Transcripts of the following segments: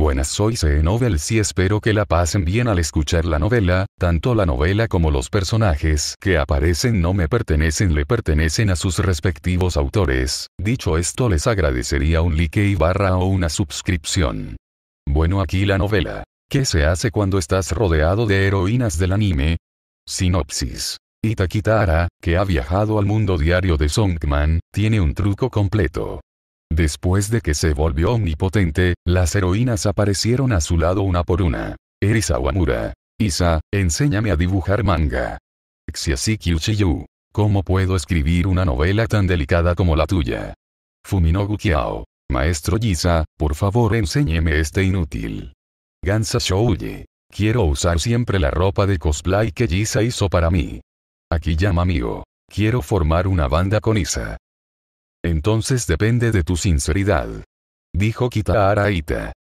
Buenas soy c novel. y espero que la pasen bien al escuchar la novela, tanto la novela como los personajes que aparecen no me pertenecen le pertenecen a sus respectivos autores, dicho esto les agradecería un like y barra o una suscripción. Bueno aquí la novela. ¿Qué se hace cuando estás rodeado de heroínas del anime? Sinopsis. Itakitara, que ha viajado al mundo diario de Songman, tiene un truco completo. Después de que se volvió omnipotente, las heroínas aparecieron a su lado una por una. Erisa Wamura. Isa, enséñame a dibujar manga. Xiasiki Uchiyu. ¿Cómo puedo escribir una novela tan delicada como la tuya? Fuminogu Kiao. Maestro Isa, por favor enséñeme este inútil. Gansa Shouye. Quiero usar siempre la ropa de cosplay que Giza hizo para mí. Akiyama amigo. Quiero formar una banda con Isa. Entonces depende de tu sinceridad. Dijo Kitahara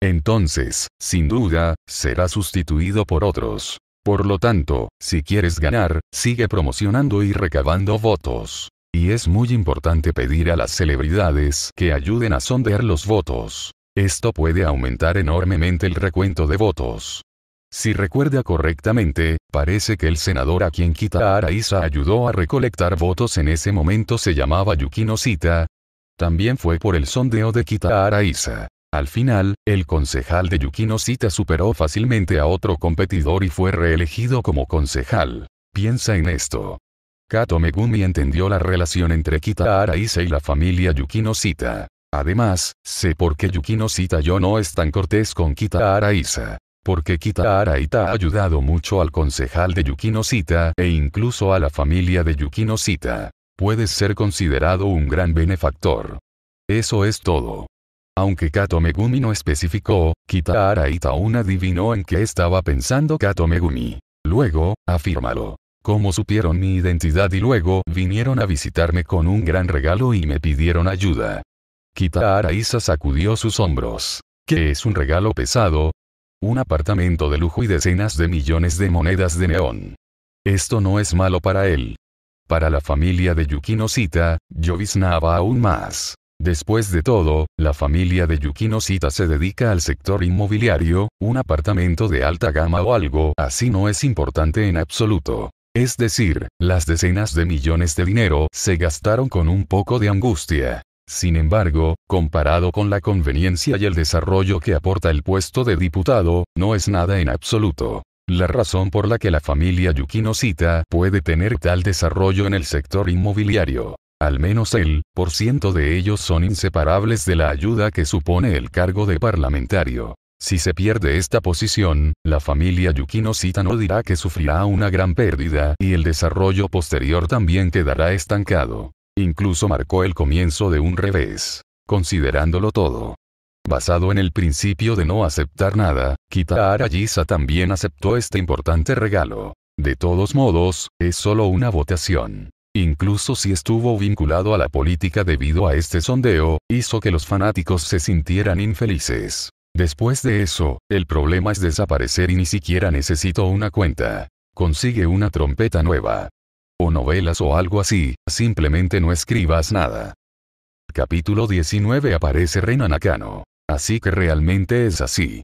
Entonces, sin duda, será sustituido por otros. Por lo tanto, si quieres ganar, sigue promocionando y recabando votos. Y es muy importante pedir a las celebridades que ayuden a sondear los votos. Esto puede aumentar enormemente el recuento de votos. Si recuerda correctamente, parece que el senador a quien Kita Araiza ayudó a recolectar votos en ese momento se llamaba Yukino Sita. También fue por el sondeo de Kita Araiza. Al final, el concejal de Yukino Sita superó fácilmente a otro competidor y fue reelegido como concejal. Piensa en esto. Kato Megumi entendió la relación entre Kita Araiza y la familia Yukino Sita. Además, sé por qué Yukino Sita yo no es tan cortés con Kita Araiza porque Kita Araita ha ayudado mucho al concejal de Yukinosita e incluso a la familia de Yukinosita. Puede ser considerado un gran benefactor. Eso es todo. Aunque Kato Megumi no especificó, Kita Araita aún adivinó en qué estaba pensando Kato Megumi. Luego, afírmalo. Como supieron mi identidad y luego vinieron a visitarme con un gran regalo y me pidieron ayuda. Kita Araisa sacudió sus hombros. ¿Qué es un regalo pesado? Un apartamento de lujo y decenas de millones de monedas de neón. Esto no es malo para él. Para la familia de Yukino Sita, visnaba aún más. Después de todo, la familia de Yukino se dedica al sector inmobiliario, un apartamento de alta gama o algo así no es importante en absoluto. Es decir, las decenas de millones de dinero se gastaron con un poco de angustia. Sin embargo, comparado con la conveniencia y el desarrollo que aporta el puesto de diputado, no es nada en absoluto. La razón por la que la familia Yukino puede tener tal desarrollo en el sector inmobiliario. Al menos el por ciento de ellos son inseparables de la ayuda que supone el cargo de parlamentario. Si se pierde esta posición, la familia Yukino no dirá que sufrirá una gran pérdida y el desarrollo posterior también quedará estancado. Incluso marcó el comienzo de un revés. Considerándolo todo. Basado en el principio de no aceptar nada, Kitahara Yisa también aceptó este importante regalo. De todos modos, es solo una votación. Incluso si estuvo vinculado a la política debido a este sondeo, hizo que los fanáticos se sintieran infelices. Después de eso, el problema es desaparecer y ni siquiera necesito una cuenta. Consigue una trompeta nueva o novelas o algo así, simplemente no escribas nada. Capítulo 19 Aparece Reina Nakano. Así que realmente es así.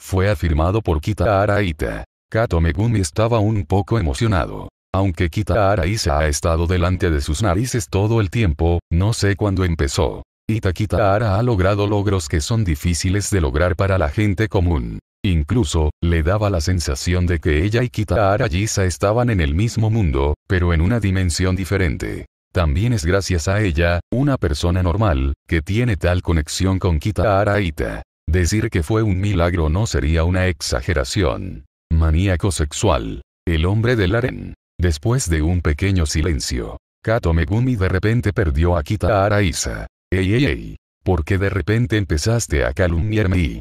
Fue afirmado por Kita Araita. Kato Megumi estaba un poco emocionado. Aunque Kita ha estado delante de sus narices todo el tiempo, no sé cuándo empezó. kita Ara ha logrado logros que son difíciles de lograr para la gente común. Incluso, le daba la sensación de que ella y Kitahara Yisa estaban en el mismo mundo, pero en una dimensión diferente. También es gracias a ella, una persona normal, que tiene tal conexión con Kitahara Ita. Decir que fue un milagro no sería una exageración. Maníaco sexual. El hombre del aren. Después de un pequeño silencio, Kato Megumi de repente perdió a Kitahara Isa. Ey ey ey. ¿Por qué de repente empezaste a calumniarme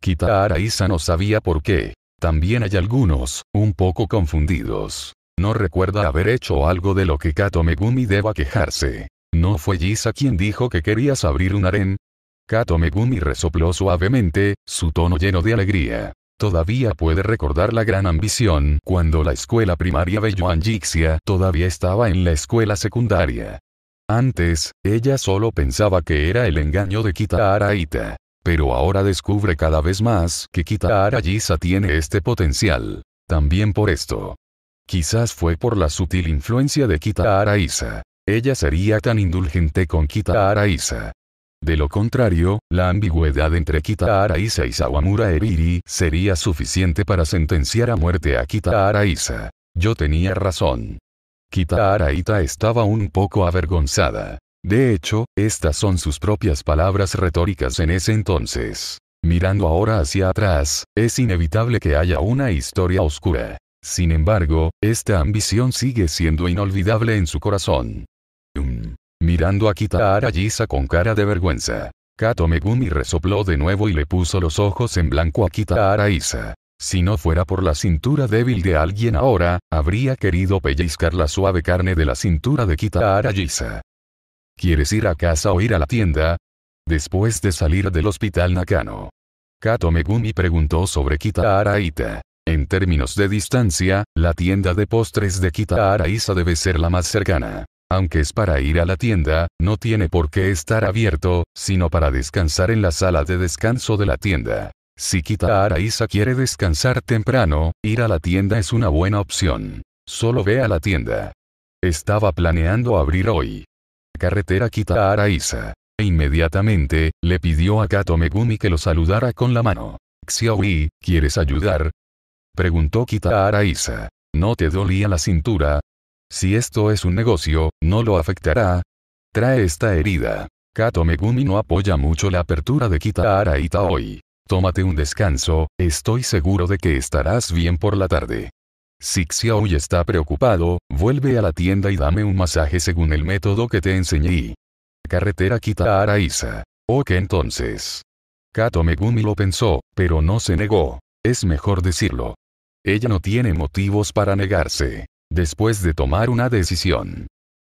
Kita Araiza no sabía por qué. También hay algunos, un poco confundidos. No recuerda haber hecho algo de lo que Kato Megumi deba quejarse. ¿No fue Gisa quien dijo que querías abrir un harén? Kato Megumi resopló suavemente, su tono lleno de alegría. Todavía puede recordar la gran ambición cuando la escuela primaria de Yuan Jixia todavía estaba en la escuela secundaria. Antes, ella solo pensaba que era el engaño de Kita Araita. Pero ahora descubre cada vez más que Kita Arayisa tiene este potencial. También por esto. Quizás fue por la sutil influencia de Kita Araiza. Ella sería tan indulgente con Kita Araiza. De lo contrario, la ambigüedad entre Kita Araiza y Sawamura Ebiri sería suficiente para sentenciar a muerte a Kita Araiza. Yo tenía razón. Kita Araita estaba un poco avergonzada. De hecho, estas son sus propias palabras retóricas en ese entonces. Mirando ahora hacia atrás, es inevitable que haya una historia oscura. Sin embargo, esta ambición sigue siendo inolvidable en su corazón. Um, mirando a Kita Yisa con cara de vergüenza. Kato Megumi resopló de nuevo y le puso los ojos en blanco a Kita Isa. Si no fuera por la cintura débil de alguien ahora, habría querido pellizcar la suave carne de la cintura de Kita Yisa. ¿Quieres ir a casa o ir a la tienda? Después de salir del hospital Nakano. Kato Megumi preguntó sobre Kita Ita. En términos de distancia, la tienda de postres de Kita Araisa debe ser la más cercana. Aunque es para ir a la tienda, no tiene por qué estar abierto, sino para descansar en la sala de descanso de la tienda. Si Kita Araisa quiere descansar temprano, ir a la tienda es una buena opción. Solo ve a la tienda. Estaba planeando abrir hoy carretera Kita Araiza. E inmediatamente, le pidió a Kato Megumi que lo saludara con la mano. Xiaoyi, ¿quieres ayudar? Preguntó Kita Araiza. ¿No te dolía la cintura? Si esto es un negocio, ¿no lo afectará? Trae esta herida. Kato Megumi no apoya mucho la apertura de Kita Araita hoy. Tómate un descanso, estoy seguro de que estarás bien por la tarde. Si Xiaoyi está preocupado, vuelve a la tienda y dame un masaje según el método que te enseñé. Carretera Kita Araiza. Ok entonces. Kato Megumi lo pensó, pero no se negó. Es mejor decirlo. Ella no tiene motivos para negarse. Después de tomar una decisión.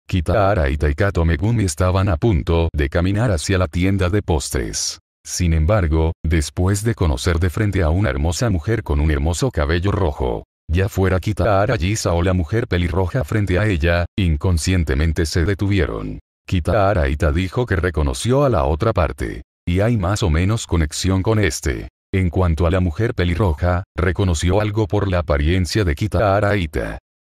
Kita Araita y Kato Megumi estaban a punto de caminar hacia la tienda de postres. Sin embargo, después de conocer de frente a una hermosa mujer con un hermoso cabello rojo, ya fuera Kitahara Yisa o la mujer pelirroja frente a ella, inconscientemente se detuvieron. Kitahara dijo que reconoció a la otra parte. Y hay más o menos conexión con este. En cuanto a la mujer pelirroja, reconoció algo por la apariencia de Kitahara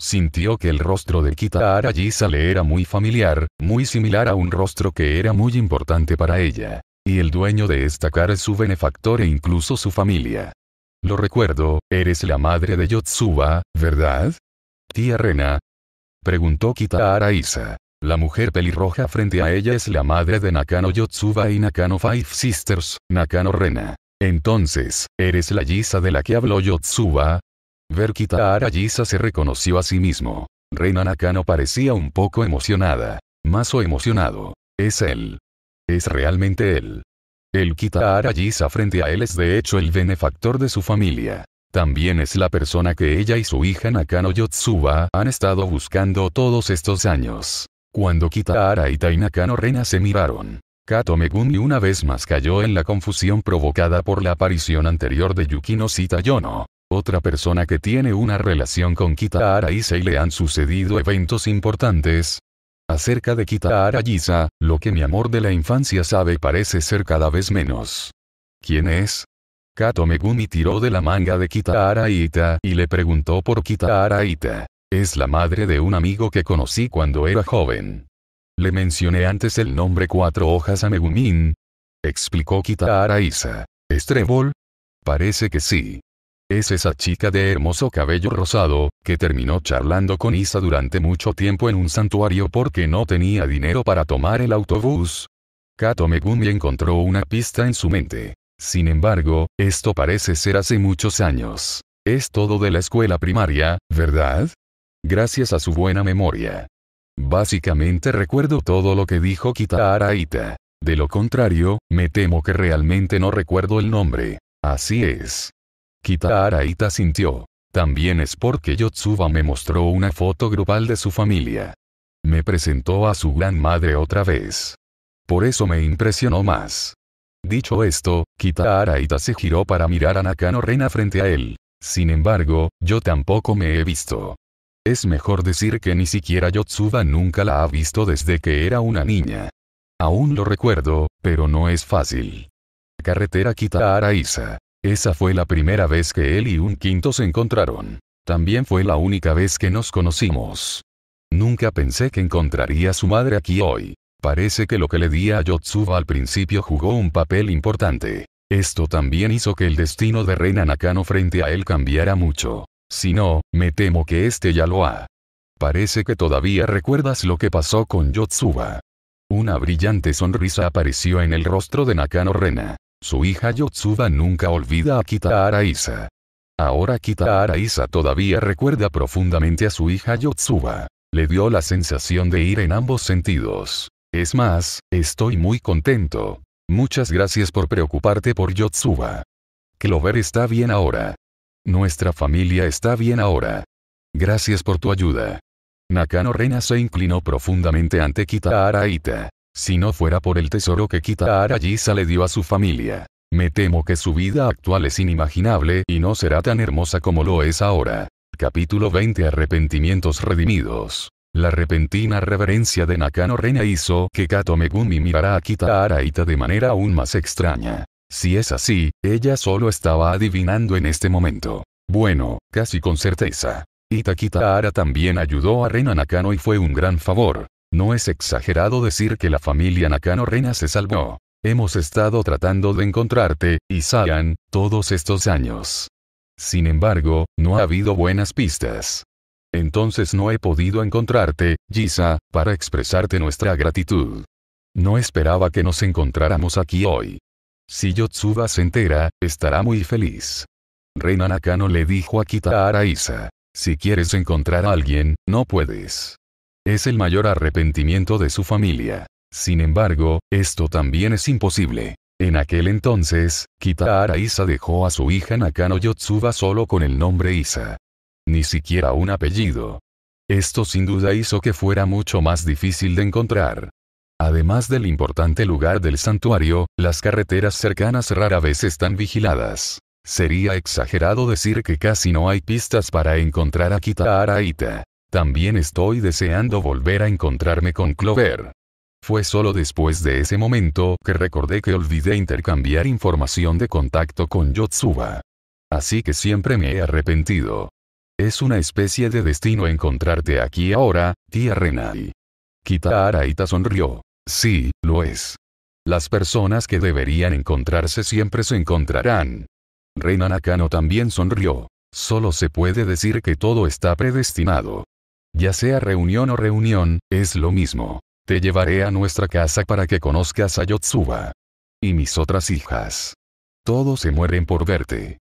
Sintió que el rostro de Kitahara Yisa le era muy familiar, muy similar a un rostro que era muy importante para ella. Y el dueño de esta cara es su benefactor e incluso su familia. Lo recuerdo, eres la madre de Yotsuba, ¿verdad? Tía Rena. Preguntó Kitahara Isa. La mujer pelirroja frente a ella es la madre de Nakano Yotsuba y Nakano Five Sisters, Nakano Rena. Entonces, ¿eres la Yisa de la que habló Yotsuba? Ver Kitahara Yisa se reconoció a sí mismo. Rena Nakano parecía un poco emocionada. Más o emocionado. Es él. Es realmente él. El Kita Arayisa frente a él es de hecho el benefactor de su familia. También es la persona que ella y su hija Nakano Yotsuba han estado buscando todos estos años. Cuando Kita y Nakano Rena se miraron, Kato Megumi una vez más cayó en la confusión provocada por la aparición anterior de Yukino Yono, otra persona que tiene una relación con Kita y y le han sucedido eventos importantes, acerca de Kita arayiza lo que mi amor de la infancia sabe parece ser cada vez menos. ¿Quién es? Kato Megumi tiró de la manga de Kita Ita y le preguntó por Kita Es la madre de un amigo que conocí cuando era joven. Le mencioné antes el nombre Cuatro Hojas a Megumin. Explicó Kitahara ¿Estrebol? Parece que sí. Es esa chica de hermoso cabello rosado, que terminó charlando con Isa durante mucho tiempo en un santuario porque no tenía dinero para tomar el autobús. Kato Megumi encontró una pista en su mente. Sin embargo, esto parece ser hace muchos años. Es todo de la escuela primaria, ¿verdad? Gracias a su buena memoria. Básicamente recuerdo todo lo que dijo Kita Araita. De lo contrario, me temo que realmente no recuerdo el nombre. Así es. Kita Araita sintió. También es porque Yotsuba me mostró una foto grupal de su familia. Me presentó a su gran madre otra vez. Por eso me impresionó más. Dicho esto, Kita Araita se giró para mirar a Nakano Rena frente a él. Sin embargo, yo tampoco me he visto. Es mejor decir que ni siquiera Yotsuba nunca la ha visto desde que era una niña. Aún lo recuerdo, pero no es fácil. Carretera Kita esa fue la primera vez que él y un quinto se encontraron. También fue la única vez que nos conocimos. Nunca pensé que encontraría a su madre aquí hoy. Parece que lo que le di a Yotsuba al principio jugó un papel importante. Esto también hizo que el destino de Reina Nakano frente a él cambiara mucho. Si no, me temo que este ya lo ha. Parece que todavía recuerdas lo que pasó con Yotsuba. Una brillante sonrisa apareció en el rostro de Nakano Rena. Su hija Yotsuba nunca olvida a Kitahara Isa. Ahora Kitahara Isa todavía recuerda profundamente a su hija Yotsuba. Le dio la sensación de ir en ambos sentidos. Es más, estoy muy contento. Muchas gracias por preocuparte por Yotsuba. Clover está bien ahora. Nuestra familia está bien ahora. Gracias por tu ayuda. Nakano Rena se inclinó profundamente ante Kitahara Ita. Si no fuera por el tesoro que Kita Arayisa le dio a su familia. Me temo que su vida actual es inimaginable y no será tan hermosa como lo es ahora. Capítulo 20 Arrepentimientos redimidos. La repentina reverencia de Nakano Rena hizo que Kato Megumi mirara a Kita Ita de manera aún más extraña. Si es así, ella solo estaba adivinando en este momento. Bueno, casi con certeza. kita Ara también ayudó a Rena Nakano y fue un gran favor. No es exagerado decir que la familia Nakano rena se salvó. Hemos estado tratando de encontrarte, Isayan, todos estos años. Sin embargo, no ha habido buenas pistas. Entonces no he podido encontrarte, Gisa, para expresarte nuestra gratitud. No esperaba que nos encontráramos aquí hoy. Si Yotsuba se entera, estará muy feliz. Reina Nakano le dijo a Kita Isa. Si quieres encontrar a alguien, no puedes. Es el mayor arrepentimiento de su familia. Sin embargo, esto también es imposible. En aquel entonces, Kitahara Isa dejó a su hija Nakano Yotsuba solo con el nombre Isa. Ni siquiera un apellido. Esto sin duda hizo que fuera mucho más difícil de encontrar. Además del importante lugar del santuario, las carreteras cercanas rara vez están vigiladas. Sería exagerado decir que casi no hay pistas para encontrar a Kitahara Ita. También estoy deseando volver a encontrarme con Clover. Fue solo después de ese momento que recordé que olvidé intercambiar información de contacto con Yotsuba. Así que siempre me he arrepentido. Es una especie de destino encontrarte aquí ahora, tía Renai. Kita Araita sonrió. Sí, lo es. Las personas que deberían encontrarse siempre se encontrarán. Renan Nakano también sonrió. Solo se puede decir que todo está predestinado. Ya sea reunión o reunión, es lo mismo. Te llevaré a nuestra casa para que conozcas a Yotsuba. Y mis otras hijas. Todos se mueren por verte.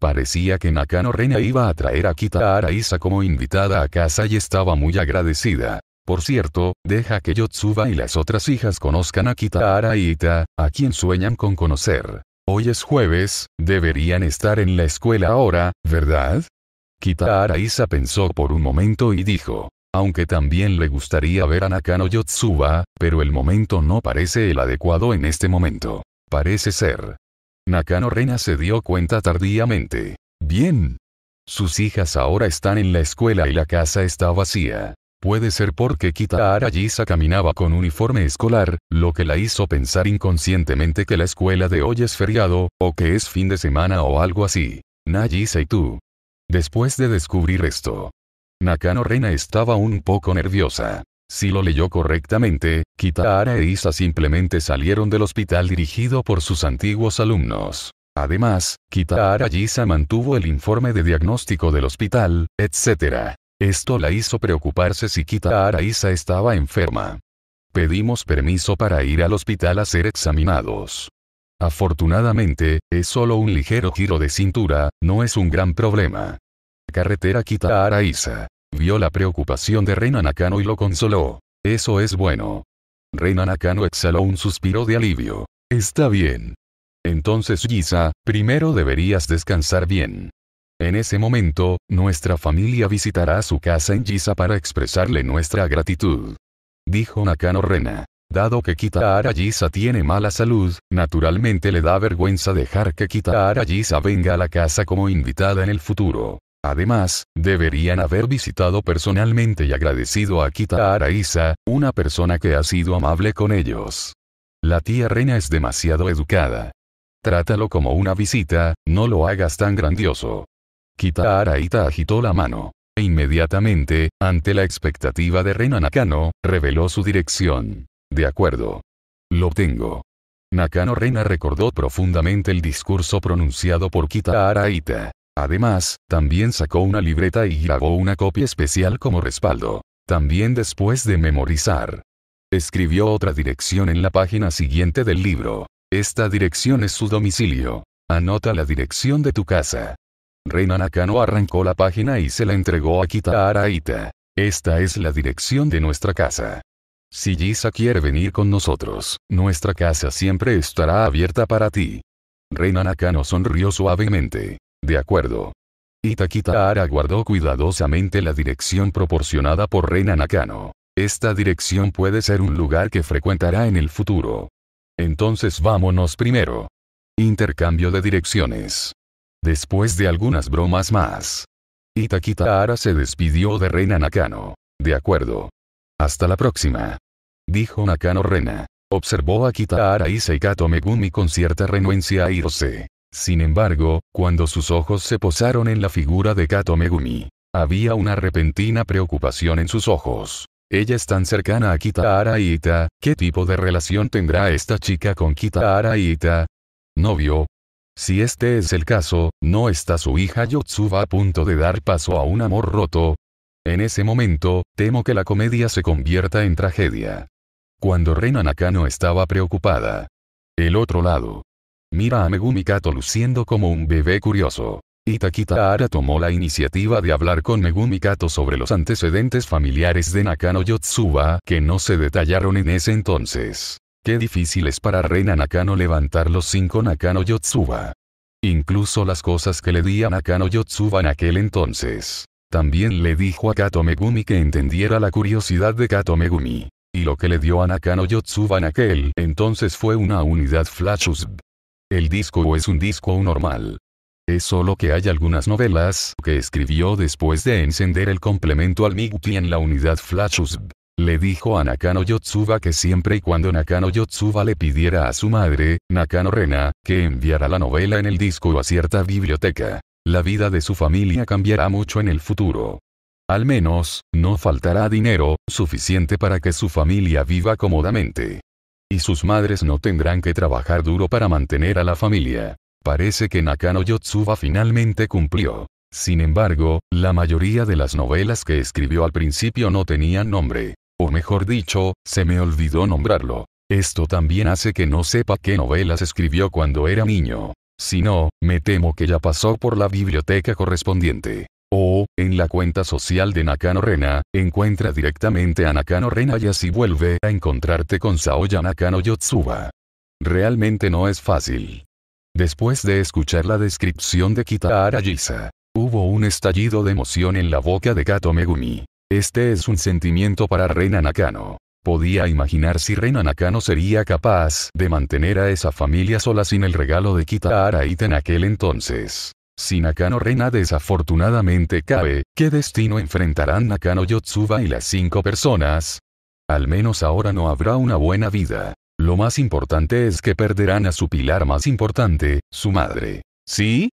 Parecía que Nakano Reina iba a traer a Kita Araisa como invitada a casa y estaba muy agradecida. Por cierto, deja que Yotsuba y las otras hijas conozcan a Kita Araita, a quien sueñan con conocer. Hoy es jueves, deberían estar en la escuela ahora, ¿verdad? Kita Araiza pensó por un momento y dijo. Aunque también le gustaría ver a Nakano Yotsuba, pero el momento no parece el adecuado en este momento. Parece ser. Nakano Rena se dio cuenta tardíamente. Bien. Sus hijas ahora están en la escuela y la casa está vacía. Puede ser porque Kita Araisa caminaba con uniforme escolar, lo que la hizo pensar inconscientemente que la escuela de hoy es feriado, o que es fin de semana o algo así. Nagisa y tú, Después de descubrir esto, Nakano Rena estaba un poco nerviosa. Si lo leyó correctamente, Kitahara e Isa simplemente salieron del hospital dirigido por sus antiguos alumnos. Además, Kitahara Isa mantuvo el informe de diagnóstico del hospital, etc. Esto la hizo preocuparse si Kitahara e Isa estaba enferma. Pedimos permiso para ir al hospital a ser examinados. Afortunadamente, es solo un ligero giro de cintura, no es un gran problema carretera Kita Araiza. Vio la preocupación de Reina Nakano y lo consoló. Eso es bueno. Reina Nakano exhaló un suspiro de alivio. Está bien. Entonces Giza, primero deberías descansar bien. En ese momento, nuestra familia visitará su casa en Giza para expresarle nuestra gratitud. Dijo Nakano Rena. Dado que Kitahara Giza tiene mala salud, naturalmente le da vergüenza dejar que Kitahara Giza venga a la casa como invitada en el futuro. Además, deberían haber visitado personalmente y agradecido a Kita Araiza, una persona que ha sido amable con ellos. La tía Rena es demasiado educada. Trátalo como una visita, no lo hagas tan grandioso. Kita Araita agitó la mano. E inmediatamente, ante la expectativa de Rena Nakano, reveló su dirección. De acuerdo. Lo tengo. Nakano Rena recordó profundamente el discurso pronunciado por Kita Araita. Además, también sacó una libreta y grabó una copia especial como respaldo. También después de memorizar. Escribió otra dirección en la página siguiente del libro. Esta dirección es su domicilio. Anota la dirección de tu casa. Reina Nakano arrancó la página y se la entregó a Kita Araita. Esta es la dirección de nuestra casa. Si Gisa quiere venir con nosotros, nuestra casa siempre estará abierta para ti. Reina Nakano sonrió suavemente. De acuerdo. Itakita Ara guardó cuidadosamente la dirección proporcionada por Reina Nakano. Esta dirección puede ser un lugar que frecuentará en el futuro. Entonces vámonos primero. Intercambio de direcciones. Después de algunas bromas más. Itakita Ara se despidió de Reina Nakano. De acuerdo. Hasta la próxima. Dijo Nakano Rena. Observó a Kitaara y Seikato Megumi con cierta renuencia a irse. Sin embargo, cuando sus ojos se posaron en la figura de Kato Megumi, había una repentina preocupación en sus ojos. Ella es tan cercana a Kita Araita, ¿qué tipo de relación tendrá esta chica con Kita Araita? ¿Novio? Si este es el caso, ¿no está su hija Yotsuba a punto de dar paso a un amor roto? En ese momento, temo que la comedia se convierta en tragedia. Cuando Rena Nakano estaba preocupada. El otro lado. Mira a Megumi Kato luciendo como un bebé curioso. Itakita Ara tomó la iniciativa de hablar con Megumi Kato sobre los antecedentes familiares de Nakano Yotsuba que no se detallaron en ese entonces. Qué difícil es para Reina Nakano levantar los cinco Nakano Yotsuba. Incluso las cosas que le di a Nakano Yotsuba en aquel entonces. También le dijo a Kato Megumi que entendiera la curiosidad de Kato Megumi. Y lo que le dio a Nakano Yotsuba en aquel entonces fue una unidad Flash el disco es un disco normal. Es solo que hay algunas novelas que escribió después de encender el complemento al Miguti en la unidad Flash USB. Le dijo a Nakano Yotsuba que siempre y cuando Nakano Yotsuba le pidiera a su madre, Nakano Rena, que enviara la novela en el disco a cierta biblioteca, la vida de su familia cambiará mucho en el futuro. Al menos, no faltará dinero, suficiente para que su familia viva cómodamente y sus madres no tendrán que trabajar duro para mantener a la familia. Parece que Nakano Yotsuba finalmente cumplió. Sin embargo, la mayoría de las novelas que escribió al principio no tenían nombre. O mejor dicho, se me olvidó nombrarlo. Esto también hace que no sepa qué novelas escribió cuando era niño. Si no, me temo que ya pasó por la biblioteca correspondiente. O, en la cuenta social de Nakano Rena, encuentra directamente a Nakano Rena y así vuelve a encontrarte con Saoya Nakano Yotsuba. Realmente no es fácil. Después de escuchar la descripción de Kitahara Yisa, hubo un estallido de emoción en la boca de Kato Megumi. Este es un sentimiento para Rena Nakano. Podía imaginar si Rena Nakano sería capaz de mantener a esa familia sola sin el regalo de Kitahara Iten en aquel entonces. Si Nakano Rena desafortunadamente cabe, ¿qué destino enfrentarán Nakano Yotsuba y las cinco personas? Al menos ahora no habrá una buena vida. Lo más importante es que perderán a su pilar más importante, su madre. ¿Sí?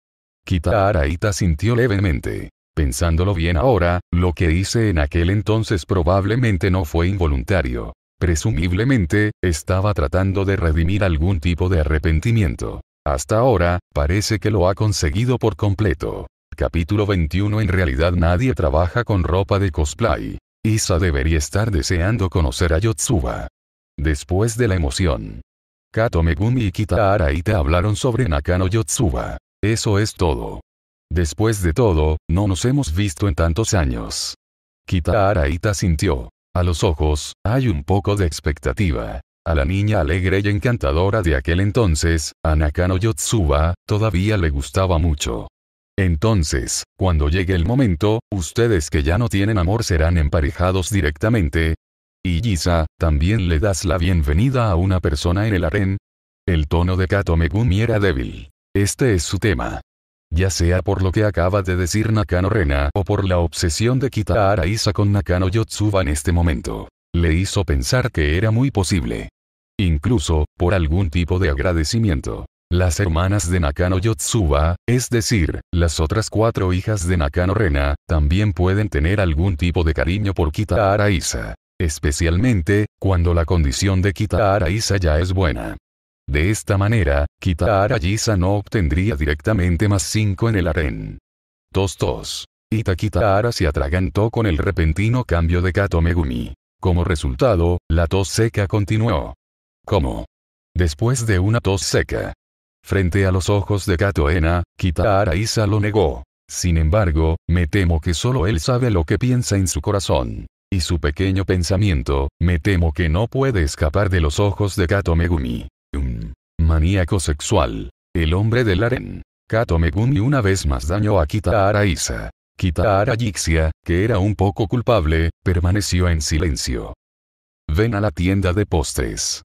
Kita Araita sintió levemente. Pensándolo bien ahora, lo que hice en aquel entonces probablemente no fue involuntario. Presumiblemente, estaba tratando de redimir algún tipo de arrepentimiento. Hasta ahora, parece que lo ha conseguido por completo. Capítulo 21 En realidad nadie trabaja con ropa de cosplay. Isa debería estar deseando conocer a Yotsuba. Después de la emoción. Kato Megumi y Kita Araita hablaron sobre Nakano Yotsuba. Eso es todo. Después de todo, no nos hemos visto en tantos años. Kita Araita sintió. A los ojos, hay un poco de expectativa. A la niña alegre y encantadora de aquel entonces, Nakano Yotsuba, todavía le gustaba mucho. Entonces, cuando llegue el momento, ustedes que ya no tienen amor serán emparejados directamente. Y Yisa, ¿también le das la bienvenida a una persona en el aren. El tono de Kato Megumi era débil. Este es su tema. Ya sea por lo que acaba de decir Nakano Rena o por la obsesión de a Araiza con Nakano Yotsuba en este momento. Le hizo pensar que era muy posible incluso, por algún tipo de agradecimiento. Las hermanas de Nakano Yotsuba, es decir, las otras cuatro hijas de Nakano Rena, también pueden tener algún tipo de cariño por Kitahara Isa. Especialmente, cuando la condición de Kitahara Isa ya es buena. De esta manera, Kitahara Isa no obtendría directamente más 5 en el aren. Tos. Ita Kitahara se atragantó con el repentino cambio de Kato Megumi. Como resultado, la tos seca continuó. ¿Cómo? Después de una tos seca. Frente a los ojos de Katoena, Kita Isa lo negó. Sin embargo, me temo que solo él sabe lo que piensa en su corazón. Y su pequeño pensamiento, me temo que no puede escapar de los ojos de Kato Megumi. Un maníaco sexual. El hombre del aren. Kato Megumi una vez más dañó a Kita Isa. Kitahara Yixia, que era un poco culpable, permaneció en silencio. Ven a la tienda de postres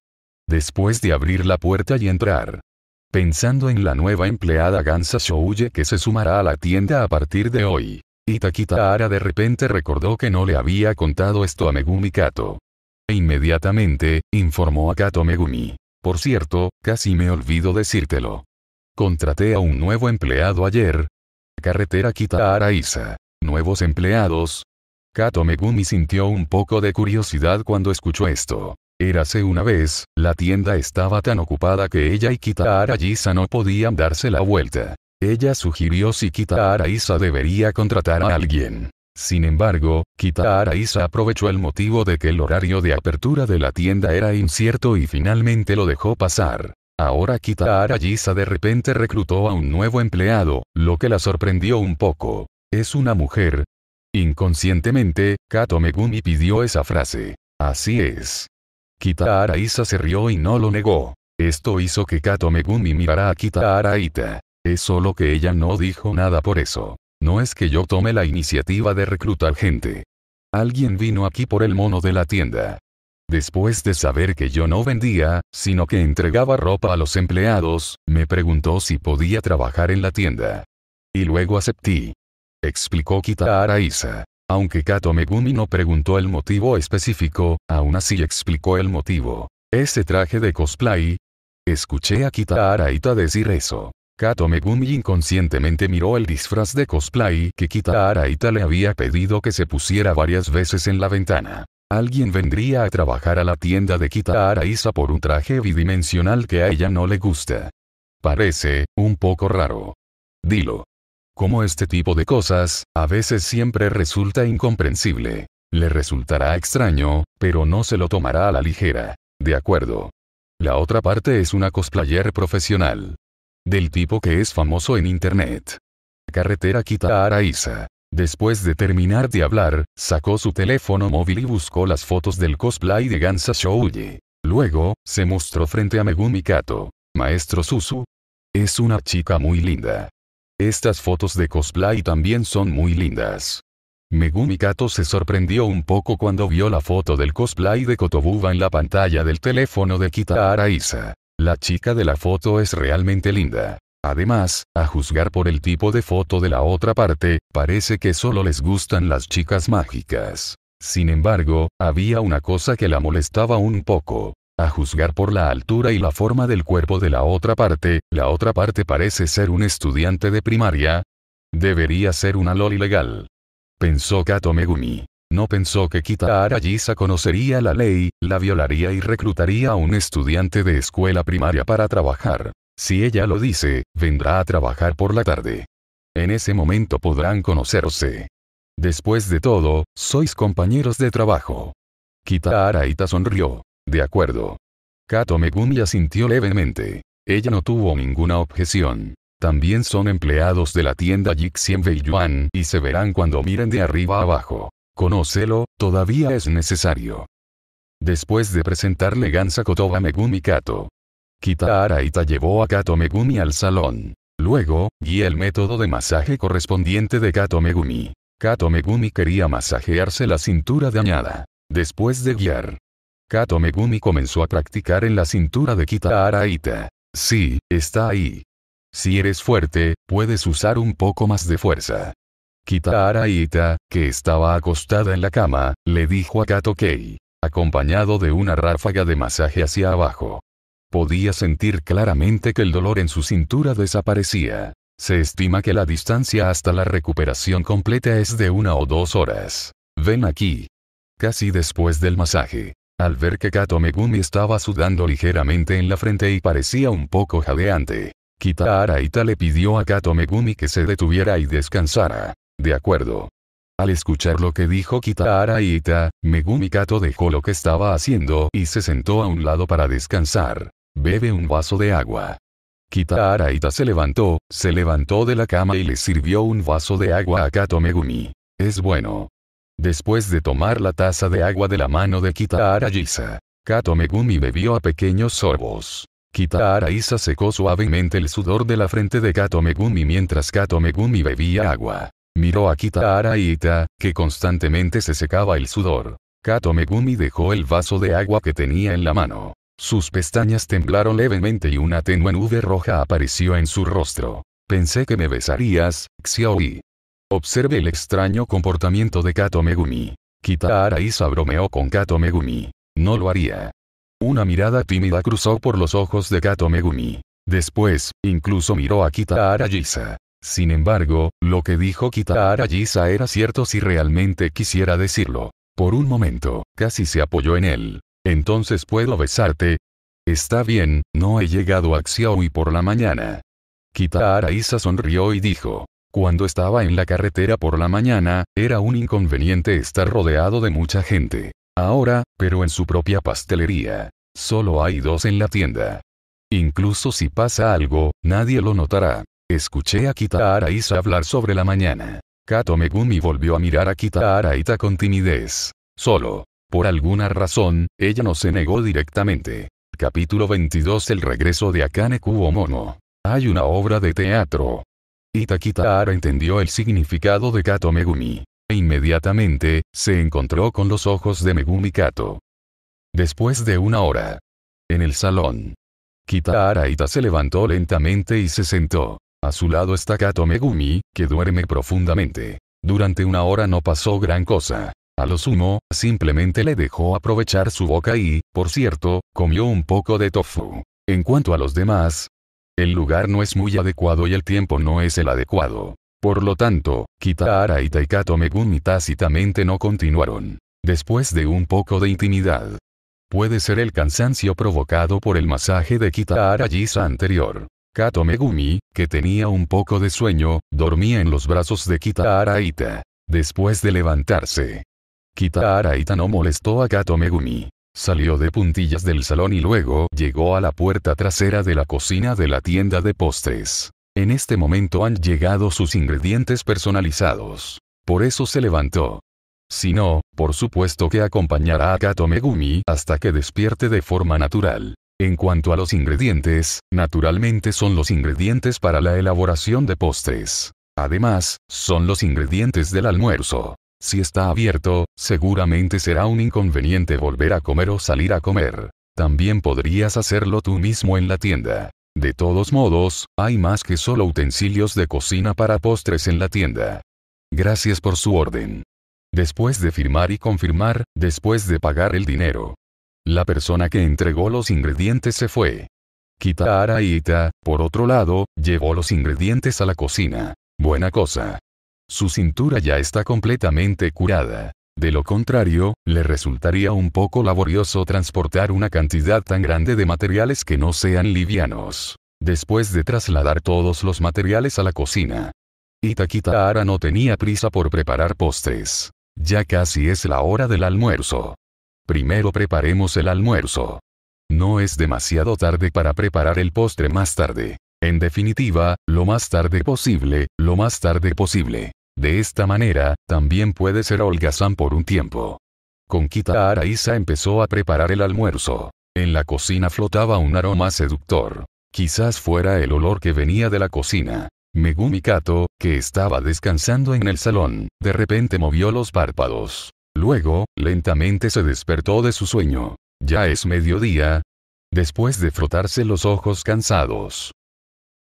después de abrir la puerta y entrar. Pensando en la nueva empleada Gansa Shouye que se sumará a la tienda a partir de hoy. Itakita Ara de repente recordó que no le había contado esto a Megumi Kato. E inmediatamente, informó a Kato Megumi. Por cierto, casi me olvido decírtelo. Contraté a un nuevo empleado ayer. Carretera Kitahara Isa. Nuevos empleados. Kato Megumi sintió un poco de curiosidad cuando escuchó esto. Érase una vez, la tienda estaba tan ocupada que ella y Kitahara Gisa no podían darse la vuelta. Ella sugirió si Kitahara Isa debería contratar a alguien. Sin embargo, Kitahara Isa aprovechó el motivo de que el horario de apertura de la tienda era incierto y finalmente lo dejó pasar. Ahora Kitahara Gisa de repente reclutó a un nuevo empleado, lo que la sorprendió un poco. Es una mujer. Inconscientemente, Kato Megumi pidió esa frase. Así es. Kita Araiza se rió y no lo negó. Esto hizo que Kato Megumi mirara a Kita Araita. Es solo que ella no dijo nada por eso. No es que yo tome la iniciativa de reclutar gente. Alguien vino aquí por el mono de la tienda. Después de saber que yo no vendía, sino que entregaba ropa a los empleados, me preguntó si podía trabajar en la tienda. Y luego acepté. Explicó Kita Araiza. Aunque Kato Megumi no preguntó el motivo específico, aún así explicó el motivo. Ese traje de cosplay. Escuché a Kita Araita decir eso. Kato Megumi inconscientemente miró el disfraz de cosplay que Kita Araita le había pedido que se pusiera varias veces en la ventana. Alguien vendría a trabajar a la tienda de Kita Araisa por un traje bidimensional que a ella no le gusta. Parece, un poco raro. Dilo. Como este tipo de cosas, a veces siempre resulta incomprensible. Le resultará extraño, pero no se lo tomará a la ligera. De acuerdo. La otra parte es una cosplayer profesional. Del tipo que es famoso en Internet. Carretera Quita a Araiza. Después de terminar de hablar, sacó su teléfono móvil y buscó las fotos del cosplay de Gansa Shouye. Luego, se mostró frente a Megumi Kato. Maestro Susu. Es una chica muy linda. Estas fotos de cosplay también son muy lindas. Megumi Kato se sorprendió un poco cuando vio la foto del cosplay de Kotobuba en la pantalla del teléfono de Kita Araiza. La chica de la foto es realmente linda. Además, a juzgar por el tipo de foto de la otra parte, parece que solo les gustan las chicas mágicas. Sin embargo, había una cosa que la molestaba un poco. A juzgar por la altura y la forma del cuerpo de la otra parte, la otra parte parece ser un estudiante de primaria. Debería ser una loli ilegal. Pensó Kato Megumi. No pensó que Kita Arayisa conocería la ley, la violaría y reclutaría a un estudiante de escuela primaria para trabajar. Si ella lo dice, vendrá a trabajar por la tarde. En ese momento podrán conocerse. Después de todo, sois compañeros de trabajo. Kita Araita sonrió. De acuerdo. Kato Megumi asintió levemente. Ella no tuvo ninguna objeción. También son empleados de la tienda en Beiyuan y se verán cuando miren de arriba a abajo. Conócelo, todavía es necesario. Después de presentarle Gansa Kotoba Megumi Kato, Kita Araita llevó a Kato Megumi al salón. Luego, guía el método de masaje correspondiente de Kato Megumi. Kato Megumi quería masajearse la cintura dañada. Después de guiar, Kato Megumi comenzó a practicar en la cintura de Kita Araita. Sí, está ahí. Si eres fuerte, puedes usar un poco más de fuerza. Kita Araita, que estaba acostada en la cama, le dijo a Kato Kei. Acompañado de una ráfaga de masaje hacia abajo. Podía sentir claramente que el dolor en su cintura desaparecía. Se estima que la distancia hasta la recuperación completa es de una o dos horas. Ven aquí. Casi después del masaje, al ver que Kato Megumi estaba sudando ligeramente en la frente y parecía un poco jadeante, Kita Araita le pidió a Kato Megumi que se detuviera y descansara. De acuerdo. Al escuchar lo que dijo Kita Araita, Megumi Kato dejó lo que estaba haciendo y se sentó a un lado para descansar. Bebe un vaso de agua. Kita Araita se levantó, se levantó de la cama y le sirvió un vaso de agua a Kato Megumi. Es bueno, Después de tomar la taza de agua de la mano de Kitahara Kato Megumi bebió a pequeños sorbos. Kitahara Isa secó suavemente el sudor de la frente de Kato Megumi mientras Kato Megumi bebía agua. Miró a Kitahara Ita, que constantemente se secaba el sudor. Kato Megumi dejó el vaso de agua que tenía en la mano. Sus pestañas temblaron levemente y una tenue nube roja apareció en su rostro. Pensé que me besarías, Xiaoyi. Observe el extraño comportamiento de Kato Megumi. Kita Araiza bromeó con Kato Megumi. No lo haría. Una mirada tímida cruzó por los ojos de Kato Megumi. Después, incluso miró a Kita Araiza. Sin embargo, lo que dijo Kita Araiza era cierto si realmente quisiera decirlo. Por un momento, casi se apoyó en él. Entonces puedo besarte. Está bien, no he llegado a y por la mañana. Kita Araiza sonrió y dijo, cuando estaba en la carretera por la mañana, era un inconveniente estar rodeado de mucha gente. Ahora, pero en su propia pastelería. Solo hay dos en la tienda. Incluso si pasa algo, nadie lo notará. Escuché a Kita Araiza hablar sobre la mañana. Kato Megumi volvió a mirar a Kita Araita con timidez. Solo. Por alguna razón, ella no se negó directamente. Capítulo 22 El regreso de Akane Kuomono. Hay una obra de teatro. Ara entendió el significado de Kato Megumi. E inmediatamente, se encontró con los ojos de Megumi Kato. Después de una hora. En el salón. Kitahara Ita se levantó lentamente y se sentó. A su lado está Kato Megumi, que duerme profundamente. Durante una hora no pasó gran cosa. A lo sumo, simplemente le dejó aprovechar su boca y, por cierto, comió un poco de tofu. En cuanto a los demás, el lugar no es muy adecuado y el tiempo no es el adecuado. Por lo tanto, Kitahara y Katomegumi tácitamente no continuaron. Después de un poco de intimidad. Puede ser el cansancio provocado por el masaje de Kitahara Jisa anterior. Katomegumi, que tenía un poco de sueño, dormía en los brazos de Kitahara Después de levantarse, Kitahara no molestó a Katomegumi. Salió de puntillas del salón y luego llegó a la puerta trasera de la cocina de la tienda de postres. En este momento han llegado sus ingredientes personalizados. Por eso se levantó. Si no, por supuesto que acompañará a Kato Megumi hasta que despierte de forma natural. En cuanto a los ingredientes, naturalmente son los ingredientes para la elaboración de postres. Además, son los ingredientes del almuerzo. Si está abierto, seguramente será un inconveniente volver a comer o salir a comer. También podrías hacerlo tú mismo en la tienda. De todos modos, hay más que solo utensilios de cocina para postres en la tienda. Gracias por su orden. Después de firmar y confirmar, después de pagar el dinero. La persona que entregó los ingredientes se fue. Kitara Araita, por otro lado, llevó los ingredientes a la cocina. Buena cosa. Su cintura ya está completamente curada. De lo contrario, le resultaría un poco laborioso transportar una cantidad tan grande de materiales que no sean livianos. Después de trasladar todos los materiales a la cocina, Itakita Ara no tenía prisa por preparar postres. Ya casi es la hora del almuerzo. Primero preparemos el almuerzo. No es demasiado tarde para preparar el postre más tarde. En definitiva, lo más tarde posible, lo más tarde posible. De esta manera, también puede ser holgazán por un tiempo. Conquita Araiza empezó a preparar el almuerzo. En la cocina flotaba un aroma seductor. Quizás fuera el olor que venía de la cocina. Megumi Kato, que estaba descansando en el salón, de repente movió los párpados. Luego, lentamente se despertó de su sueño. Ya es mediodía. Después de frotarse los ojos cansados.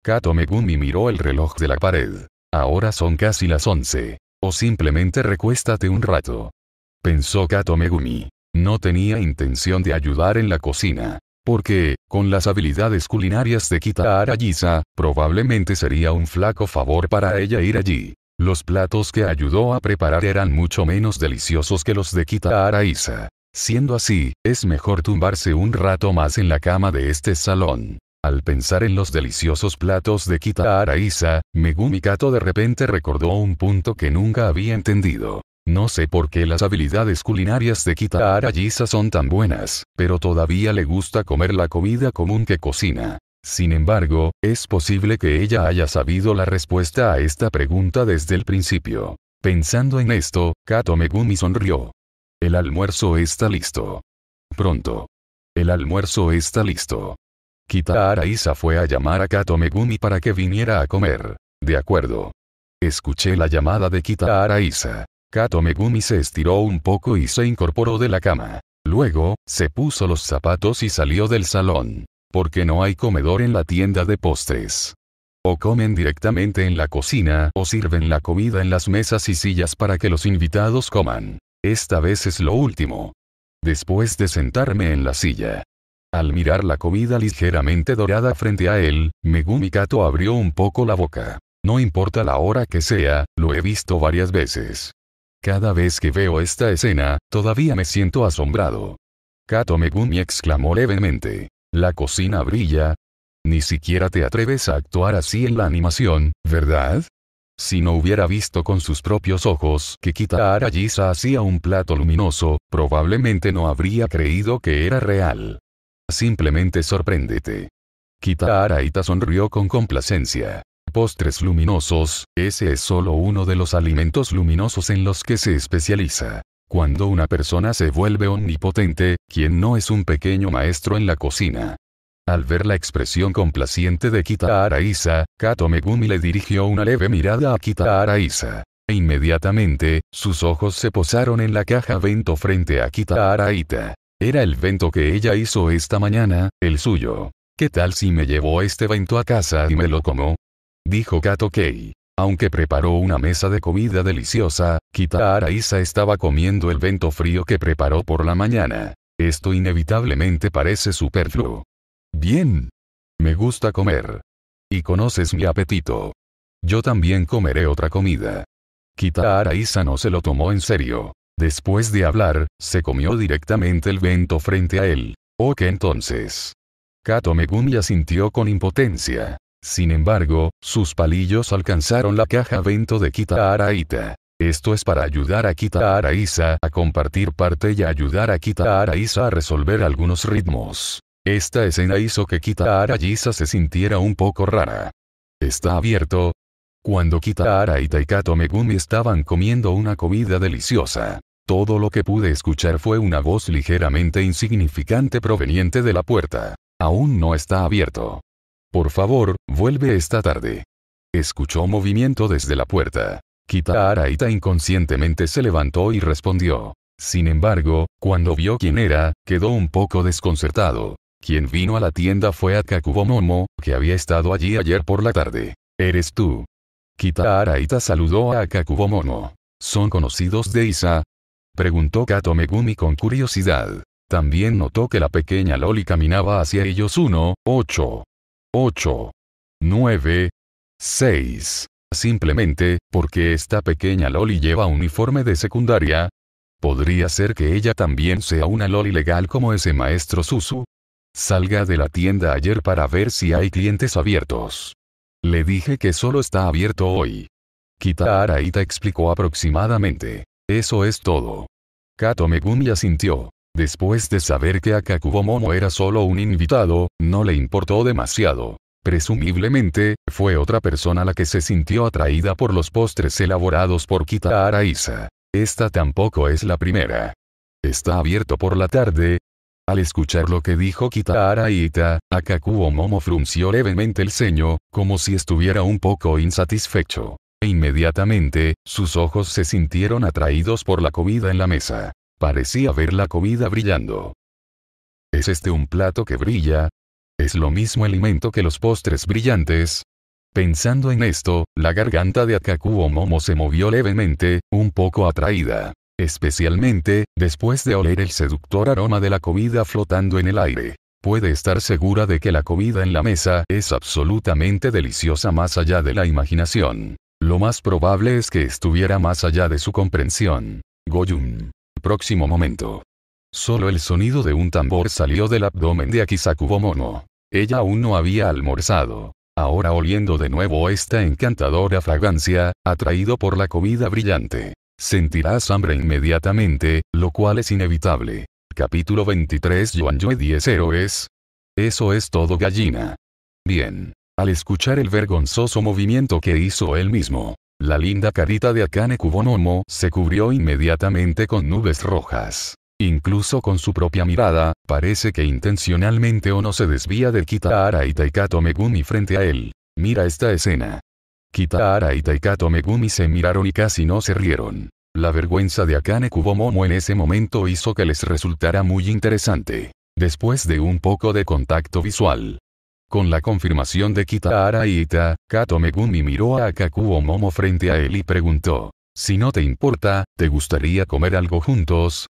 Kato Megumi miró el reloj de la pared. Ahora son casi las 11. O simplemente recuéstate un rato. Pensó Kato Megumi. No tenía intención de ayudar en la cocina. Porque, con las habilidades culinarias de Kita Arayisa, probablemente sería un flaco favor para ella ir allí. Los platos que ayudó a preparar eran mucho menos deliciosos que los de Kita Araiza. Siendo así, es mejor tumbarse un rato más en la cama de este salón. Al pensar en los deliciosos platos de Kita Araiza, Megumi Kato de repente recordó un punto que nunca había entendido. No sé por qué las habilidades culinarias de Kita Araiza son tan buenas, pero todavía le gusta comer la comida común que cocina. Sin embargo, es posible que ella haya sabido la respuesta a esta pregunta desde el principio. Pensando en esto, Kato Megumi sonrió. El almuerzo está listo. Pronto. El almuerzo está listo. Kita Araiza fue a llamar a Kato Megumi para que viniera a comer. De acuerdo. Escuché la llamada de Kita Araiza. Kato Megumi se estiró un poco y se incorporó de la cama. Luego, se puso los zapatos y salió del salón. Porque no hay comedor en la tienda de postres. O comen directamente en la cocina o sirven la comida en las mesas y sillas para que los invitados coman. Esta vez es lo último. Después de sentarme en la silla, al mirar la comida ligeramente dorada frente a él, Megumi Kato abrió un poco la boca. No importa la hora que sea, lo he visto varias veces. Cada vez que veo esta escena, todavía me siento asombrado. Kato Megumi exclamó levemente. La cocina brilla. Ni siquiera te atreves a actuar así en la animación, ¿verdad? Si no hubiera visto con sus propios ojos que Kita Arayisa hacía un plato luminoso, probablemente no habría creído que era real. Simplemente sorpréndete. Kita Araita sonrió con complacencia. Postres luminosos, ese es solo uno de los alimentos luminosos en los que se especializa. Cuando una persona se vuelve omnipotente, quien no es un pequeño maestro en la cocina. Al ver la expresión complaciente de Kita Araiza, Kato Megumi le dirigió una leve mirada a Kita E inmediatamente, sus ojos se posaron en la caja vento frente a Kita Araita. Era el vento que ella hizo esta mañana, el suyo. ¿Qué tal si me llevó este vento a casa y me lo como? Dijo Kato Kei. Aunque preparó una mesa de comida deliciosa, Kita Araiza estaba comiendo el vento frío que preparó por la mañana. Esto inevitablemente parece superfluo. Bien. Me gusta comer. Y conoces mi apetito. Yo también comeré otra comida. Kita Araiza no se lo tomó en serio. Después de hablar, se comió directamente el vento frente a él. ¿O oh, qué entonces? Kato Megumi asintió con impotencia. Sin embargo, sus palillos alcanzaron la caja vento de Kita Araita. Esto es para ayudar a Kita Isa a compartir parte y ayudar a Kita Isa a resolver algunos ritmos. Esta escena hizo que Kita Isa se sintiera un poco rara. Está abierto, cuando Kita Araita y Kato Megumi estaban comiendo una comida deliciosa. Todo lo que pude escuchar fue una voz ligeramente insignificante proveniente de la puerta. Aún no está abierto. Por favor, vuelve esta tarde. Escuchó movimiento desde la puerta. Kita Araita inconscientemente se levantó y respondió. Sin embargo, cuando vio quién era, quedó un poco desconcertado. Quien vino a la tienda fue Akakubo que había estado allí ayer por la tarde. ¿Eres tú? Kita Araita saludó a Akakubo Son conocidos de Isa, Preguntó Kato Megumi con curiosidad. También notó que la pequeña Loli caminaba hacia ellos 1, 8, 8, 9, 6. Simplemente, porque esta pequeña Loli lleva uniforme de secundaria. ¿Podría ser que ella también sea una Loli legal como ese maestro Susu? Salga de la tienda ayer para ver si hay clientes abiertos. Le dije que solo está abierto hoy. Kita Araita explicó aproximadamente. Eso es todo. Kato Megumi asintió. Después de saber que Akakubo Momo era solo un invitado, no le importó demasiado. Presumiblemente, fue otra persona la que se sintió atraída por los postres elaborados por Kita Isa. Esta tampoco es la primera. Está abierto por la tarde. Al escuchar lo que dijo Kita Araita, Akakubo Momo frunció levemente el ceño, como si estuviera un poco insatisfecho. E inmediatamente, sus ojos se sintieron atraídos por la comida en la mesa. Parecía ver la comida brillando. ¿Es este un plato que brilla? ¿Es lo mismo alimento que los postres brillantes? Pensando en esto, la garganta de Akaku Momo se movió levemente, un poco atraída. Especialmente, después de oler el seductor aroma de la comida flotando en el aire. Puede estar segura de que la comida en la mesa es absolutamente deliciosa más allá de la imaginación. Lo más probable es que estuviera más allá de su comprensión. Goyun. Próximo momento. Solo el sonido de un tambor salió del abdomen de Akisakubomono. Ella aún no había almorzado. Ahora oliendo de nuevo esta encantadora fragancia, atraído por la comida brillante. Sentirás hambre inmediatamente, lo cual es inevitable. Capítulo 23 Yuan Yue 10 héroes. Eso es todo gallina. Bien. Al escuchar el vergonzoso movimiento que hizo él mismo, la linda carita de Akane Kubonomo se cubrió inmediatamente con nubes rojas. Incluso con su propia mirada, parece que intencionalmente Ono se desvía de Kitahara y Taikato Megumi frente a él. Mira esta escena. Kitahara y Taikato Megumi se miraron y casi no se rieron. La vergüenza de Akane Kubomomo en ese momento hizo que les resultara muy interesante. Después de un poco de contacto visual, con la confirmación de Kitahara Ita, Kato Megumi miró a Kakuo Momo frente a él y preguntó. Si no te importa, ¿te gustaría comer algo juntos?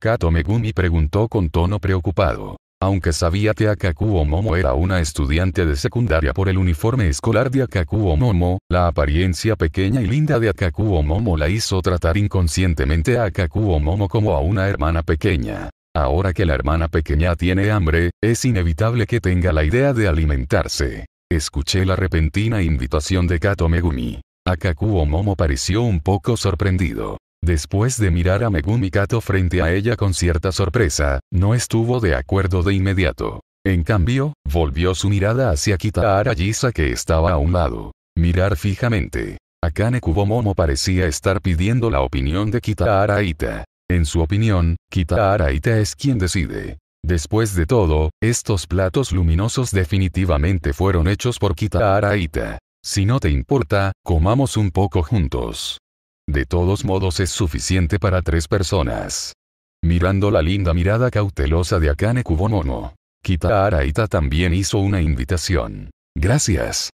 Kato Megumi preguntó con tono preocupado. Aunque sabía que Akakuo Momo era una estudiante de secundaria por el uniforme escolar de Akakuo Momo, la apariencia pequeña y linda de Akakuo Momo la hizo tratar inconscientemente a Akakuo Momo como a una hermana pequeña. Ahora que la hermana pequeña tiene hambre, es inevitable que tenga la idea de alimentarse. Escuché la repentina invitación de Kato Megumi. Akakuo Momo pareció un poco sorprendido. Después de mirar a Megumi Kato frente a ella con cierta sorpresa, no estuvo de acuerdo de inmediato. En cambio, volvió su mirada hacia Kitahara Yisa que estaba a un lado. Mirar fijamente. Akane Momo parecía estar pidiendo la opinión de Kitahara Ita. En su opinión, Kita Araita es quien decide. Después de todo, estos platos luminosos definitivamente fueron hechos por Kita Araita. Si no te importa, comamos un poco juntos. De todos modos es suficiente para tres personas. Mirando la linda mirada cautelosa de Akane Kubomono. Kita Araita también hizo una invitación. Gracias.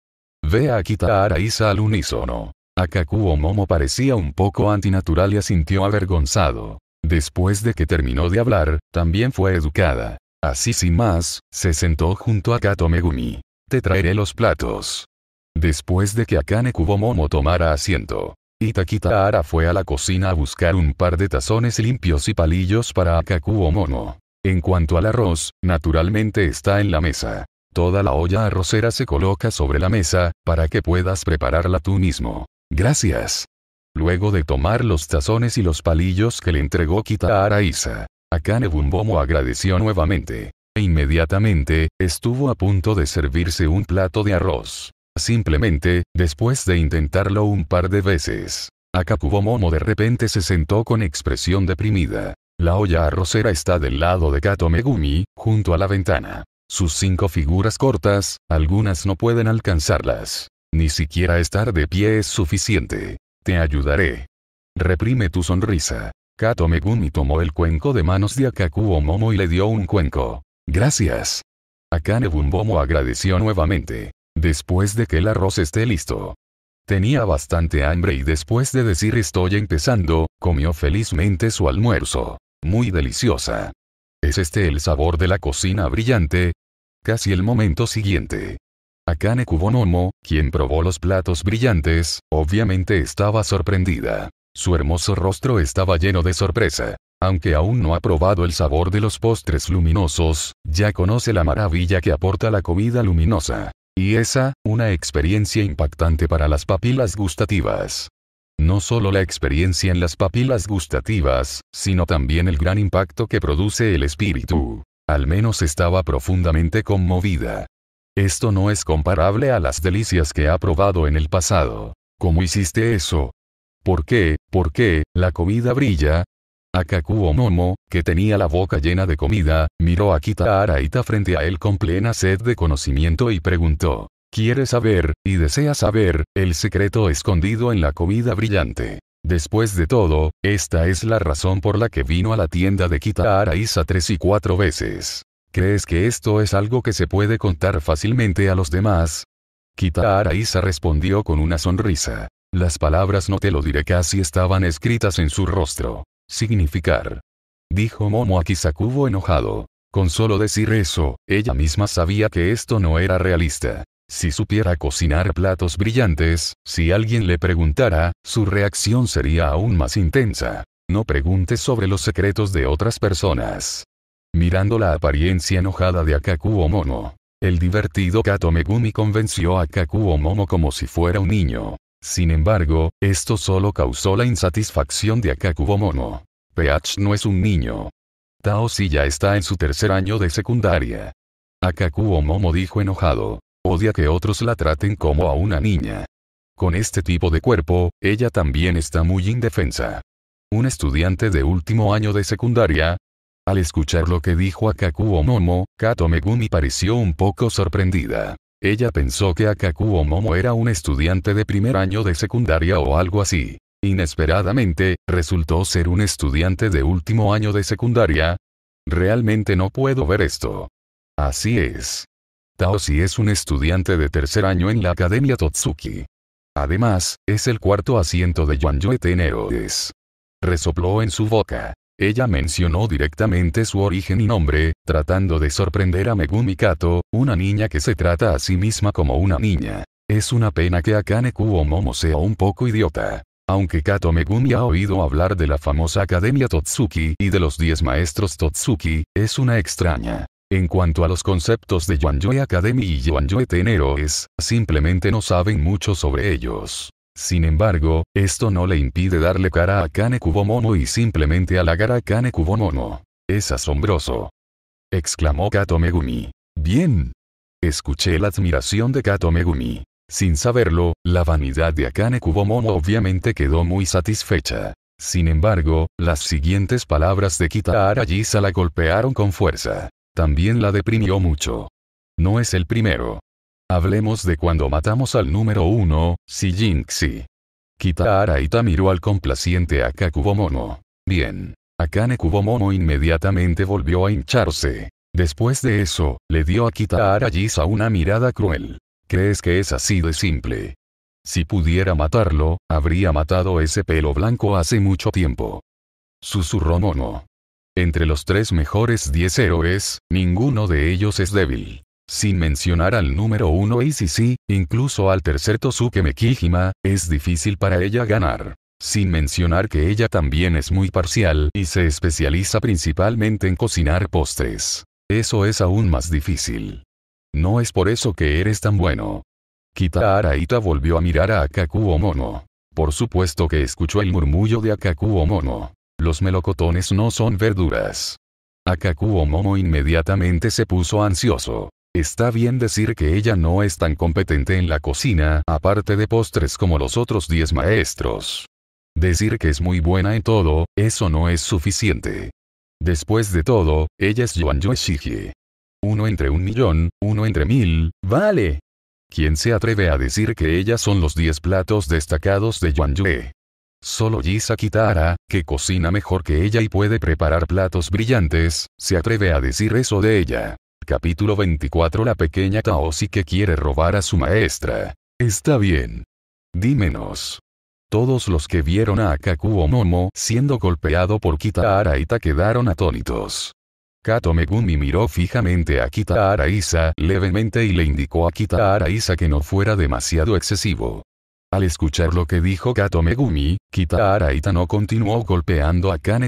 Ve a Kita al unísono. Akakuo Momo parecía un poco antinatural y asintió avergonzado. Después de que terminó de hablar, también fue educada. Así sin más, se sentó junto a Kato Megumi. Te traeré los platos. Después de que Akane Momo tomara asiento, Itakita Ara fue a la cocina a buscar un par de tazones limpios y palillos para Akakubo Momo. En cuanto al arroz, naturalmente está en la mesa. Toda la olla arrocera se coloca sobre la mesa, para que puedas prepararla tú mismo. Gracias. Luego de tomar los tazones y los palillos que le entregó Kita Araiza, Akane Bumbomo agradeció nuevamente. E inmediatamente, estuvo a punto de servirse un plato de arroz. Simplemente, después de intentarlo un par de veces, Akakubomomo de repente se sentó con expresión deprimida. La olla arrocera está del lado de Kato Megumi, junto a la ventana. Sus cinco figuras cortas, algunas no pueden alcanzarlas. Ni siquiera estar de pie es suficiente. Te ayudaré. Reprime tu sonrisa. Kato Megumi tomó el cuenco de manos de Akakuo Momo y le dio un cuenco. Gracias. Akane Bumbomo agradeció nuevamente. Después de que el arroz esté listo. Tenía bastante hambre y después de decir estoy empezando, comió felizmente su almuerzo. Muy deliciosa. ¿Es este el sabor de la cocina brillante? Casi el momento siguiente. Akane Kubonomo, quien probó los platos brillantes, obviamente estaba sorprendida. Su hermoso rostro estaba lleno de sorpresa. Aunque aún no ha probado el sabor de los postres luminosos, ya conoce la maravilla que aporta la comida luminosa. Y esa, una experiencia impactante para las papilas gustativas. No solo la experiencia en las papilas gustativas, sino también el gran impacto que produce el espíritu. Al menos estaba profundamente conmovida. Esto no es comparable a las delicias que ha probado en el pasado. ¿Cómo hiciste eso? ¿Por qué? ¿Por qué? La comida brilla. Akakuo Momo, que tenía la boca llena de comida, miró a Kita Araita frente a él con plena sed de conocimiento y preguntó. Quiere saber, y desea saber, el secreto escondido en la comida brillante. Después de todo, esta es la razón por la que vino a la tienda de Kita Araiza tres y cuatro veces. ¿Crees que esto es algo que se puede contar fácilmente a los demás? Kita Araiza respondió con una sonrisa. Las palabras no te lo diré casi estaban escritas en su rostro. Significar. Dijo Momo Akisakubo enojado. Con solo decir eso, ella misma sabía que esto no era realista. Si supiera cocinar platos brillantes, si alguien le preguntara, su reacción sería aún más intensa. No preguntes sobre los secretos de otras personas mirando la apariencia enojada de Akakuo Momo. El divertido Kato Megumi convenció a Akakuo Momo como si fuera un niño. Sin embargo, esto solo causó la insatisfacción de Akakubo Momo. Peach no es un niño. Tao si ya está en su tercer año de secundaria. Akakuo Momo dijo enojado. Odia que otros la traten como a una niña. Con este tipo de cuerpo, ella también está muy indefensa. Un estudiante de último año de secundaria, al escuchar lo que dijo Akakuo Momo, Kato Megumi pareció un poco sorprendida. Ella pensó que Akakuo Momo era un estudiante de primer año de secundaria o algo así. Inesperadamente, resultó ser un estudiante de último año de secundaria. Realmente no puedo ver esto. Así es. Taoshi es un estudiante de tercer año en la Academia Totsuki. Además, es el cuarto asiento de Yuan Yue Resopló en su boca. Ella mencionó directamente su origen y nombre, tratando de sorprender a Megumi Kato, una niña que se trata a sí misma como una niña. Es una pena que Akane Kuomomo sea un poco idiota. Aunque Kato Megumi ha oído hablar de la famosa Academia Totsuki y de los 10 maestros Totsuki, es una extraña. En cuanto a los conceptos de Yuanjoy Academy y Yuanjoy Teneroes, simplemente no saben mucho sobre ellos. Sin embargo, esto no le impide darle cara a Kane y simplemente halagar a Kane Es asombroso. Exclamó Kato Megumi. Bien. Escuché la admiración de Kato Megumi. Sin saberlo, la vanidad de Akane Kubomono obviamente quedó muy satisfecha. Sin embargo, las siguientes palabras de Kita Gisa la golpearon con fuerza. También la deprimió mucho. No es el primero. Hablemos de cuando matamos al número uno, Si Jinxi. Kitahara miró al complaciente Akakubomono. Bien. Akane Kubomono inmediatamente volvió a hincharse. Después de eso, le dio a Kitahara Jisa una mirada cruel. ¿Crees que es así de simple? Si pudiera matarlo, habría matado ese pelo blanco hace mucho tiempo. Susurró Mono. Entre los tres mejores 10 héroes, ninguno de ellos es débil. Sin mencionar al número 1 sí, incluso al tercer Tosuke Mekijima, es difícil para ella ganar. Sin mencionar que ella también es muy parcial y se especializa principalmente en cocinar postres. Eso es aún más difícil. No es por eso que eres tan bueno. Kita Araita volvió a mirar a Akaku Mono. Por supuesto que escuchó el murmullo de Akaku Mono. Los melocotones no son verduras. Akaku inmediatamente se puso ansioso. Está bien decir que ella no es tan competente en la cocina, aparte de postres como los otros 10 maestros. Decir que es muy buena en todo, eso no es suficiente. Después de todo, ella es Yuan Yoshige. Uno entre un millón, uno entre mil, vale. ¿Quién se atreve a decir que ella son los 10 platos destacados de Yuan Yue? Solo Jisa Kitara, que cocina mejor que ella y puede preparar platos brillantes, se atreve a decir eso de ella. Capítulo 24 La pequeña Taosi que quiere robar a su maestra. Está bien. Dímenos. Todos los que vieron a Akakuo Momo siendo golpeado por Kita Araita quedaron atónitos. Kato Megumi miró fijamente a Kita Araisa levemente y le indicó a Kita Araisa que no fuera demasiado excesivo. Al escuchar lo que dijo Kato Megumi, Kita Araita no continuó golpeando a Kane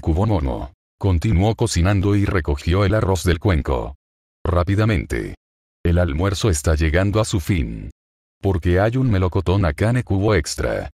Continuó cocinando y recogió el arroz del cuenco. Rápidamente. El almuerzo está llegando a su fin. Porque hay un melocotón a Kubo cubo extra.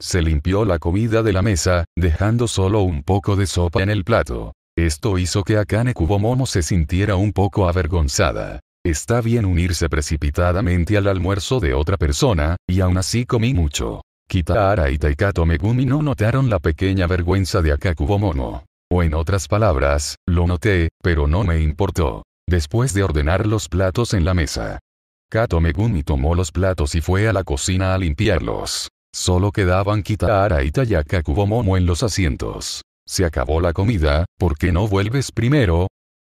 Se limpió la comida de la mesa, dejando solo un poco de sopa en el plato. Esto hizo que Akane Momo se sintiera un poco avergonzada. Está bien unirse precipitadamente al almuerzo de otra persona, y aún así comí mucho. Kitaara y Taikato Megumi no notaron la pequeña vergüenza de mono. O en otras palabras, lo noté, pero no me importó después de ordenar los platos en la mesa. Kato Megumi tomó los platos y fue a la cocina a limpiarlos. Solo quedaban Araita y Tayaka en los asientos. Se acabó la comida, ¿por qué no vuelves primero?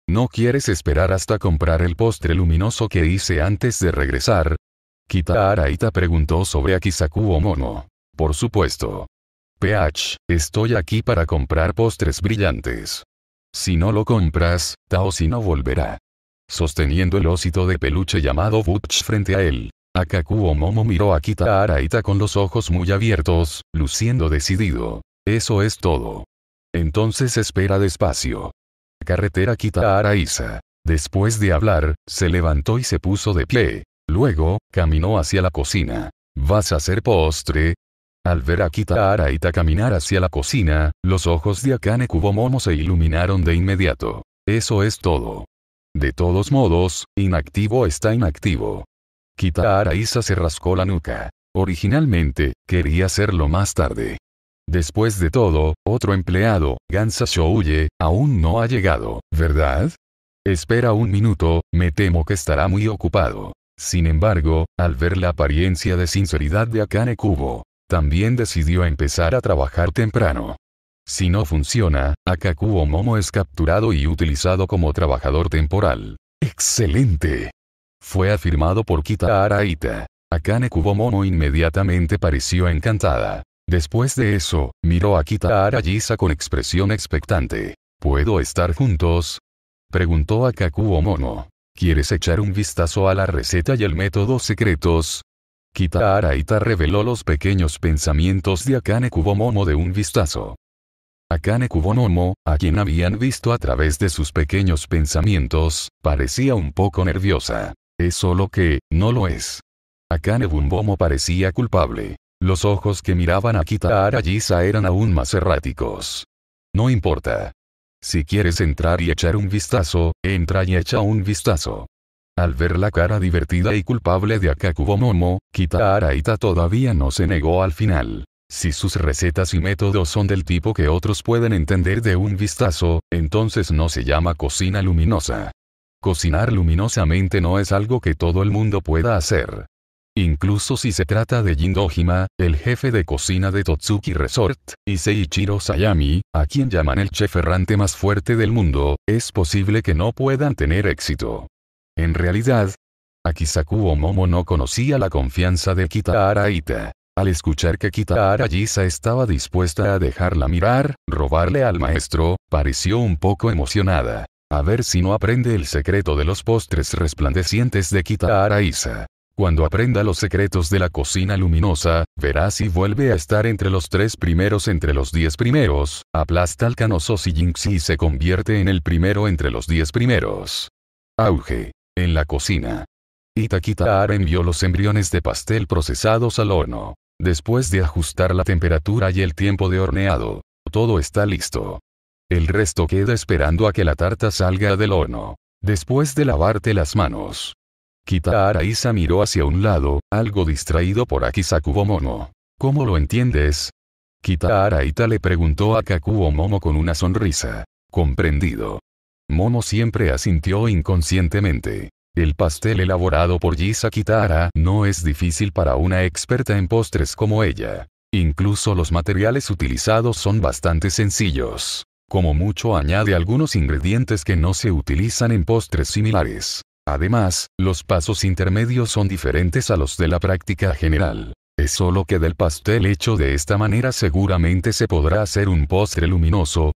¿No quieres esperar hasta comprar el postre luminoso que hice antes de regresar? Kita Araita preguntó sobre Akisaku Por supuesto. PH, estoy aquí para comprar postres brillantes. Si no lo compras, si no volverá sosteniendo el osito de peluche llamado Butch frente a él. Akakuo Momo miró a Kita Araita con los ojos muy abiertos, luciendo decidido. Eso es todo. Entonces espera despacio. Carretera Kita Araiza. Después de hablar, se levantó y se puso de pie. Luego, caminó hacia la cocina. ¿Vas a hacer postre? Al ver a Kita Araita caminar hacia la cocina, los ojos de Akane Kubomomo se iluminaron de inmediato. Eso es todo. De todos modos, inactivo está inactivo. Kita Araiza se rascó la nuca. Originalmente, quería hacerlo más tarde. Después de todo, otro empleado, Gansa Shouye, aún no ha llegado, ¿verdad? Espera un minuto, me temo que estará muy ocupado. Sin embargo, al ver la apariencia de sinceridad de Akane Kubo, también decidió empezar a trabajar temprano. Si no funciona, Akakubo Momo es capturado y utilizado como trabajador temporal. ¡Excelente! Fue afirmado por Kitahara Ita. Akane Kubomomo inmediatamente pareció encantada. Después de eso, miró a Kita Yisa con expresión expectante. ¿Puedo estar juntos? Preguntó a Momo. ¿Quieres echar un vistazo a la receta y el método secretos? Kita Ita reveló los pequeños pensamientos de Akane Kubomomo de un vistazo. Akane Kubonomo, a quien habían visto a través de sus pequeños pensamientos, parecía un poco nerviosa. Es solo que, no lo es. Akane Bumbomo parecía culpable. Los ojos que miraban a Kita Arayisa eran aún más erráticos. No importa. Si quieres entrar y echar un vistazo, entra y echa un vistazo. Al ver la cara divertida y culpable de Akane Kubonomo, Kita Ita todavía no se negó al final. Si sus recetas y métodos son del tipo que otros pueden entender de un vistazo, entonces no se llama cocina luminosa. Cocinar luminosamente no es algo que todo el mundo pueda hacer. Incluso si se trata de Jin el jefe de cocina de Totsuki Resort, y Seiichiro Sayami, a quien llaman el chef errante más fuerte del mundo, es posible que no puedan tener éxito. En realidad, Akisaku Momo no conocía la confianza de Kita Araita. Al escuchar que Kitahara Yisa estaba dispuesta a dejarla mirar, robarle al maestro, pareció un poco emocionada. A ver si no aprende el secreto de los postres resplandecientes de Kitahara Isa. Cuando aprenda los secretos de la cocina luminosa, verás si vuelve a estar entre los tres primeros entre los diez primeros, aplasta al canoso Jinxi y se convierte en el primero entre los diez primeros. Auge. En la cocina. Kitahara envió los embriones de pastel procesados al horno. Después de ajustar la temperatura y el tiempo de horneado, todo está listo. El resto queda esperando a que la tarta salga del horno. Después de lavarte las manos. Kita Araiza miró hacia un lado, algo distraído por Akisakubo Momo. ¿Cómo lo entiendes? Kita Araita le preguntó a Kakuo Momo con una sonrisa. Comprendido. Momo siempre asintió inconscientemente. El pastel elaborado por Gisa Kitara no es difícil para una experta en postres como ella. Incluso los materiales utilizados son bastante sencillos. Como mucho añade algunos ingredientes que no se utilizan en postres similares. Además, los pasos intermedios son diferentes a los de la práctica general. Es solo que del pastel hecho de esta manera seguramente se podrá hacer un postre luminoso,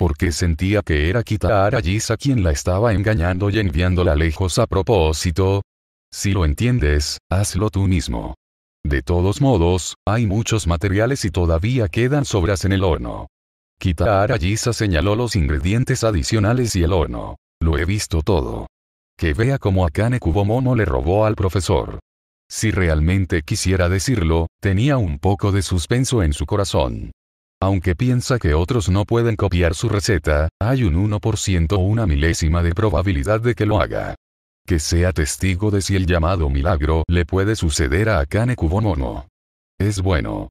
porque sentía que era Kitahara Gisa quien la estaba engañando y enviándola lejos a propósito. Si lo entiendes, hazlo tú mismo. De todos modos, hay muchos materiales y todavía quedan sobras en el horno. Kitahara Gisa señaló los ingredientes adicionales y el horno. Lo he visto todo. Que vea cómo Akane Kubomono le robó al profesor. Si realmente quisiera decirlo, tenía un poco de suspenso en su corazón. Aunque piensa que otros no pueden copiar su receta, hay un 1% o una milésima de probabilidad de que lo haga. Que sea testigo de si el llamado milagro le puede suceder a Akane Mono. Es bueno.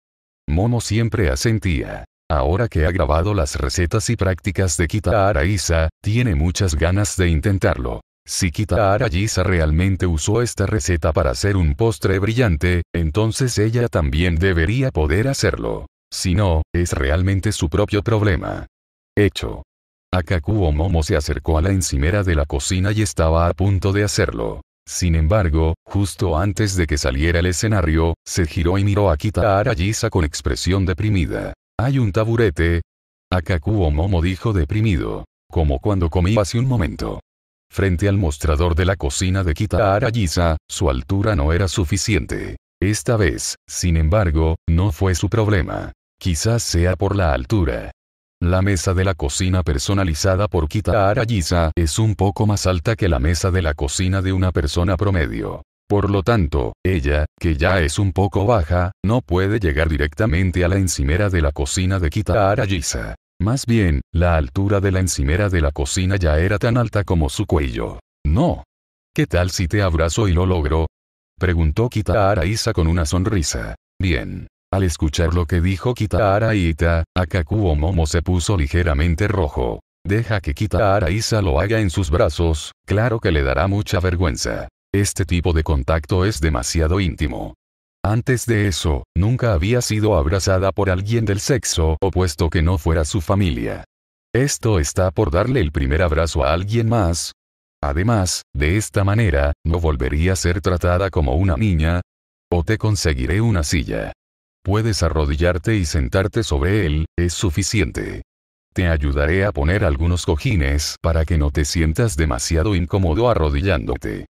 Mono siempre asentía. Ahora que ha grabado las recetas y prácticas de Kita Araiza, tiene muchas ganas de intentarlo. Si Kita Araiza realmente usó esta receta para hacer un postre brillante, entonces ella también debería poder hacerlo. Si no, es realmente su propio problema. Hecho. Akakuo Momo se acercó a la encimera de la cocina y estaba a punto de hacerlo. Sin embargo, justo antes de que saliera el escenario, se giró y miró a Kita Arayisa con expresión deprimida. ¿Hay un taburete? Akakuo Momo dijo deprimido. Como cuando comí hace un momento. Frente al mostrador de la cocina de Kita Arayisa, su altura no era suficiente. Esta vez, sin embargo, no fue su problema. Quizás sea por la altura. La mesa de la cocina personalizada por Kita Yisa es un poco más alta que la mesa de la cocina de una persona promedio. Por lo tanto, ella, que ya es un poco baja, no puede llegar directamente a la encimera de la cocina de Kita Yisa. Más bien, la altura de la encimera de la cocina ya era tan alta como su cuello. No. ¿Qué tal si te abrazo y lo logro? Preguntó Kita Yisa con una sonrisa. Bien. Al escuchar lo que dijo Kitahara Ita, Akakuo Momo se puso ligeramente rojo. Deja que Kitahara Isa lo haga en sus brazos, claro que le dará mucha vergüenza. Este tipo de contacto es demasiado íntimo. Antes de eso, nunca había sido abrazada por alguien del sexo opuesto que no fuera su familia. Esto está por darle el primer abrazo a alguien más. Además, de esta manera, no volvería a ser tratada como una niña. O te conseguiré una silla. Puedes arrodillarte y sentarte sobre él, es suficiente. Te ayudaré a poner algunos cojines para que no te sientas demasiado incómodo arrodillándote.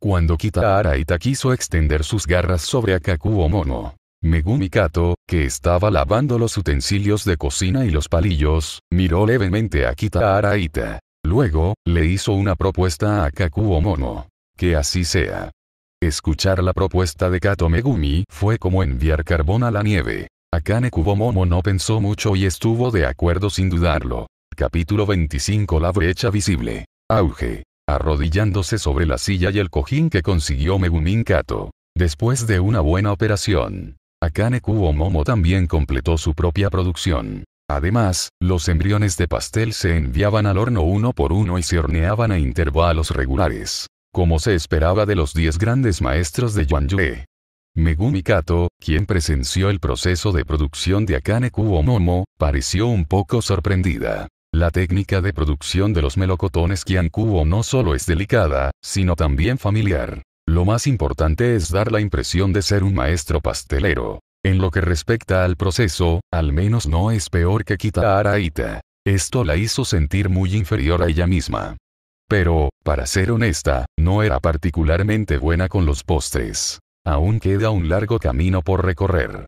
Cuando Kita Araita quiso extender sus garras sobre Akaku Mono, Megumi Kato, que estaba lavando los utensilios de cocina y los palillos, miró levemente a Kita Araita. Luego, le hizo una propuesta a Kakuo Mono. Que así sea. Escuchar la propuesta de Kato Megumi fue como enviar carbón a la nieve. Akane Momo no pensó mucho y estuvo de acuerdo sin dudarlo. Capítulo 25 La brecha visible. Auge. Arrodillándose sobre la silla y el cojín que consiguió Megumin Kato. Después de una buena operación, Akane Momo también completó su propia producción. Además, los embriones de pastel se enviaban al horno uno por uno y se horneaban a intervalos regulares como se esperaba de los diez grandes maestros de Yue. Megumi Kato, quien presenció el proceso de producción de Akane Kubo Momo, pareció un poco sorprendida. La técnica de producción de los melocotones Kuo no solo es delicada, sino también familiar. Lo más importante es dar la impresión de ser un maestro pastelero. En lo que respecta al proceso, al menos no es peor que Kita Araita. Esto la hizo sentir muy inferior a ella misma. Pero, para ser honesta, no era particularmente buena con los postres. Aún queda un largo camino por recorrer.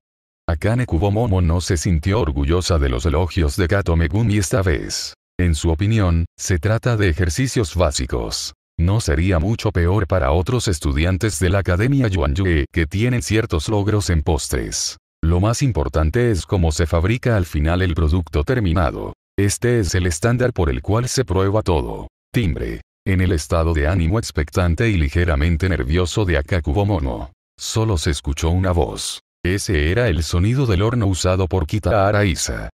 Akane Kubomomo no se sintió orgullosa de los elogios de Kato Megumi esta vez. En su opinión, se trata de ejercicios básicos. No sería mucho peor para otros estudiantes de la Academia Yuanyue que tienen ciertos logros en postres. Lo más importante es cómo se fabrica al final el producto terminado. Este es el estándar por el cual se prueba todo. Timbre. En el estado de ánimo expectante y ligeramente nervioso de Akakubo Mono. Solo se escuchó una voz. Ese era el sonido del horno usado por Kitahara Isa.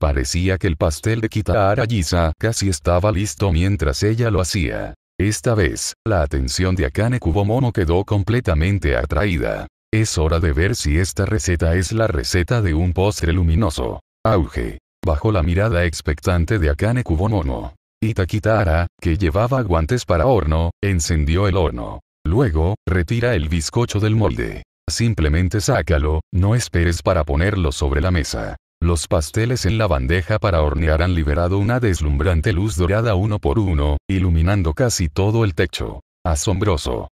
Parecía que el pastel de Kitahara Isa casi estaba listo mientras ella lo hacía. Esta vez, la atención de Akane Kubomono quedó completamente atraída. Es hora de ver si esta receta es la receta de un postre luminoso. Auge. Bajo la mirada expectante de Akane Kubomono, Itakitara, que llevaba guantes para horno, encendió el horno. Luego, retira el bizcocho del molde. Simplemente sácalo, no esperes para ponerlo sobre la mesa. Los pasteles en la bandeja para hornear han liberado una deslumbrante luz dorada uno por uno, iluminando casi todo el techo. Asombroso.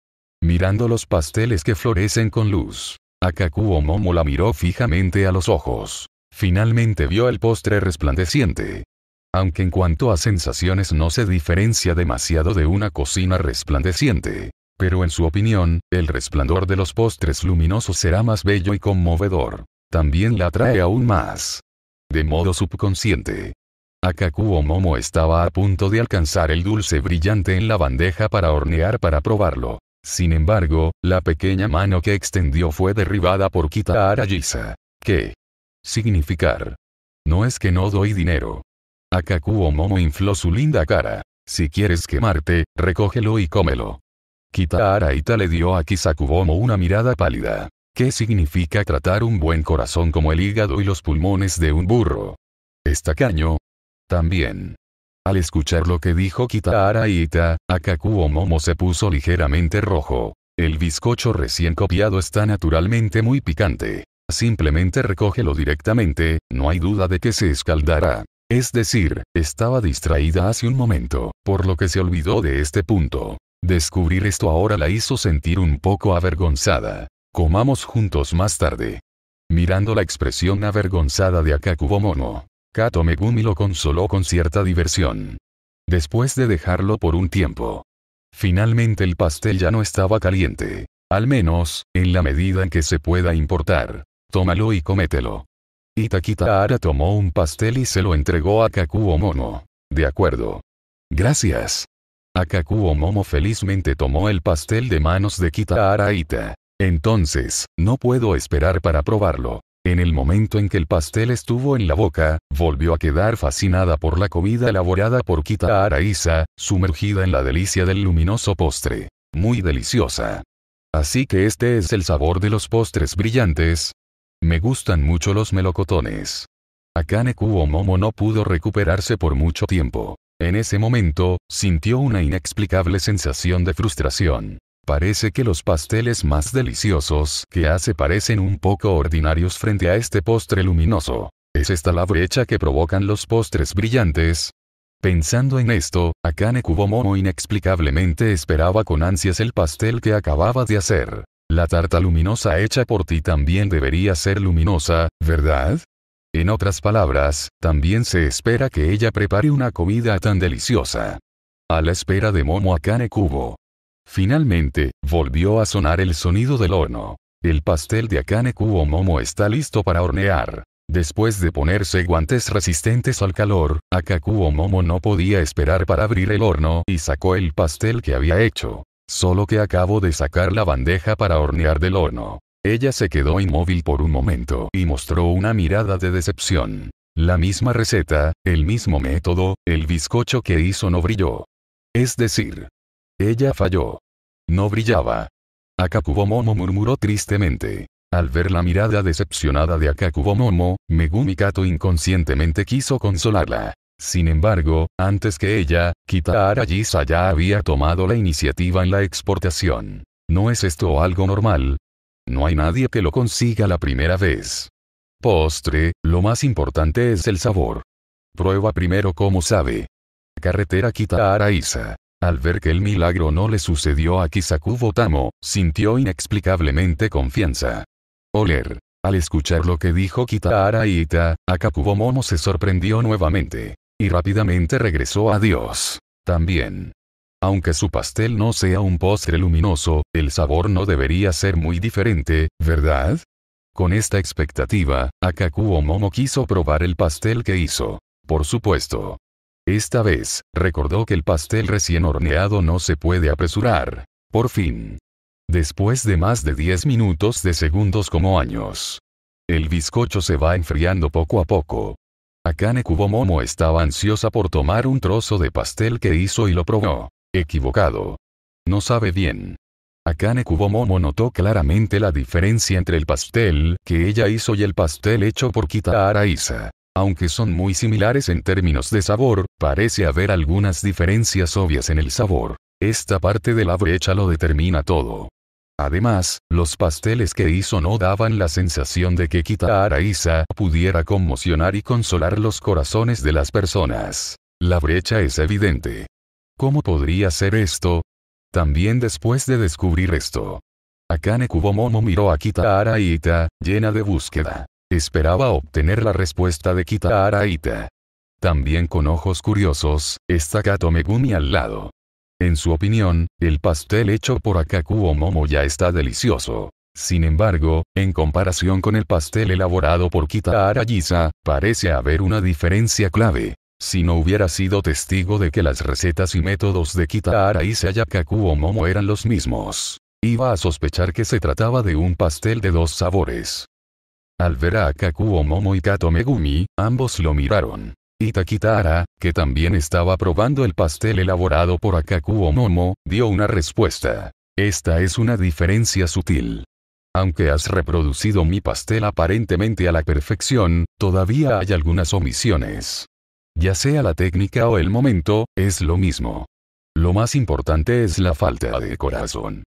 Mirando los pasteles que florecen con luz. Akakuo Momo la miró fijamente a los ojos. Finalmente vio el postre resplandeciente aunque en cuanto a sensaciones no se diferencia demasiado de una cocina resplandeciente. Pero en su opinión, el resplandor de los postres luminosos será más bello y conmovedor. También la atrae aún más. De modo subconsciente. Akakuo Momo estaba a punto de alcanzar el dulce brillante en la bandeja para hornear para probarlo. Sin embargo, la pequeña mano que extendió fue derribada por Kita Arayisa. ¿Qué? Significar. No es que no doy dinero. Akakuo Momo infló su linda cara. Si quieres quemarte, recógelo y cómelo. Kita Araita le dio a Kisakubomo una mirada pálida. ¿Qué significa tratar un buen corazón como el hígado y los pulmones de un burro? ¿Estacaño? También. Al escuchar lo que dijo Kita Araita, Akakuo Momo se puso ligeramente rojo. El bizcocho recién copiado está naturalmente muy picante. Simplemente recógelo directamente, no hay duda de que se escaldará. Es decir, estaba distraída hace un momento, por lo que se olvidó de este punto. Descubrir esto ahora la hizo sentir un poco avergonzada. Comamos juntos más tarde. Mirando la expresión avergonzada de Akakubomono, Kato Megumi lo consoló con cierta diversión. Después de dejarlo por un tiempo. Finalmente el pastel ya no estaba caliente. Al menos, en la medida en que se pueda importar. Tómalo y comételo. Y Ara tomó un pastel y se lo entregó a Kakuo Momo. De acuerdo. Gracias. kakuo Momo felizmente tomó el pastel de manos de Kitahara Ita. Entonces, no puedo esperar para probarlo. En el momento en que el pastel estuvo en la boca, volvió a quedar fascinada por la comida elaborada por Kitahara Isa, sumergida en la delicia del luminoso postre. Muy deliciosa. Así que este es el sabor de los postres brillantes, me gustan mucho los melocotones. Akane Momo no pudo recuperarse por mucho tiempo. En ese momento, sintió una inexplicable sensación de frustración. Parece que los pasteles más deliciosos que hace parecen un poco ordinarios frente a este postre luminoso. ¿Es esta la brecha que provocan los postres brillantes? Pensando en esto, Akane Momo inexplicablemente esperaba con ansias el pastel que acababa de hacer. La tarta luminosa hecha por ti también debería ser luminosa, ¿verdad? En otras palabras, también se espera que ella prepare una comida tan deliciosa. A la espera de Momo Akane Kubo. Finalmente, volvió a sonar el sonido del horno. El pastel de Akane Kubo Momo está listo para hornear. Después de ponerse guantes resistentes al calor, Akakubo Momo no podía esperar para abrir el horno y sacó el pastel que había hecho. Solo que acabo de sacar la bandeja para hornear del horno. Ella se quedó inmóvil por un momento y mostró una mirada de decepción. La misma receta, el mismo método, el bizcocho que hizo no brilló. Es decir, ella falló. No brillaba. Akakubomomo murmuró tristemente. Al ver la mirada decepcionada de Akakubomomo, Megumi Kato inconscientemente quiso consolarla. Sin embargo, antes que ella, Kitahara Yisa ya había tomado la iniciativa en la exportación. ¿No es esto algo normal? No hay nadie que lo consiga la primera vez. Postre, lo más importante es el sabor. Prueba primero cómo sabe. Carretera Kitahara Isa. Al ver que el milagro no le sucedió a Kisakubo Tamo, sintió inexplicablemente confianza. Oler. Al escuchar lo que dijo Kitahara Ita, Akakubo se sorprendió nuevamente y rápidamente regresó a Dios. También. Aunque su pastel no sea un postre luminoso, el sabor no debería ser muy diferente, ¿verdad? Con esta expectativa, Akakuo Momo quiso probar el pastel que hizo. Por supuesto. Esta vez, recordó que el pastel recién horneado no se puede apresurar. Por fin. Después de más de 10 minutos de segundos como años. El bizcocho se va enfriando poco a poco. Akane Kubomomo estaba ansiosa por tomar un trozo de pastel que hizo y lo probó. Equivocado. No sabe bien. Akane Kubomomo notó claramente la diferencia entre el pastel que ella hizo y el pastel hecho por Kita Isa. Aunque son muy similares en términos de sabor, parece haber algunas diferencias obvias en el sabor. Esta parte de la brecha lo determina todo. Además, los pasteles que hizo no daban la sensación de que Kita Araiza pudiera conmocionar y consolar los corazones de las personas. La brecha es evidente. ¿Cómo podría ser esto? También después de descubrir esto. Akane Kubomomo miró a Kita Araita, llena de búsqueda. Esperaba obtener la respuesta de Kita Araita. También con ojos curiosos, está Kato Megumi al lado. En su opinión, el pastel hecho por Akakuo Momo ya está delicioso. Sin embargo, en comparación con el pastel elaborado por Kita Yisa, parece haber una diferencia clave. Si no hubiera sido testigo de que las recetas y métodos de Kita Yisa y Akakuo Momo eran los mismos, iba a sospechar que se trataba de un pastel de dos sabores. Al ver a Akakuo Momo y Kato Megumi, ambos lo miraron. Takitara, que también estaba probando el pastel elaborado por Akaku Momo, dio una respuesta. Esta es una diferencia sutil. Aunque has reproducido mi pastel aparentemente a la perfección, todavía hay algunas omisiones. Ya sea la técnica o el momento, es lo mismo. Lo más importante es la falta de corazón.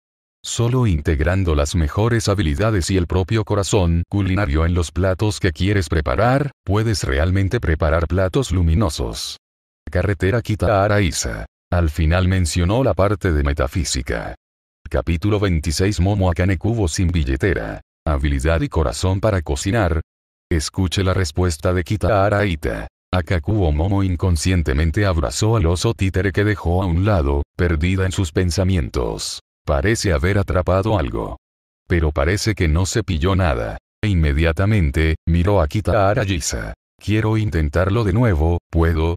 Solo integrando las mejores habilidades y el propio corazón culinario en los platos que quieres preparar, puedes realmente preparar platos luminosos. Carretera kitahara Araiza. Al final mencionó la parte de metafísica. Capítulo 26 Momo Akane Kubo sin billetera. Habilidad y corazón para cocinar. Escuche la respuesta de Kita Ita. Akakuo Momo inconscientemente abrazó al oso títere que dejó a un lado, perdida en sus pensamientos. Parece haber atrapado algo. Pero parece que no se pilló nada. E inmediatamente, miró a Kitahara Gisa. Quiero intentarlo de nuevo, ¿puedo?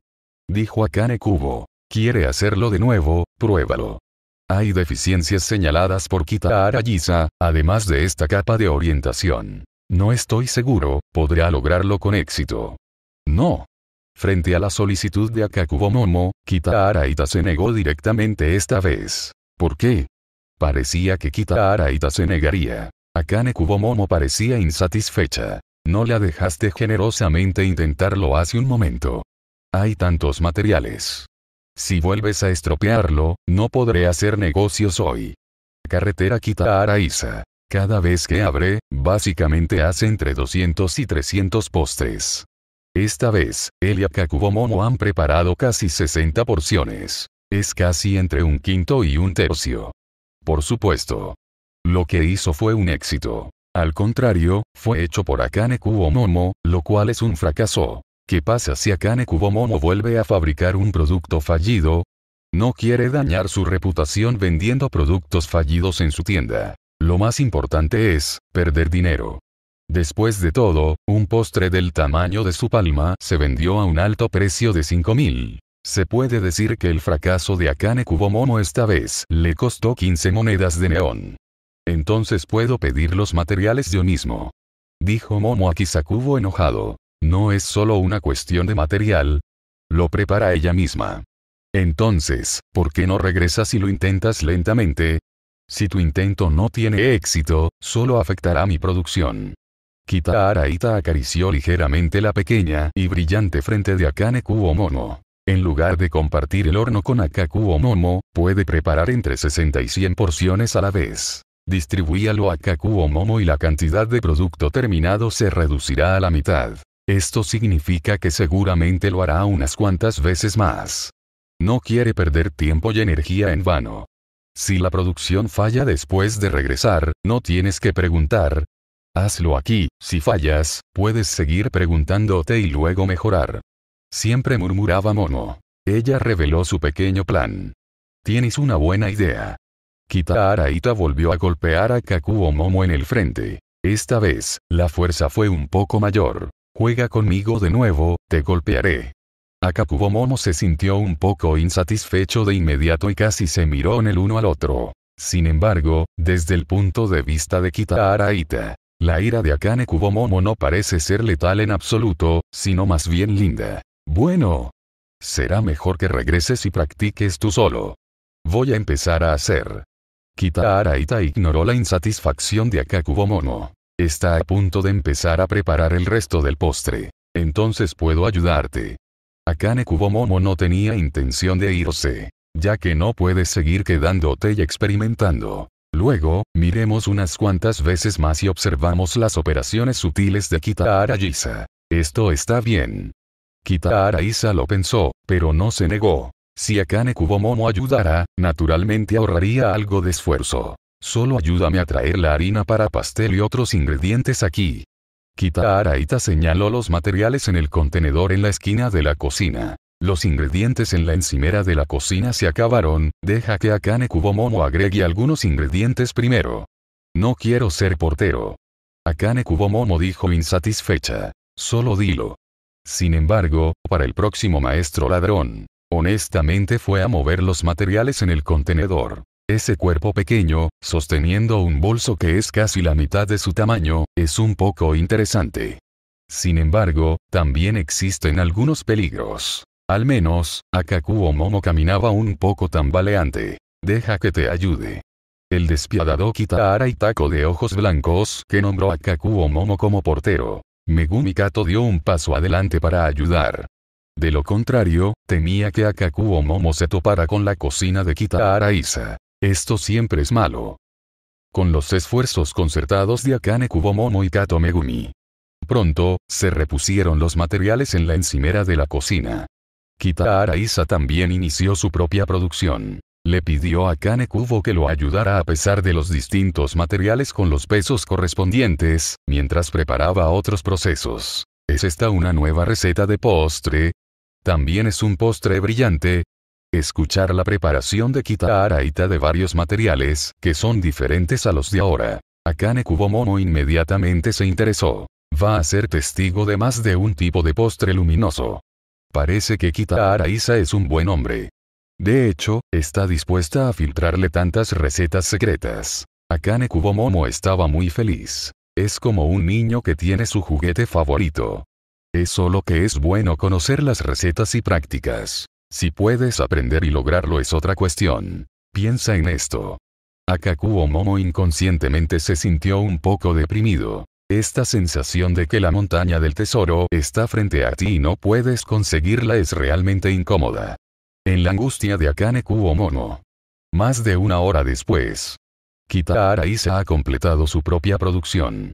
Dijo Akane Kubo. ¿Quiere hacerlo de nuevo? Pruébalo. Hay deficiencias señaladas por Kitahara Gisa, además de esta capa de orientación. No estoy seguro, podrá lograrlo con éxito. No. Frente a la solicitud de Akakubo Momo, Kitahara Ita se negó directamente esta vez. ¿Por qué? Parecía que Kita Araita se negaría. Akane Kubomomo parecía insatisfecha. No la dejaste generosamente intentarlo hace un momento. Hay tantos materiales. Si vuelves a estropearlo, no podré hacer negocios hoy. Carretera Kita Araiza. Cada vez que abre, básicamente hace entre 200 y 300 postres. Esta vez, él y Akakubomomo han preparado casi 60 porciones. Es casi entre un quinto y un tercio por supuesto. Lo que hizo fue un éxito. Al contrario, fue hecho por Akane Momo, lo cual es un fracaso. ¿Qué pasa si Akane Kubomomo vuelve a fabricar un producto fallido? No quiere dañar su reputación vendiendo productos fallidos en su tienda. Lo más importante es, perder dinero. Después de todo, un postre del tamaño de su palma se vendió a un alto precio de 5.000 se puede decir que el fracaso de Akane Momo esta vez le costó 15 monedas de neón. Entonces puedo pedir los materiales yo mismo. Dijo Momo a Kisakubo enojado. No es solo una cuestión de material. Lo prepara ella misma. Entonces, ¿por qué no regresas y lo intentas lentamente? Si tu intento no tiene éxito, solo afectará mi producción. Kita Araita acarició ligeramente la pequeña y brillante frente de Akane Kubo Momo. En lugar de compartir el horno con Akaku o Momo, puede preparar entre 60 y 100 porciones a la vez. Distribuíalo a Akaku o Momo y la cantidad de producto terminado se reducirá a la mitad. Esto significa que seguramente lo hará unas cuantas veces más. No quiere perder tiempo y energía en vano. Si la producción falla después de regresar, no tienes que preguntar. Hazlo aquí, si fallas, puedes seguir preguntándote y luego mejorar. Siempre murmuraba Momo. Ella reveló su pequeño plan. Tienes una buena idea. Kita Araita volvió a golpear a Kakuo Momo en el frente. Esta vez, la fuerza fue un poco mayor. Juega conmigo de nuevo, te golpearé. Akakubo Momo se sintió un poco insatisfecho de inmediato y casi se miró en el uno al otro. Sin embargo, desde el punto de vista de Kita Araita, la ira de Akane Kubomomo no parece ser letal en absoluto, sino más bien linda. Bueno. Será mejor que regreses y practiques tú solo. Voy a empezar a hacer. Kita Araita e ignoró la insatisfacción de Akakubo Está a punto de empezar a preparar el resto del postre. Entonces puedo ayudarte. Akane Kubomomo no tenía intención de irse, ya que no puedes seguir quedándote y experimentando. Luego, miremos unas cuantas veces más y observamos las operaciones sutiles de Kita Arayisa. Esto está bien. Kita lo pensó, pero no se negó. Si Akane Kubomomo ayudara, naturalmente ahorraría algo de esfuerzo. Solo ayúdame a traer la harina para pastel y otros ingredientes aquí. Kita señaló los materiales en el contenedor en la esquina de la cocina. Los ingredientes en la encimera de la cocina se acabaron, deja que Akane Kubomomo agregue algunos ingredientes primero. No quiero ser portero. Akane Kubomomo dijo insatisfecha. Solo dilo. Sin embargo, para el próximo maestro ladrón, honestamente fue a mover los materiales en el contenedor. Ese cuerpo pequeño, sosteniendo un bolso que es casi la mitad de su tamaño, es un poco interesante. Sin embargo, también existen algunos peligros. Al menos, Akakuo Momo caminaba un poco tambaleante. Deja que te ayude. El despiadado Kitahara taco de ojos blancos, que nombró a Kakuo Momo como portero, Megumi Kato dio un paso adelante para ayudar. De lo contrario, temía que Akakuo Momo se topara con la cocina de Kita Araiza. Esto siempre es malo. Con los esfuerzos concertados de Akane Kubo y Kato Megumi. Pronto, se repusieron los materiales en la encimera de la cocina. Kita Araiza también inició su propia producción le pidió a Kane Kubo que lo ayudara a pesar de los distintos materiales con los pesos correspondientes, mientras preparaba otros procesos. ¿Es esta una nueva receta de postre? También es un postre brillante. Escuchar la preparación de Kita Araita de varios materiales, que son diferentes a los de ahora. A Akane Mono inmediatamente se interesó. Va a ser testigo de más de un tipo de postre luminoso. Parece que Kita Araiza es un buen hombre. De hecho, está dispuesta a filtrarle tantas recetas secretas. Akane Momo estaba muy feliz. Es como un niño que tiene su juguete favorito. Es solo que es bueno conocer las recetas y prácticas. Si puedes aprender y lograrlo es otra cuestión. Piensa en esto. Kubo Momo inconscientemente se sintió un poco deprimido. Esta sensación de que la montaña del tesoro está frente a ti y no puedes conseguirla es realmente incómoda en la angustia de Akane Kubo Más de una hora después. Kita Araiza ha completado su propia producción.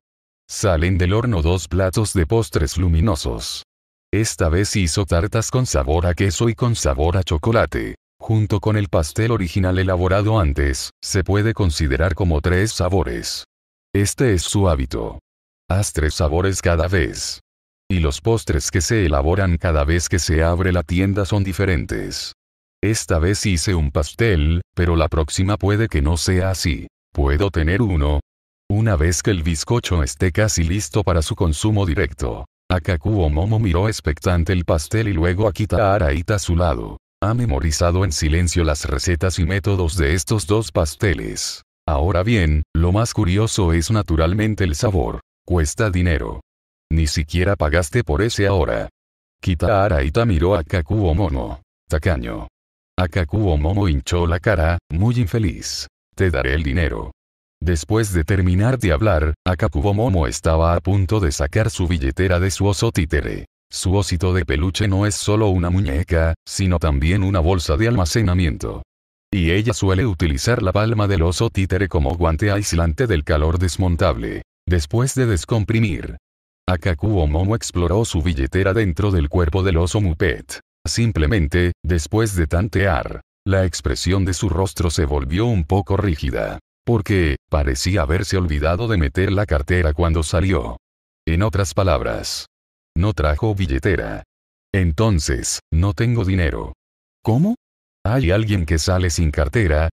Salen del horno dos platos de postres luminosos. Esta vez hizo tartas con sabor a queso y con sabor a chocolate. Junto con el pastel original elaborado antes, se puede considerar como tres sabores. Este es su hábito. Haz tres sabores cada vez. Y los postres que se elaboran cada vez que se abre la tienda son diferentes. Esta vez hice un pastel, pero la próxima puede que no sea así. ¿Puedo tener uno? Una vez que el bizcocho esté casi listo para su consumo directo. Akakuo Momo miró expectante el pastel y luego a a su lado. Ha memorizado en silencio las recetas y métodos de estos dos pasteles. Ahora bien, lo más curioso es naturalmente el sabor. Cuesta dinero. Ni siquiera pagaste por ese ahora. Kita miró a Kakuo Momo. Tacaño. Akakuo Momo hinchó la cara, muy infeliz. Te daré el dinero. Después de terminar de hablar, Akakubo Momo estaba a punto de sacar su billetera de su oso títere. Su osito de peluche no es solo una muñeca, sino también una bolsa de almacenamiento. Y ella suele utilizar la palma del oso títere como guante aislante del calor desmontable. Después de descomprimir, Akakuo Momo exploró su billetera dentro del cuerpo del oso Mupet. Simplemente, después de tantear, la expresión de su rostro se volvió un poco rígida. Porque, parecía haberse olvidado de meter la cartera cuando salió. En otras palabras, no trajo billetera. Entonces, no tengo dinero. ¿Cómo? ¿Hay alguien que sale sin cartera?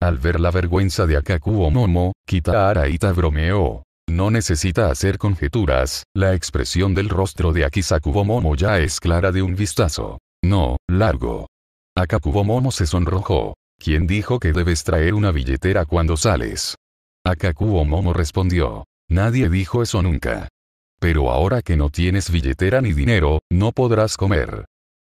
Al ver la vergüenza de Akaku Momo, Kita Araita bromeó. No necesita hacer conjeturas, la expresión del rostro de Akisaku Momo ya es clara de un vistazo. No, largo. Akakubo Momo se sonrojó. ¿Quién dijo que debes traer una billetera cuando sales? Akakubo Momo respondió. Nadie dijo eso nunca. Pero ahora que no tienes billetera ni dinero, no podrás comer.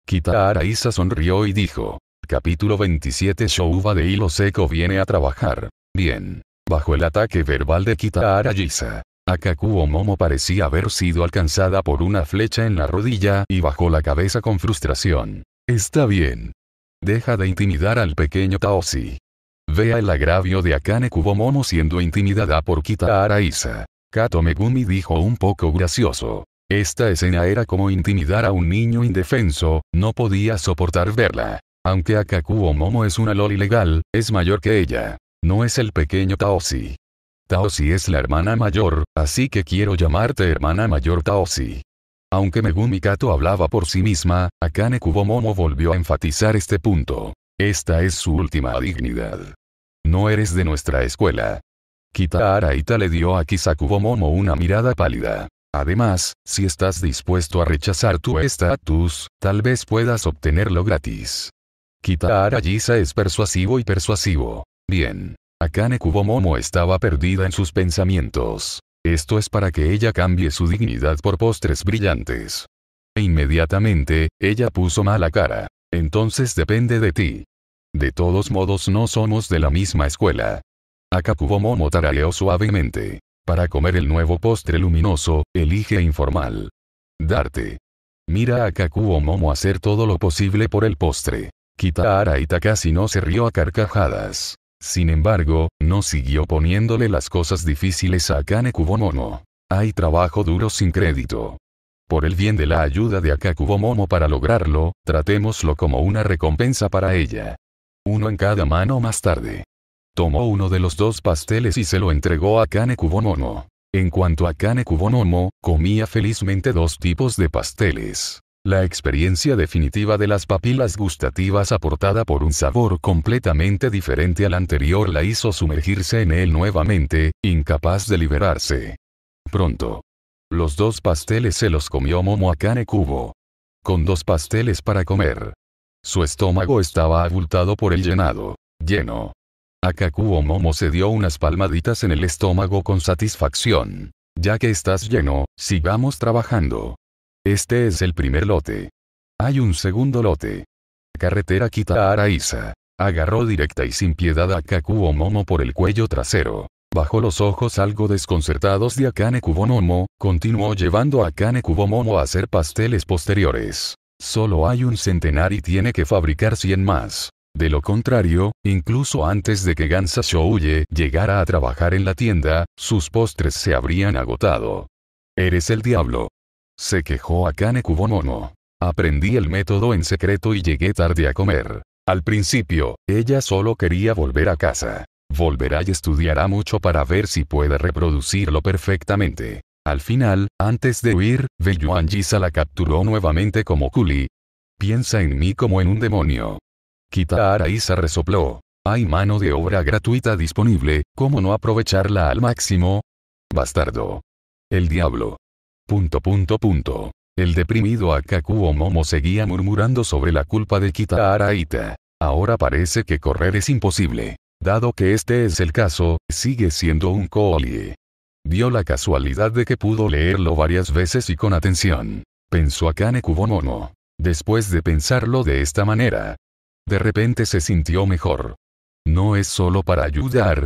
Kita Araiza sonrió y dijo. Capítulo 27 Shouba de Hilo Seco viene a trabajar. Bien. Bajo el ataque verbal de Kita Araiza, Akakuo Momo parecía haber sido alcanzada por una flecha en la rodilla y bajó la cabeza con frustración. Está bien. Deja de intimidar al pequeño Taoshi. Vea el agravio de Akane Momo siendo intimidada por Kita Araiza. Kato Megumi dijo un poco gracioso. Esta escena era como intimidar a un niño indefenso, no podía soportar verla. Aunque Akakuo Momo es una loli legal, es mayor que ella. No es el pequeño Taoshi. Taosi es la hermana mayor, así que quiero llamarte hermana mayor Taosi. Aunque Megumi Kato hablaba por sí misma, Akane Kubomomo volvió a enfatizar este punto. Esta es su última dignidad. No eres de nuestra escuela. Kita Araita le dio a Kisakubomomo una mirada pálida. Además, si estás dispuesto a rechazar tu estatus, tal vez puedas obtenerlo gratis. Kita Arayisa es persuasivo y persuasivo. Bien. Akane Kubomomo estaba perdida en sus pensamientos. Esto es para que ella cambie su dignidad por postres brillantes. E inmediatamente, ella puso mala cara. Entonces depende de ti. De todos modos no somos de la misma escuela. Akakubomomo tarareó suavemente. Para comer el nuevo postre luminoso, elige informal. Darte. Mira a Momo hacer todo lo posible por el postre. Kitaara y no se rió a carcajadas. Sin embargo, no siguió poniéndole las cosas difíciles a Akane Kubomomo. Hay trabajo duro sin crédito. Por el bien de la ayuda de Akakubomomo para lograrlo, tratémoslo como una recompensa para ella. Uno en cada mano más tarde. Tomó uno de los dos pasteles y se lo entregó a Akane Kubomomo. En cuanto a Kane Momo, comía felizmente dos tipos de pasteles. La experiencia definitiva de las papilas gustativas aportada por un sabor completamente diferente al anterior la hizo sumergirse en él nuevamente, incapaz de liberarse. Pronto. Los dos pasteles se los comió Momo Akane Kubo. Con dos pasteles para comer. Su estómago estaba abultado por el llenado. Lleno. Akakubo Momo se dio unas palmaditas en el estómago con satisfacción. Ya que estás lleno, sigamos trabajando. Este es el primer lote. Hay un segundo lote. Carretera Quita Araiza. Agarró directa y sin piedad a Kakuo Momo por el cuello trasero. Bajó los ojos algo desconcertados de Akane Kubonomo continuó llevando a Akane Kubomomo a hacer pasteles posteriores. Solo hay un centenar y tiene que fabricar 100 más. De lo contrario, incluso antes de que Gansa llegara a trabajar en la tienda, sus postres se habrían agotado. Eres el diablo. Se quejó a Kane Kubomono. Aprendí el método en secreto y llegué tarde a comer. Al principio, ella solo quería volver a casa. Volverá y estudiará mucho para ver si puede reproducirlo perfectamente. Al final, antes de huir, Yuan Jisa la capturó nuevamente como Kuli. Piensa en mí como en un demonio. Kita Araisa resopló. Hay mano de obra gratuita disponible, ¿cómo no aprovecharla al máximo? Bastardo. El diablo. Punto punto punto. El deprimido Akakuo Momo seguía murmurando sobre la culpa de Kita Araita. Ahora parece que correr es imposible. Dado que este es el caso, sigue siendo un Koolie. Vio la casualidad de que pudo leerlo varias veces y con atención. Pensó Akane Momo. Después de pensarlo de esta manera, de repente se sintió mejor. No es solo para ayudar,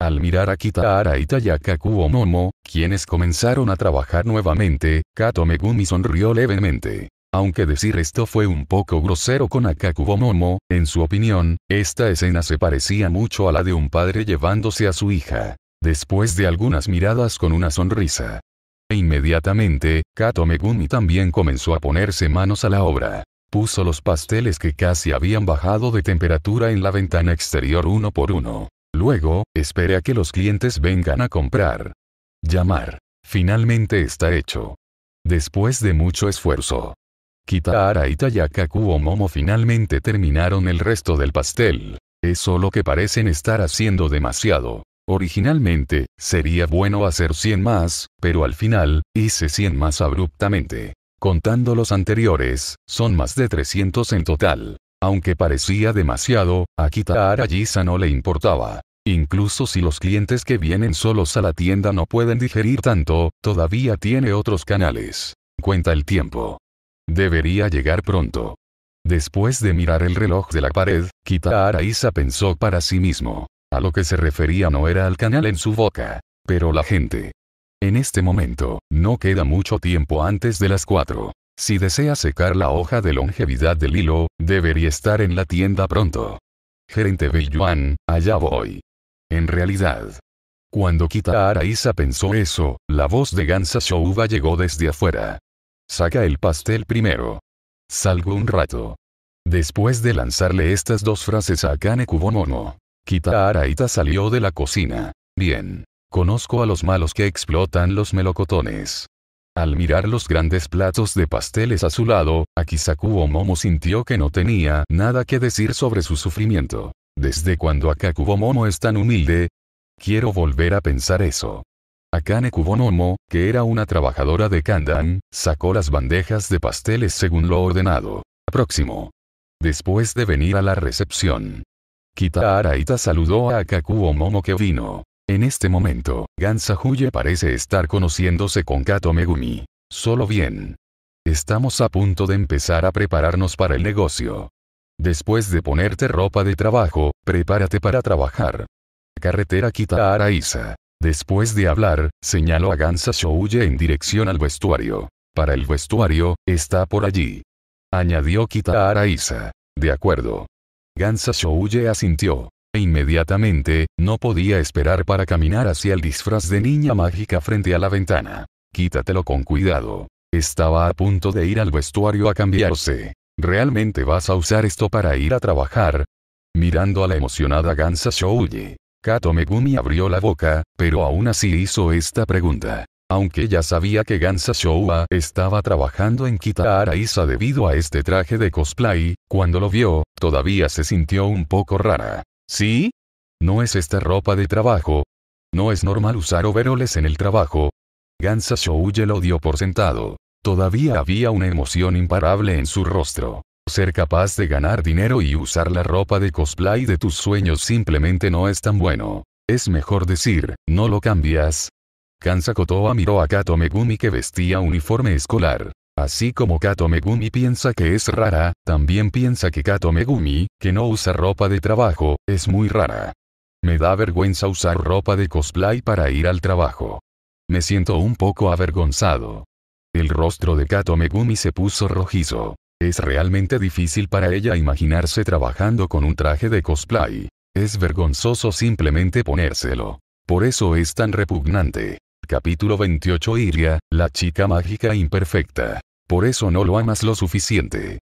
al mirar a Kitahara y Tayaka Kuomomo, quienes comenzaron a trabajar nuevamente, Kato Megumi sonrió levemente. Aunque decir esto fue un poco grosero con Akakubo Momo, en su opinión, esta escena se parecía mucho a la de un padre llevándose a su hija. Después de algunas miradas con una sonrisa. E inmediatamente, Kato Megumi también comenzó a ponerse manos a la obra. Puso los pasteles que casi habían bajado de temperatura en la ventana exterior uno por uno. Luego, espere a que los clientes vengan a comprar. Llamar. Finalmente está hecho. Después de mucho esfuerzo, Kitahara y o Momo finalmente terminaron el resto del pastel. Es solo que parecen estar haciendo demasiado. Originalmente, sería bueno hacer 100 más, pero al final, hice 100 más abruptamente. Contando los anteriores, son más de 300 en total. Aunque parecía demasiado, a Kitahara Araiza no le importaba. Incluso si los clientes que vienen solos a la tienda no pueden digerir tanto, todavía tiene otros canales. Cuenta el tiempo. Debería llegar pronto. Después de mirar el reloj de la pared, Kitahara Araiza pensó para sí mismo. A lo que se refería no era al canal en su boca, pero la gente. En este momento, no queda mucho tiempo antes de las 4. Si desea secar la hoja de longevidad del hilo, debería estar en la tienda pronto. Gerente Yuan, allá voy. En realidad. Cuando Kita Araiza pensó eso, la voz de Gansa Shouba llegó desde afuera. Saca el pastel primero. Salgo un rato. Después de lanzarle estas dos frases a Akane Kubomono, Kita Araita salió de la cocina. Bien. Conozco a los malos que explotan los melocotones. Al mirar los grandes platos de pasteles a su lado, Akisaku Momo sintió que no tenía nada que decir sobre su sufrimiento. ¿Desde cuando Akakubo Momo es tan humilde? Quiero volver a pensar eso. Akane Kubonomo, que era una trabajadora de Kandan, sacó las bandejas de pasteles según lo ordenado. Próximo. Después de venir a la recepción. Kita Araita saludó a Akakubo Momo que vino. En este momento, huye parece estar conociéndose con Kato Megumi. Solo bien. Estamos a punto de empezar a prepararnos para el negocio. Después de ponerte ropa de trabajo, prepárate para trabajar. Carretera a Araiza. Después de hablar, señaló a Gansa Shouye en dirección al vestuario. Para el vestuario, está por allí. Añadió Kita Araiza. De acuerdo. Gansa Shouye asintió. E inmediatamente, no podía esperar para caminar hacia el disfraz de niña mágica frente a la ventana. Quítatelo con cuidado. Estaba a punto de ir al vestuario a cambiarse. ¿Realmente vas a usar esto para ir a trabajar? Mirando a la emocionada Gansa Katomegumi Kato Megumi abrió la boca, pero aún así hizo esta pregunta. Aunque ya sabía que Gansa estaba trabajando en Kita Araiza debido a este traje de cosplay, cuando lo vio, todavía se sintió un poco rara. ¿Sí? No es esta ropa de trabajo. No es normal usar overoles en el trabajo. Gansa Shouye lo dio por sentado. Todavía había una emoción imparable en su rostro. Ser capaz de ganar dinero y usar la ropa de cosplay de tus sueños simplemente no es tan bueno. Es mejor decir, no lo cambias. Kansa Kotoa miró a Kato Megumi que vestía uniforme escolar. Así como Kato Megumi piensa que es rara, también piensa que Kato Megumi, que no usa ropa de trabajo, es muy rara. Me da vergüenza usar ropa de cosplay para ir al trabajo. Me siento un poco avergonzado. El rostro de Kato Megumi se puso rojizo. Es realmente difícil para ella imaginarse trabajando con un traje de cosplay. Es vergonzoso simplemente ponérselo. Por eso es tan repugnante. Capítulo 28 Iria, la chica mágica imperfecta. Por eso no lo amas lo suficiente.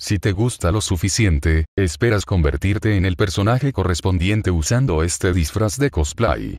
Si te gusta lo suficiente, esperas convertirte en el personaje correspondiente usando este disfraz de cosplay.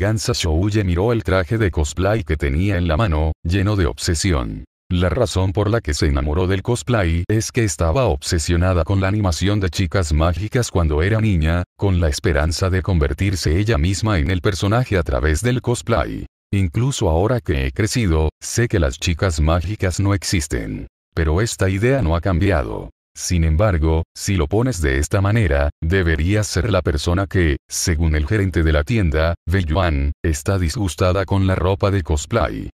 Gansa Shouye miró el traje de cosplay que tenía en la mano, lleno de obsesión. La razón por la que se enamoró del cosplay es que estaba obsesionada con la animación de chicas mágicas cuando era niña, con la esperanza de convertirse ella misma en el personaje a través del cosplay. Incluso ahora que he crecido, sé que las chicas mágicas no existen. Pero esta idea no ha cambiado. Sin embargo, si lo pones de esta manera, deberías ser la persona que, según el gerente de la tienda, Beyuan, está disgustada con la ropa de cosplay.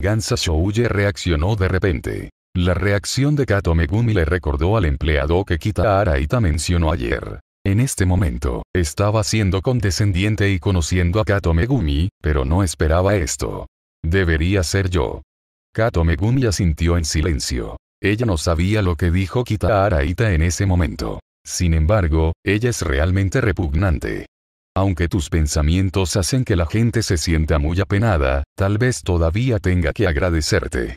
Gansa Shouye reaccionó de repente. La reacción de Kato Megumi le recordó al empleado que Kita Araita mencionó ayer. En este momento, estaba siendo condescendiente y conociendo a Kato Megumi, pero no esperaba esto. Debería ser yo. Kato Megumi asintió en silencio. Ella no sabía lo que dijo Kita Araita en ese momento. Sin embargo, ella es realmente repugnante. Aunque tus pensamientos hacen que la gente se sienta muy apenada, tal vez todavía tenga que agradecerte.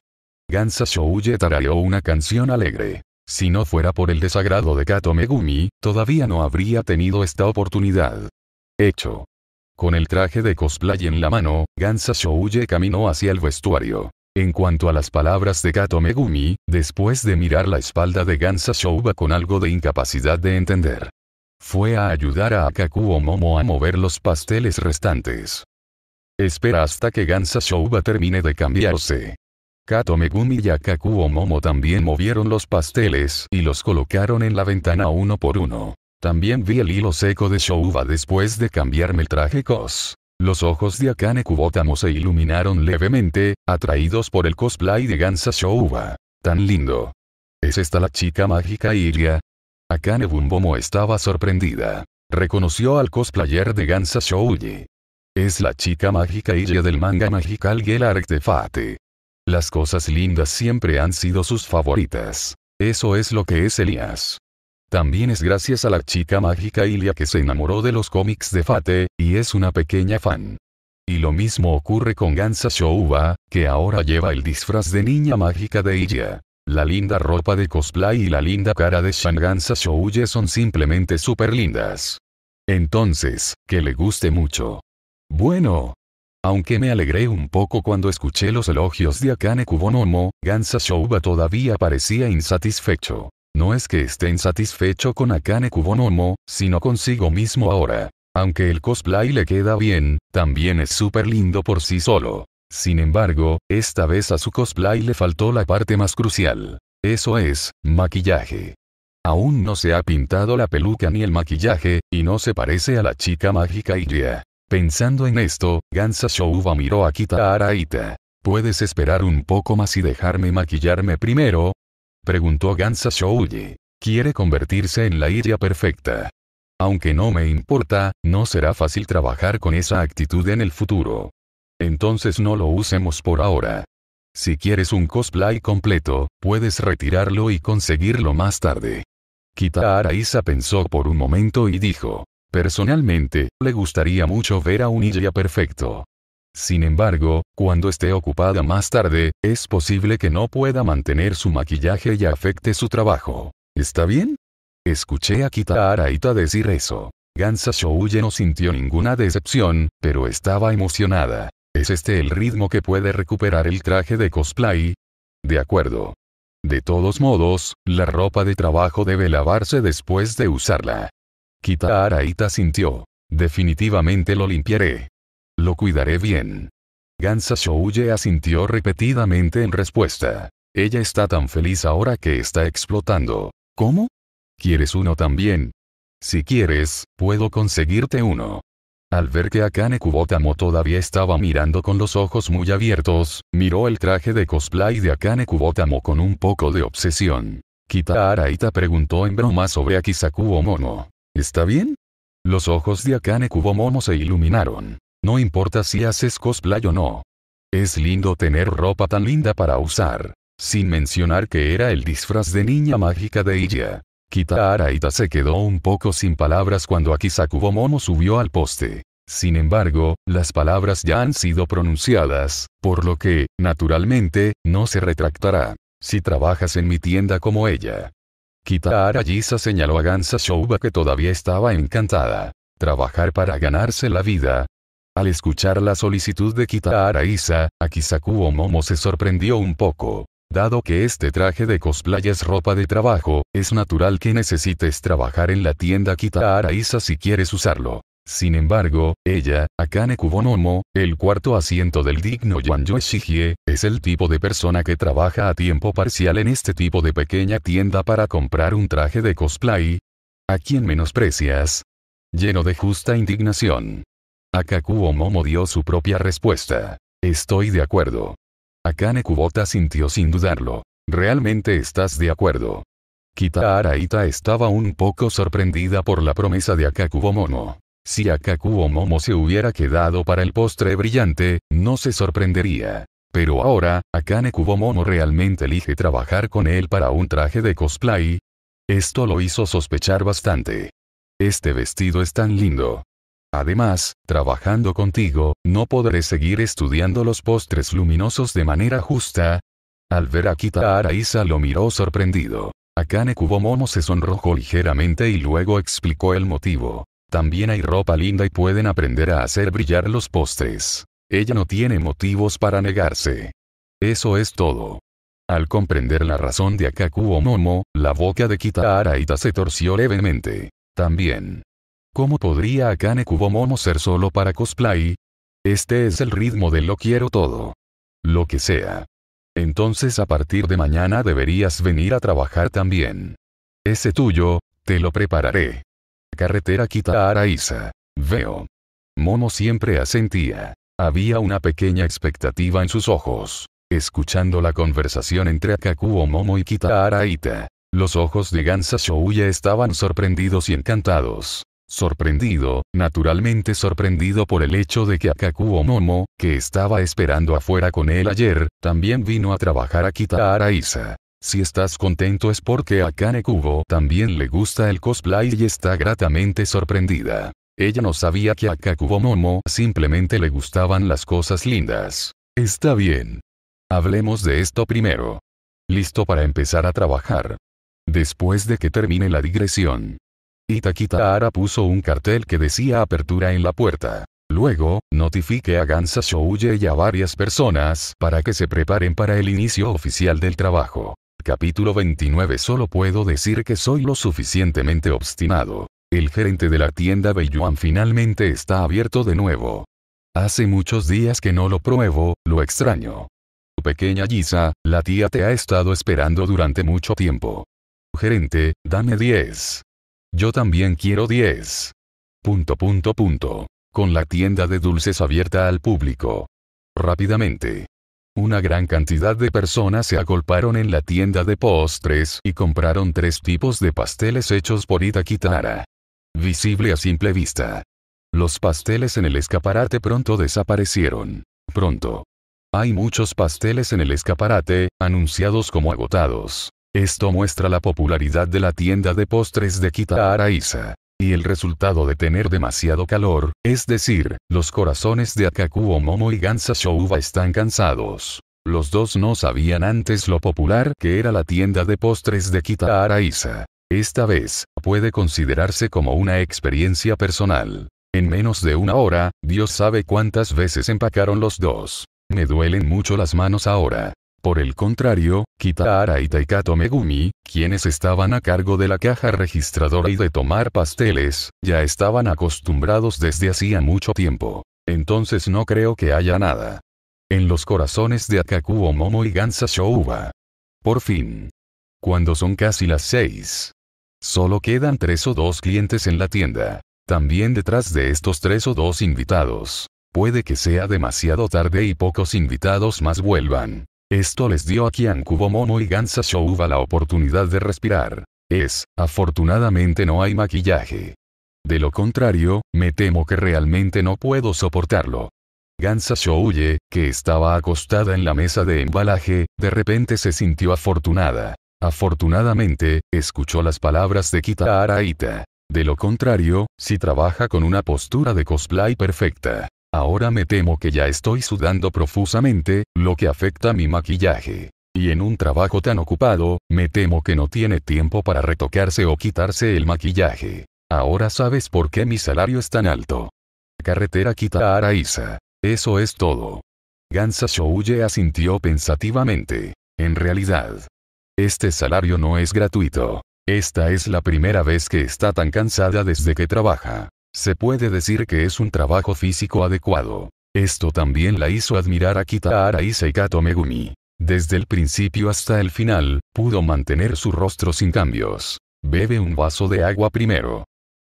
Gansa Shouye tarareó una canción alegre. Si no fuera por el desagrado de Kato Megumi, todavía no habría tenido esta oportunidad. Hecho. Con el traje de cosplay en la mano, Gansa Shouye caminó hacia el vestuario. En cuanto a las palabras de Kato Megumi, después de mirar la espalda de Gansa Shouba con algo de incapacidad de entender, fue a ayudar a Akaku Momo a mover los pasteles restantes. Espera hasta que Gansa Shouba termine de cambiarse. Kato Megumi y Akaku Momo también movieron los pasteles y los colocaron en la ventana uno por uno. También vi el hilo seco de Shouba después de cambiarme el traje cos. Los ojos de Akane Kubotamo se iluminaron levemente, atraídos por el cosplay de Gansa Shouba. Tan lindo. ¿Es esta la chica mágica Iria? Akane Bumbomo estaba sorprendida. Reconoció al cosplayer de Gansa Shouji. Es la chica mágica Iria del manga Magical Girl Fate. Las cosas lindas siempre han sido sus favoritas. Eso es lo que es Elías. También es gracias a la chica mágica Ilia que se enamoró de los cómics de Fate, y es una pequeña fan. Y lo mismo ocurre con Gansa Shouba, que ahora lleva el disfraz de niña mágica de Ilia. La linda ropa de cosplay y la linda cara de Gansa Shouye son simplemente súper lindas. Entonces, que le guste mucho. Bueno, aunque me alegré un poco cuando escuché los elogios de Akane Kubonomo, Gansa Shouba todavía parecía insatisfecho. No es que esté insatisfecho con Akane Kubonomo, sino consigo mismo ahora. Aunque el cosplay le queda bien, también es súper lindo por sí solo. Sin embargo, esta vez a su cosplay le faltó la parte más crucial. Eso es, maquillaje. Aún no se ha pintado la peluca ni el maquillaje, y no se parece a la chica mágica Iria. Pensando en esto, Gansa Shouba miró a Kita Araita. ¿Puedes esperar un poco más y dejarme maquillarme primero? Preguntó Gansa Shouji. Quiere convertirse en la Iria perfecta. Aunque no me importa, no será fácil trabajar con esa actitud en el futuro. Entonces no lo usemos por ahora. Si quieres un cosplay completo, puedes retirarlo y conseguirlo más tarde. Kita Araiza pensó por un momento y dijo, Personalmente, le gustaría mucho ver a un Ilya perfecto. Sin embargo, cuando esté ocupada más tarde, es posible que no pueda mantener su maquillaje y afecte su trabajo. ¿Está bien? Escuché a Kita Araita decir eso. Gansa no sintió ninguna decepción, pero estaba emocionada. ¿Es este el ritmo que puede recuperar el traje de cosplay? De acuerdo. De todos modos, la ropa de trabajo debe lavarse después de usarla. Kita Araita sintió. Definitivamente lo limpiaré. Lo cuidaré bien. Gansa Shouye asintió repetidamente en respuesta. Ella está tan feliz ahora que está explotando. ¿Cómo? ¿Quieres uno también? Si quieres, puedo conseguirte uno. Al ver que Akane Kubotamo todavía estaba mirando con los ojos muy abiertos, miró el traje de cosplay de Akane Kubotamo con un poco de obsesión. Kita Araita preguntó en broma sobre Akisaku Mono. ¿Está bien? Los ojos de Akane Kubomomo se iluminaron. No importa si haces cosplay o no. Es lindo tener ropa tan linda para usar. Sin mencionar que era el disfraz de niña mágica de ella. Kita Araita se quedó un poco sin palabras cuando Akisa Kubomomo subió al poste. Sin embargo, las palabras ya han sido pronunciadas, por lo que, naturalmente, no se retractará. Si trabajas en mi tienda como ella, Araiza señaló a Gansa Shouba que todavía estaba encantada. Trabajar para ganarse la vida. Al escuchar la solicitud de Araiza, Akisaku Omomo se sorprendió un poco. Dado que este traje de cosplay es ropa de trabajo, es natural que necesites trabajar en la tienda Araiza si quieres usarlo. Sin embargo, ella, Akane Kubonomo, el cuarto asiento del digno Yue Shihie, es el tipo de persona que trabaja a tiempo parcial en este tipo de pequeña tienda para comprar un traje de cosplay. ¿A quién menosprecias? Lleno de justa indignación. Akaku Momo dio su propia respuesta. Estoy de acuerdo. Akane Kubota sintió sin dudarlo. ¿Realmente estás de acuerdo? Kita Araita estaba un poco sorprendida por la promesa de Akaku Momo. Si Akaku Momo se hubiera quedado para el postre brillante, no se sorprendería. Pero ahora, Akane Kubomomo realmente elige trabajar con él para un traje de cosplay. Esto lo hizo sospechar bastante. Este vestido es tan lindo. Además, trabajando contigo, no podré seguir estudiando los postres luminosos de manera justa. Al ver a Kita Araiza lo miró sorprendido. Akane Kubomomo se sonrojó ligeramente y luego explicó el motivo. También hay ropa linda y pueden aprender a hacer brillar los postres. Ella no tiene motivos para negarse. Eso es todo. Al comprender la razón de Akaku Momo, la boca de Kita Araita se torció levemente. También. ¿Cómo podría Akane Momo ser solo para cosplay? Este es el ritmo de lo quiero todo. Lo que sea. Entonces a partir de mañana deberías venir a trabajar también. Ese tuyo, te lo prepararé. Carretera Kita-Araiza. Veo. Momo siempre asentía. Había una pequeña expectativa en sus ojos. Escuchando la conversación entre Akakuo Momo y Kita Araita. Los ojos de Gansa Shouya estaban sorprendidos y encantados. Sorprendido, naturalmente sorprendido por el hecho de que Akakuo Momo, que estaba esperando afuera con él ayer, también vino a trabajar a Kita Araiza. Si estás contento es porque a Kane Kubo también le gusta el cosplay y está gratamente sorprendida. Ella no sabía que a Kakubo Momo simplemente le gustaban las cosas lindas. Está bien. Hablemos de esto primero. Listo para empezar a trabajar. Después de que termine la digresión. Itakita Ara puso un cartel que decía apertura en la puerta. Luego, notifique a Gansa Shouye y a varias personas para que se preparen para el inicio oficial del trabajo. Capítulo 29 Solo puedo decir que soy lo suficientemente obstinado. El gerente de la tienda yuan finalmente está abierto de nuevo. Hace muchos días que no lo pruebo, lo extraño. Tu Pequeña Yisa, la tía te ha estado esperando durante mucho tiempo. Gerente, dame 10. Yo también quiero 10. Punto punto punto. Con la tienda de dulces abierta al público. Rápidamente. Una gran cantidad de personas se agolparon en la tienda de postres y compraron tres tipos de pasteles hechos por Ida Kitara. Visible a simple vista. Los pasteles en el escaparate pronto desaparecieron. Pronto. Hay muchos pasteles en el escaparate, anunciados como agotados. Esto muestra la popularidad de la tienda de postres de Kitara Isa y el resultado de tener demasiado calor, es decir, los corazones de Akakuo Momo y Gansa Shouba están cansados. Los dos no sabían antes lo popular que era la tienda de postres de Kita Araiza. Esta vez, puede considerarse como una experiencia personal. En menos de una hora, Dios sabe cuántas veces empacaron los dos. Me duelen mucho las manos ahora. Por el contrario, Kitahara y Taikato Megumi, quienes estaban a cargo de la caja registradora y de tomar pasteles, ya estaban acostumbrados desde hacía mucho tiempo. Entonces no creo que haya nada. En los corazones de Akakuo Momo y Gansa Shouba. Por fin. Cuando son casi las seis. Solo quedan tres o dos clientes en la tienda. También detrás de estos tres o dos invitados. Puede que sea demasiado tarde y pocos invitados más vuelvan. Esto les dio a Kian Kubomomo y Gansa Shouba la oportunidad de respirar. Es, afortunadamente no hay maquillaje. De lo contrario, me temo que realmente no puedo soportarlo. Gansa Shouye, que estaba acostada en la mesa de embalaje, de repente se sintió afortunada. Afortunadamente, escuchó las palabras de Kita Araita. De lo contrario, si trabaja con una postura de cosplay perfecta, Ahora me temo que ya estoy sudando profusamente, lo que afecta mi maquillaje. Y en un trabajo tan ocupado, me temo que no tiene tiempo para retocarse o quitarse el maquillaje. Ahora sabes por qué mi salario es tan alto. Carretera quita a Araiza. Eso es todo. Gansa Shouye asintió pensativamente. En realidad, este salario no es gratuito. Esta es la primera vez que está tan cansada desde que trabaja. Se puede decir que es un trabajo físico adecuado. Esto también la hizo admirar a Kitahara y Seikato Megumi. Desde el principio hasta el final, pudo mantener su rostro sin cambios. Bebe un vaso de agua primero.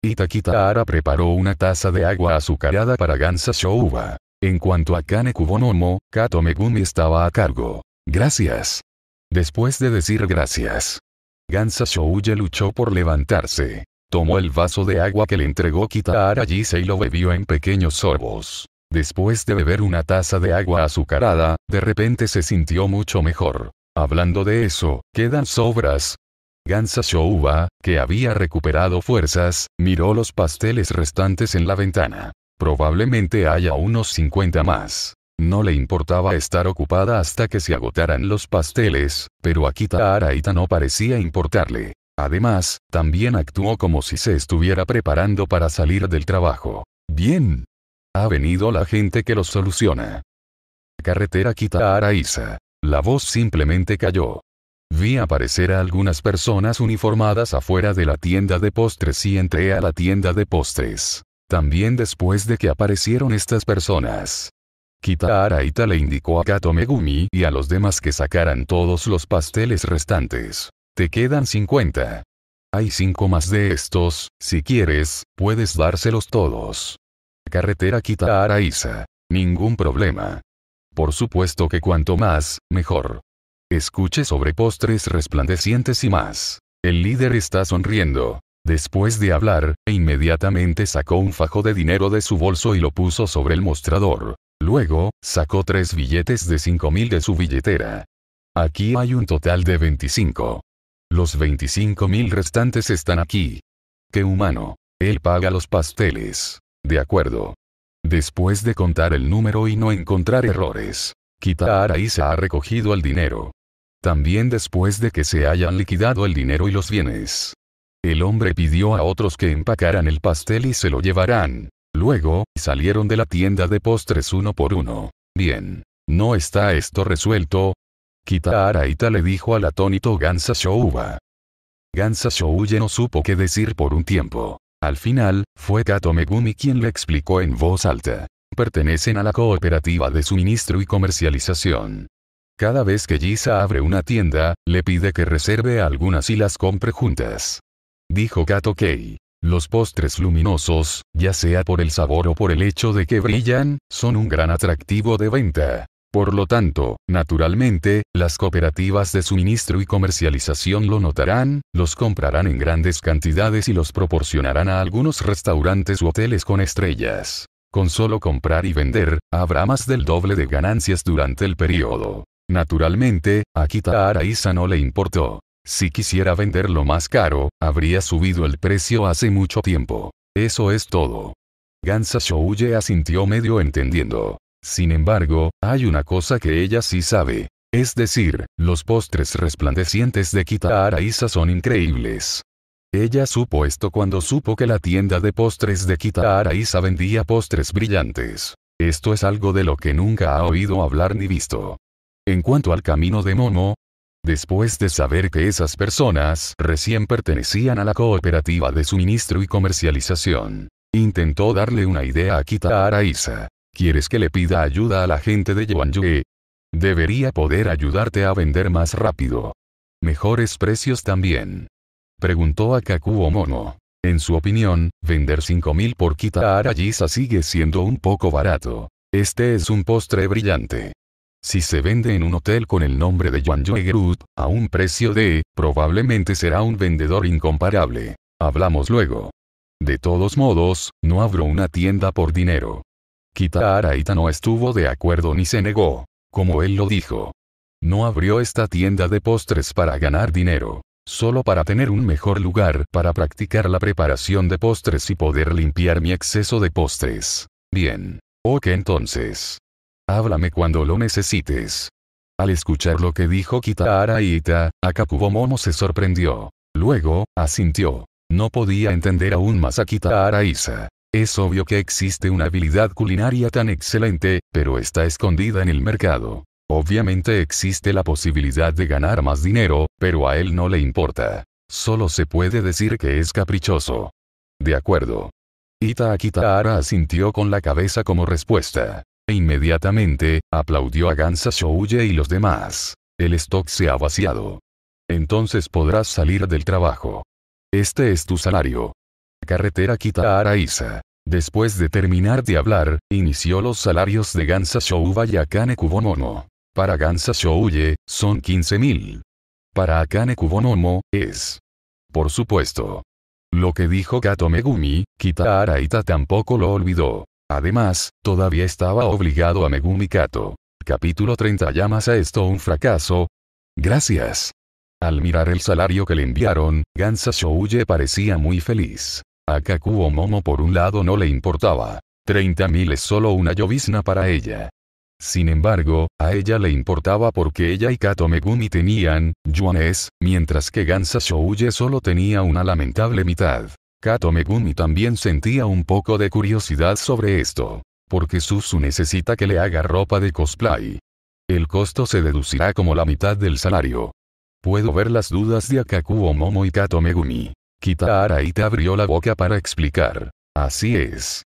Itakitahara preparó una taza de agua azucarada para Gansa Shouba. En cuanto a Kane Kubonomo, Kato Megumi estaba a cargo. Gracias. Después de decir gracias, Gansa Shouya luchó por levantarse. Tomó el vaso de agua que le entregó Kitahara Gise y lo bebió en pequeños sorbos. Después de beber una taza de agua azucarada, de repente se sintió mucho mejor. Hablando de eso, quedan sobras. Gansa Shouba, que había recuperado fuerzas, miró los pasteles restantes en la ventana. Probablemente haya unos 50 más. No le importaba estar ocupada hasta que se agotaran los pasteles, pero a Kitahara Ita no parecía importarle. Además, también actuó como si se estuviera preparando para salir del trabajo. Bien. Ha venido la gente que los soluciona. Carretera Quita Araiza. La voz simplemente cayó. Vi aparecer a algunas personas uniformadas afuera de la tienda de postres y entré a la tienda de postres. También después de que aparecieron estas personas. Kita Araita le indicó a Kato Megumi y a los demás que sacaran todos los pasteles restantes te quedan 50. Hay 5 más de estos, si quieres, puedes dárselos todos. Carretera Quita a Araiza. Ningún problema. Por supuesto que cuanto más, mejor. Escuche sobre postres resplandecientes y más. El líder está sonriendo. Después de hablar, e inmediatamente sacó un fajo de dinero de su bolso y lo puso sobre el mostrador. Luego, sacó tres billetes de 5.000 de su billetera. Aquí hay un total de 25. Los 25.000 restantes están aquí. ¡Qué humano! Él paga los pasteles. De acuerdo. Después de contar el número y no encontrar errores, Kita Araiza ha recogido el dinero. También después de que se hayan liquidado el dinero y los bienes. El hombre pidió a otros que empacaran el pastel y se lo llevarán. Luego, salieron de la tienda de postres uno por uno. Bien. No está esto resuelto, Kita Araita le dijo al atónito Gansa Shouba. Gansa no supo qué decir por un tiempo. Al final, fue Kato Megumi quien le explicó en voz alta. Pertenecen a la cooperativa de suministro y comercialización. Cada vez que Jisa abre una tienda, le pide que reserve algunas y las compre juntas. Dijo Kato Kei. Los postres luminosos, ya sea por el sabor o por el hecho de que brillan, son un gran atractivo de venta. Por lo tanto, naturalmente, las cooperativas de suministro y comercialización lo notarán, los comprarán en grandes cantidades y los proporcionarán a algunos restaurantes u hoteles con estrellas. Con solo comprar y vender, habrá más del doble de ganancias durante el periodo. Naturalmente, a Kita Araiza no le importó. Si quisiera venderlo más caro, habría subido el precio hace mucho tiempo. Eso es todo. Gansa Shouye asintió medio entendiendo. Sin embargo, hay una cosa que ella sí sabe. Es decir, los postres resplandecientes de Kita Araiza son increíbles. Ella supo esto cuando supo que la tienda de postres de Kita Araiza vendía postres brillantes. Esto es algo de lo que nunca ha oído hablar ni visto. En cuanto al camino de Momo, después de saber que esas personas recién pertenecían a la cooperativa de suministro y comercialización, intentó darle una idea a Kita Araiza. ¿Quieres que le pida ayuda a la gente de Yuanyue? Debería poder ayudarte a vender más rápido. Mejores precios también. Preguntó a Kakuo Mono. En su opinión, vender 5.000 por a Arayisa sigue siendo un poco barato. Este es un postre brillante. Si se vende en un hotel con el nombre de Yue Group, a un precio de, probablemente será un vendedor incomparable. Hablamos luego. De todos modos, no abro una tienda por dinero. Araita no estuvo de acuerdo ni se negó. Como él lo dijo. No abrió esta tienda de postres para ganar dinero. Solo para tener un mejor lugar para practicar la preparación de postres y poder limpiar mi exceso de postres. Bien. Ok entonces. Háblame cuando lo necesites. Al escuchar lo que dijo Akakubo Momo se sorprendió. Luego, asintió. No podía entender aún más a Kita es obvio que existe una habilidad culinaria tan excelente, pero está escondida en el mercado. Obviamente existe la posibilidad de ganar más dinero, pero a él no le importa. Solo se puede decir que es caprichoso. De acuerdo. Itaakitaara asintió con la cabeza como respuesta. E inmediatamente, aplaudió a Gansa Shouye y los demás. El stock se ha vaciado. Entonces podrás salir del trabajo. Este es tu salario carretera Kita-Araiza. Después de terminar de hablar, inició los salarios de Gansa Shouba y Akane Kubonomo. Para Gansa Shouye, son 15.000. Para Akane Kubonomo, es. Por supuesto. Lo que dijo Kato Megumi, Kita Araita tampoco lo olvidó. Además, todavía estaba obligado a Megumi Kato. Capítulo 30 ¿Llamas a esto un fracaso? Gracias. Al mirar el salario que le enviaron, Gansa Shouye parecía muy feliz. A Kakuo Momo por un lado no le importaba. 30.000 es solo una llovizna para ella. Sin embargo, a ella le importaba porque ella y Kato Megumi tenían, yuanes, mientras que Gansa Shouye solo tenía una lamentable mitad. Kato Megumi también sentía un poco de curiosidad sobre esto. Porque Susu necesita que le haga ropa de cosplay. El costo se deducirá como la mitad del salario. Puedo ver las dudas de Akaku Momo y Kato Megumi. Kitahara te abrió la boca para explicar. Así es.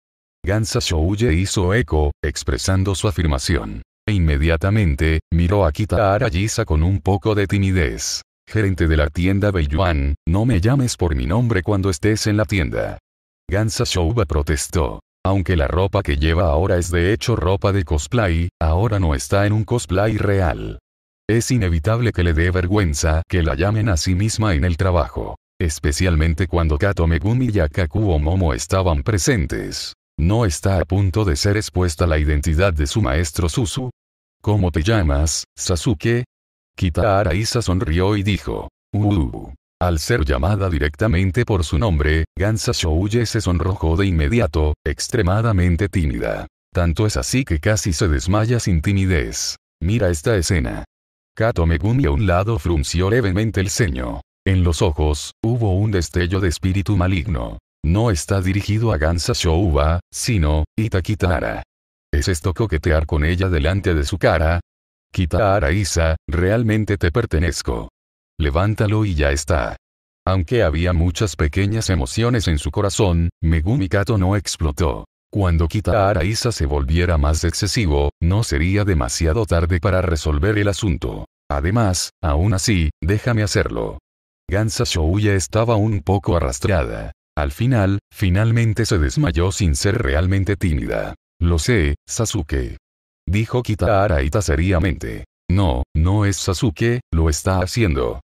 Gansa Shouye hizo eco, expresando su afirmación. E inmediatamente, miró a Kitahara Yisa con un poco de timidez. Gerente de la tienda Beiyuan, no me llames por mi nombre cuando estés en la tienda. Gansa Shouba protestó. Aunque la ropa que lleva ahora es de hecho ropa de cosplay, ahora no está en un cosplay real. Es inevitable que le dé vergüenza que la llamen a sí misma en el trabajo especialmente cuando Kato Megumi y Akaku Momo estaban presentes. ¿No está a punto de ser expuesta la identidad de su maestro Susu? ¿Cómo te llamas, Sasuke? Kitahara Isa sonrió y dijo. Uh. Al ser llamada directamente por su nombre, Gansa Shouye se sonrojó de inmediato, extremadamente tímida. Tanto es así que casi se desmaya sin timidez. Mira esta escena. Kato Megumi a un lado frunció levemente el ceño. En los ojos, hubo un destello de espíritu maligno. No está dirigido a Gansa Shouba, sino, Itakitara. ¿Es esto coquetear con ella delante de su cara? Kitahara Isa, realmente te pertenezco. Levántalo y ya está. Aunque había muchas pequeñas emociones en su corazón, Megumi Kato no explotó. Cuando Kita Isa se volviera más excesivo, no sería demasiado tarde para resolver el asunto. Además, aún así, déjame hacerlo. Gansa Shouya estaba un poco arrastrada. Al final, finalmente se desmayó sin ser realmente tímida. Lo sé, Sasuke. Dijo Kita Araita seriamente. No, no es Sasuke, lo está haciendo.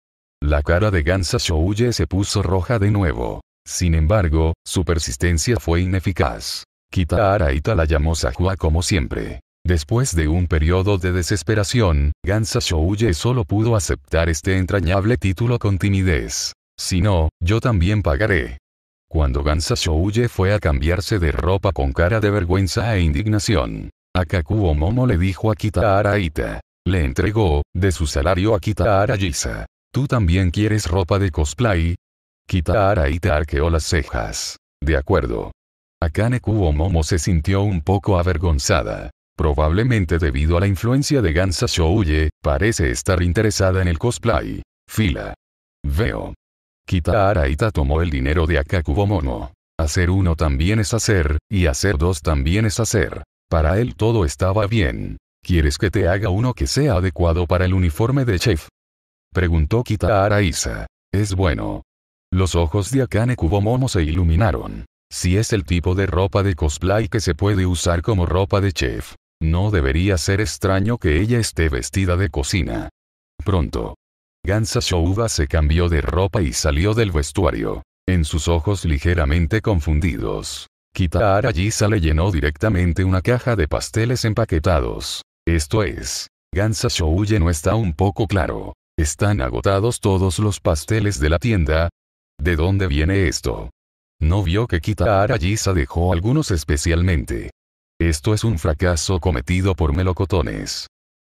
La cara de Gansa Shouye se puso roja de nuevo. Sin embargo, su persistencia fue ineficaz. Kita Araita la llamó Sajua como siempre. Después de un periodo de desesperación, Gansa Shouye solo pudo aceptar este entrañable título con timidez. Si no, yo también pagaré. Cuando Gansa Shouye fue a cambiarse de ropa con cara de vergüenza e indignación, Akakuo Momo le dijo a Kitahara Le entregó, de su salario a Kitahara Yisa. ¿Tú también quieres ropa de cosplay? Kitahara arqueó las cejas. De acuerdo. Akane Momo se sintió un poco avergonzada. Probablemente debido a la influencia de Gansa Shouye, parece estar interesada en el cosplay. Fila. Veo. Kita Araita tomó el dinero de Akakubo Hacer uno también es hacer, y hacer dos también es hacer. Para él todo estaba bien. ¿Quieres que te haga uno que sea adecuado para el uniforme de chef? Preguntó Kita Araisa. Es bueno. Los ojos de Akane Kubomono se iluminaron. Si es el tipo de ropa de cosplay que se puede usar como ropa de chef. No debería ser extraño que ella esté vestida de cocina. Pronto. Gansa Shouba se cambió de ropa y salió del vestuario. En sus ojos ligeramente confundidos. Kitahara Gisa le llenó directamente una caja de pasteles empaquetados. Esto es. Gansa Shouye no está un poco claro. ¿Están agotados todos los pasteles de la tienda? ¿De dónde viene esto? No vio que Kitahara Gisa dejó algunos especialmente. Esto es un fracaso cometido por melocotones.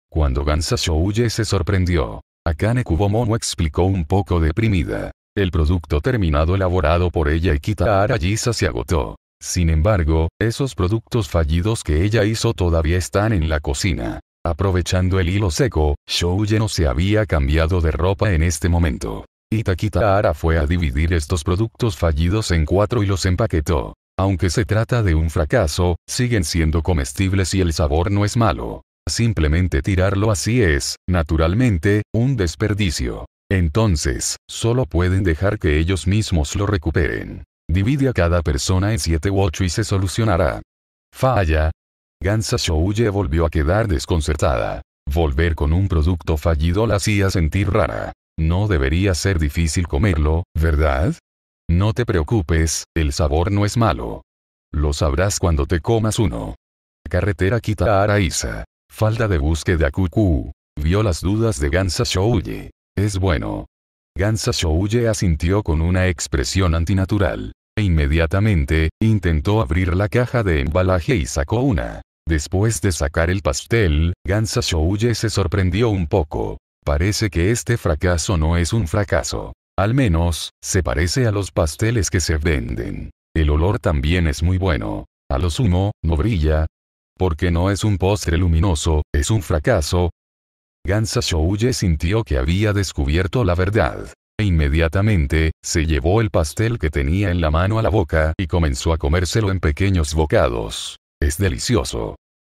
Cuando Gansa huye se sorprendió. Akane Kubomono explicó un poco deprimida. El producto terminado elaborado por ella y Kitahara Gisa se agotó. Sin embargo, esos productos fallidos que ella hizo todavía están en la cocina. Aprovechando el hilo seco, Shouye no se había cambiado de ropa en este momento. Y fue a dividir estos productos fallidos en cuatro y los empaquetó aunque se trata de un fracaso, siguen siendo comestibles y el sabor no es malo. Simplemente tirarlo así es, naturalmente, un desperdicio. Entonces, solo pueden dejar que ellos mismos lo recuperen. Divide a cada persona en 7 u 8 y se solucionará. Falla. Gansa Shouye volvió a quedar desconcertada. Volver con un producto fallido la hacía sentir rara. No debería ser difícil comerlo, ¿verdad? No te preocupes, el sabor no es malo. Lo sabrás cuando te comas uno. Carretera Quita a Araiza. Falda de búsqueda Cucú. Vio las dudas de Gansa Shouye. Es bueno. Gansa Shouye asintió con una expresión antinatural. E inmediatamente, intentó abrir la caja de embalaje y sacó una. Después de sacar el pastel, Gansa Shouye se sorprendió un poco. Parece que este fracaso no es un fracaso. Al menos, se parece a los pasteles que se venden. El olor también es muy bueno. A lo sumo, no brilla. Porque no es un postre luminoso, es un fracaso. Gansa Shouye sintió que había descubierto la verdad. E inmediatamente, se llevó el pastel que tenía en la mano a la boca y comenzó a comérselo en pequeños bocados. Es delicioso.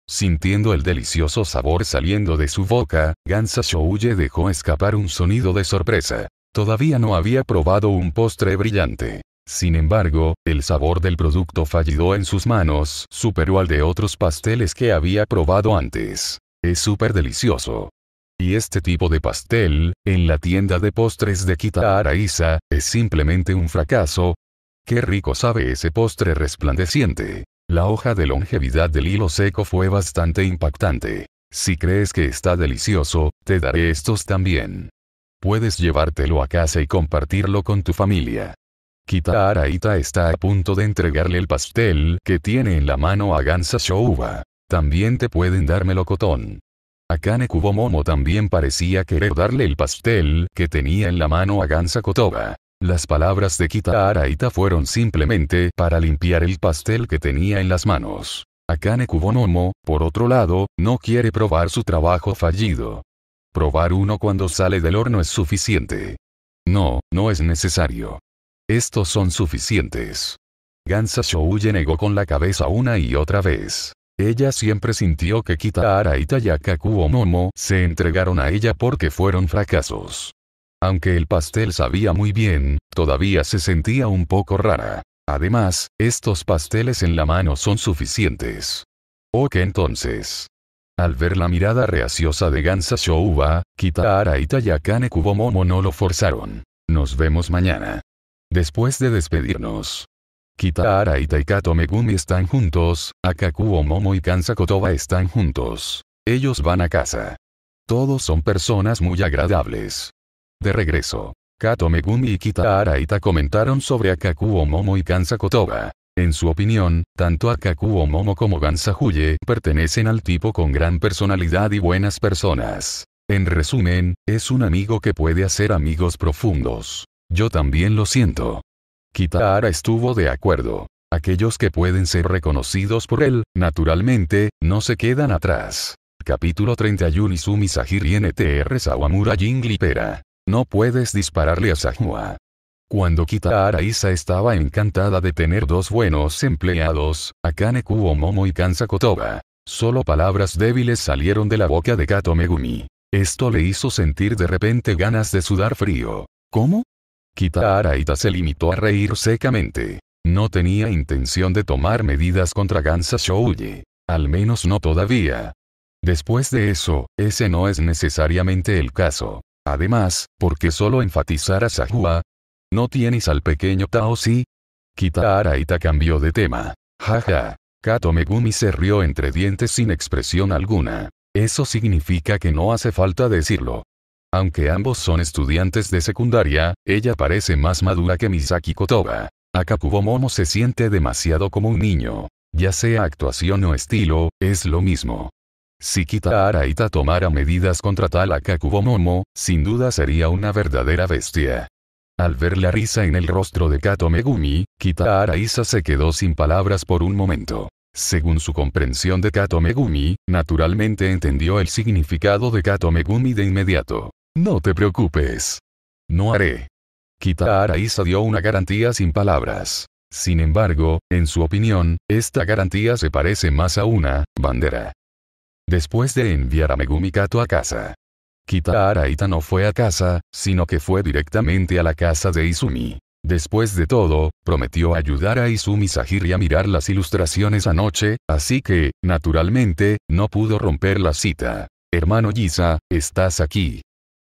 Sintiendo el delicioso sabor saliendo de su boca, Gansa Shouye dejó escapar un sonido de sorpresa. Todavía no había probado un postre brillante. Sin embargo, el sabor del producto fallido en sus manos superó al de otros pasteles que había probado antes. Es súper delicioso. Y este tipo de pastel, en la tienda de postres de Kita Araiza, es simplemente un fracaso. Qué rico sabe ese postre resplandeciente. La hoja de longevidad del hilo seco fue bastante impactante. Si crees que está delicioso, te daré estos también. Puedes llevártelo a casa y compartirlo con tu familia. Kita Araita está a punto de entregarle el pastel que tiene en la mano a Gansa Shouba. También te pueden dármelo, Cotón. Akane Kubomomo también parecía querer darle el pastel que tenía en la mano a Gansa Kotoba. Las palabras de Kita Araita fueron simplemente para limpiar el pastel que tenía en las manos. Akane Kubomomo, por otro lado, no quiere probar su trabajo fallido. Probar uno cuando sale del horno es suficiente. No, no es necesario. Estos son suficientes. Gansa Shouye negó con la cabeza una y otra vez. Ella siempre sintió que Kita y y o Momo se entregaron a ella porque fueron fracasos. Aunque el pastel sabía muy bien, todavía se sentía un poco rara. Además, estos pasteles en la mano son suficientes. Ok entonces. Al ver la mirada reaciosa de Gansa Shouba, Araita y Tayakane Kubomomo no lo forzaron. Nos vemos mañana. Después de despedirnos. Araita y Katomegumi Megumi están juntos, akakuo Momo y Kansa Kotoba están juntos. Ellos van a casa. Todos son personas muy agradables. De regreso, Kato Megumi y Kita Araita comentaron sobre Akakubo Momo y Kansa Kotoba. En su opinión, tanto Kakuo Momo como Gansahuye pertenecen al tipo con gran personalidad y buenas personas. En resumen, es un amigo que puede hacer amigos profundos. Yo también lo siento. Kitahara estuvo de acuerdo. Aquellos que pueden ser reconocidos por él, naturalmente, no se quedan atrás. Capítulo 31 Izumi Sahiri NTR Sawamura Jinglipera. No puedes dispararle a Sajua. Cuando Kita Araiza estaba encantada de tener dos buenos empleados, Akane Momo y Kansa Kotoba. Solo palabras débiles salieron de la boca de Kato Megumi. Esto le hizo sentir de repente ganas de sudar frío. ¿Cómo? Kita Araita se limitó a reír secamente. No tenía intención de tomar medidas contra Gansa Shouye. Al menos no todavía. Después de eso, ese no es necesariamente el caso. Además, porque solo enfatizar a Sahua, ¿No tienes al pequeño Tao Si? Kita Araita cambió de tema. Jaja. Kato Megumi se rió entre dientes sin expresión alguna. Eso significa que no hace falta decirlo. Aunque ambos son estudiantes de secundaria, ella parece más madura que Misaki Kotoba. Akakubo Momo se siente demasiado como un niño. Ya sea actuación o estilo, es lo mismo. Si Kita Araita tomara medidas contra tal Akakubo Momo, sin duda sería una verdadera bestia. Al ver la risa en el rostro de Kato Megumi, Kita Isa se quedó sin palabras por un momento. Según su comprensión de Kato Megumi, naturalmente entendió el significado de Kato Megumi de inmediato. No te preocupes. No haré. Kita Araiza dio una garantía sin palabras. Sin embargo, en su opinión, esta garantía se parece más a una bandera. Después de enviar a Megumi Kato a casa, Kita Araita no fue a casa, sino que fue directamente a la casa de Izumi. Después de todo, prometió ayudar a Izumi Sahiri a mirar las ilustraciones anoche, así que, naturalmente, no pudo romper la cita. Hermano Yisa, estás aquí.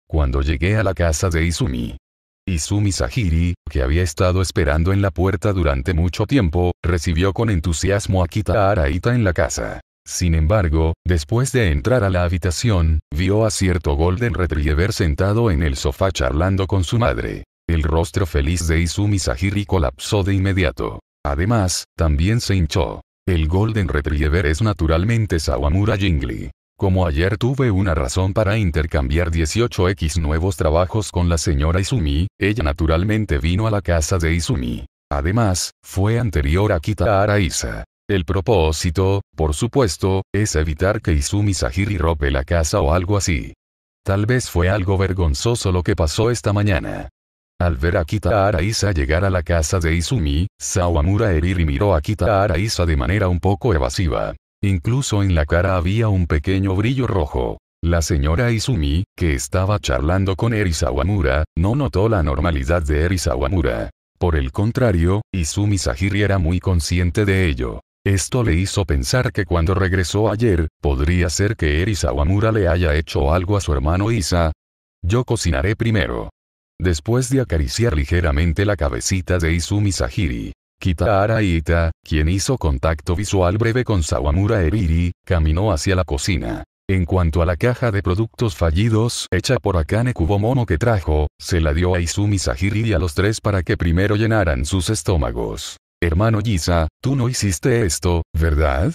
Cuando llegué a la casa de Izumi, Izumi Sahiri, que había estado esperando en la puerta durante mucho tiempo, recibió con entusiasmo a Kita Araita en la casa. Sin embargo, después de entrar a la habitación, vio a cierto Golden Retriever sentado en el sofá charlando con su madre. El rostro feliz de Izumi Sahiri colapsó de inmediato. Además, también se hinchó. El Golden Retriever es naturalmente Sawamura Jingli. Como ayer tuve una razón para intercambiar 18x nuevos trabajos con la señora Izumi, ella naturalmente vino a la casa de Izumi. Además, fue anterior a Kitahara Isa. El propósito, por supuesto, es evitar que Izumi Sahiri robe la casa o algo así. Tal vez fue algo vergonzoso lo que pasó esta mañana. Al ver a Kita Araiza llegar a la casa de Izumi, Sawamura Eriri miró a Kita Araiza de manera un poco evasiva. Incluso en la cara había un pequeño brillo rojo. La señora Izumi, que estaba charlando con Eri Sawamura, no notó la normalidad de Eri Sawamura. Por el contrario, Izumi Sahiri era muy consciente de ello. Esto le hizo pensar que cuando regresó ayer, podría ser que Eri Sawamura le haya hecho algo a su hermano Isa. Yo cocinaré primero. Después de acariciar ligeramente la cabecita de Izumi Sahiri, Kita Ita, quien hizo contacto visual breve con Sawamura Eriri, caminó hacia la cocina. En cuanto a la caja de productos fallidos hecha por Akane Kubomono que trajo, se la dio a Izumi Sahiri y a los tres para que primero llenaran sus estómagos hermano Giza, tú no hiciste esto, ¿verdad?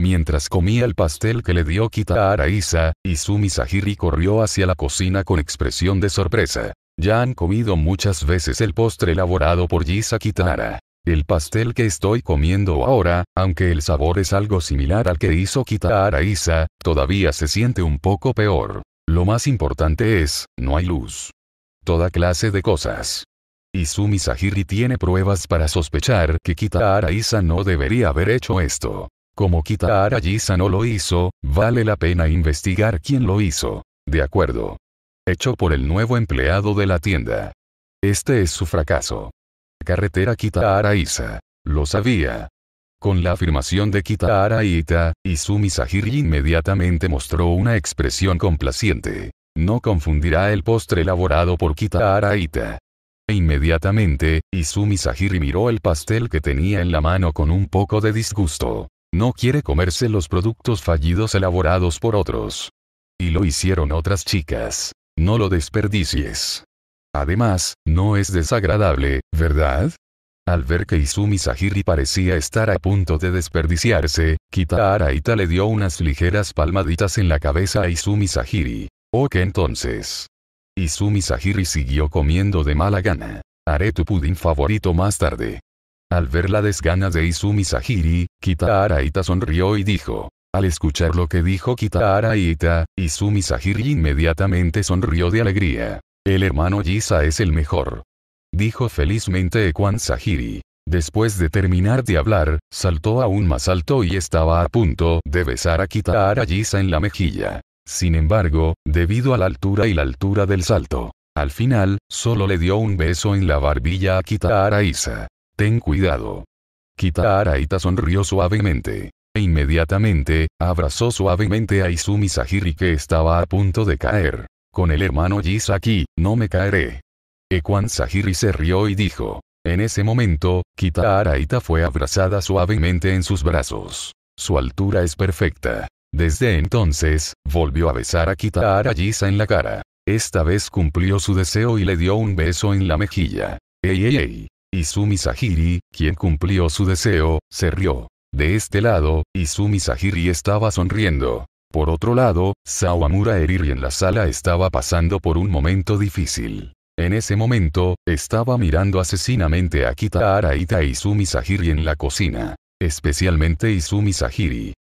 Mientras comía el pastel que le dio Kita a Izumi Sahiri corrió hacia la cocina con expresión de sorpresa. Ya han comido muchas veces el postre elaborado por Giza Kitara. El pastel que estoy comiendo ahora, aunque el sabor es algo similar al que hizo Kita Araiza, todavía se siente un poco peor. Lo más importante es, no hay luz. Toda clase de cosas. Izumi Sahiri tiene pruebas para sospechar que Kitahara Isa no debería haber hecho esto. Como Kitahara Isa no lo hizo, vale la pena investigar quién lo hizo. De acuerdo. Hecho por el nuevo empleado de la tienda. Este es su fracaso. Carretera Kitahara Isa. Lo sabía. Con la afirmación de Kitahara Ita, Izumi Sahiri inmediatamente mostró una expresión complaciente. No confundirá el postre elaborado por Kitahara Ita. E inmediatamente, Izumi Sahiri miró el pastel que tenía en la mano con un poco de disgusto. No quiere comerse los productos fallidos elaborados por otros. Y lo hicieron otras chicas. No lo desperdicies. Además, no es desagradable, ¿verdad? Al ver que Izumi Sahiri parecía estar a punto de desperdiciarse, Kita Araita le dio unas ligeras palmaditas en la cabeza a Izumi Sahiri. ¿O qué entonces? Izumi Sahiri siguió comiendo de mala gana. Haré tu pudín favorito más tarde. Al ver la desgana de Izumi Sahiri, Kitahara sonrió y dijo. Al escuchar lo que dijo Kitahara Ita, Izumi Sahiri inmediatamente sonrió de alegría. El hermano Yisa es el mejor. Dijo felizmente Ekwan Sahiri. Después de terminar de hablar, saltó aún más alto y estaba a punto de besar a Kitahara Jisa en la mejilla. Sin embargo, debido a la altura y la altura del salto, al final, solo le dio un beso en la barbilla a Kita Ten cuidado. Kita Araita sonrió suavemente. E inmediatamente, abrazó suavemente a Izumi Sahiri que estaba a punto de caer. Con el hermano Yisaki, no me caeré. Ekwan Sahiri se rió y dijo. En ese momento, Kita Araita fue abrazada suavemente en sus brazos. Su altura es perfecta. Desde entonces, volvió a besar a Kitahara arayisa en la cara. Esta vez cumplió su deseo y le dio un beso en la mejilla. ¡Ey, ey, ey! Izumi Sahiri, quien cumplió su deseo, se rió. De este lado, Izumi Sahiri estaba sonriendo. Por otro lado, Sawamura Eriri en la sala estaba pasando por un momento difícil. En ese momento, estaba mirando asesinamente a Kitahara Ita y e Izumi Sahiri en la cocina. Especialmente Izumi Sahiri.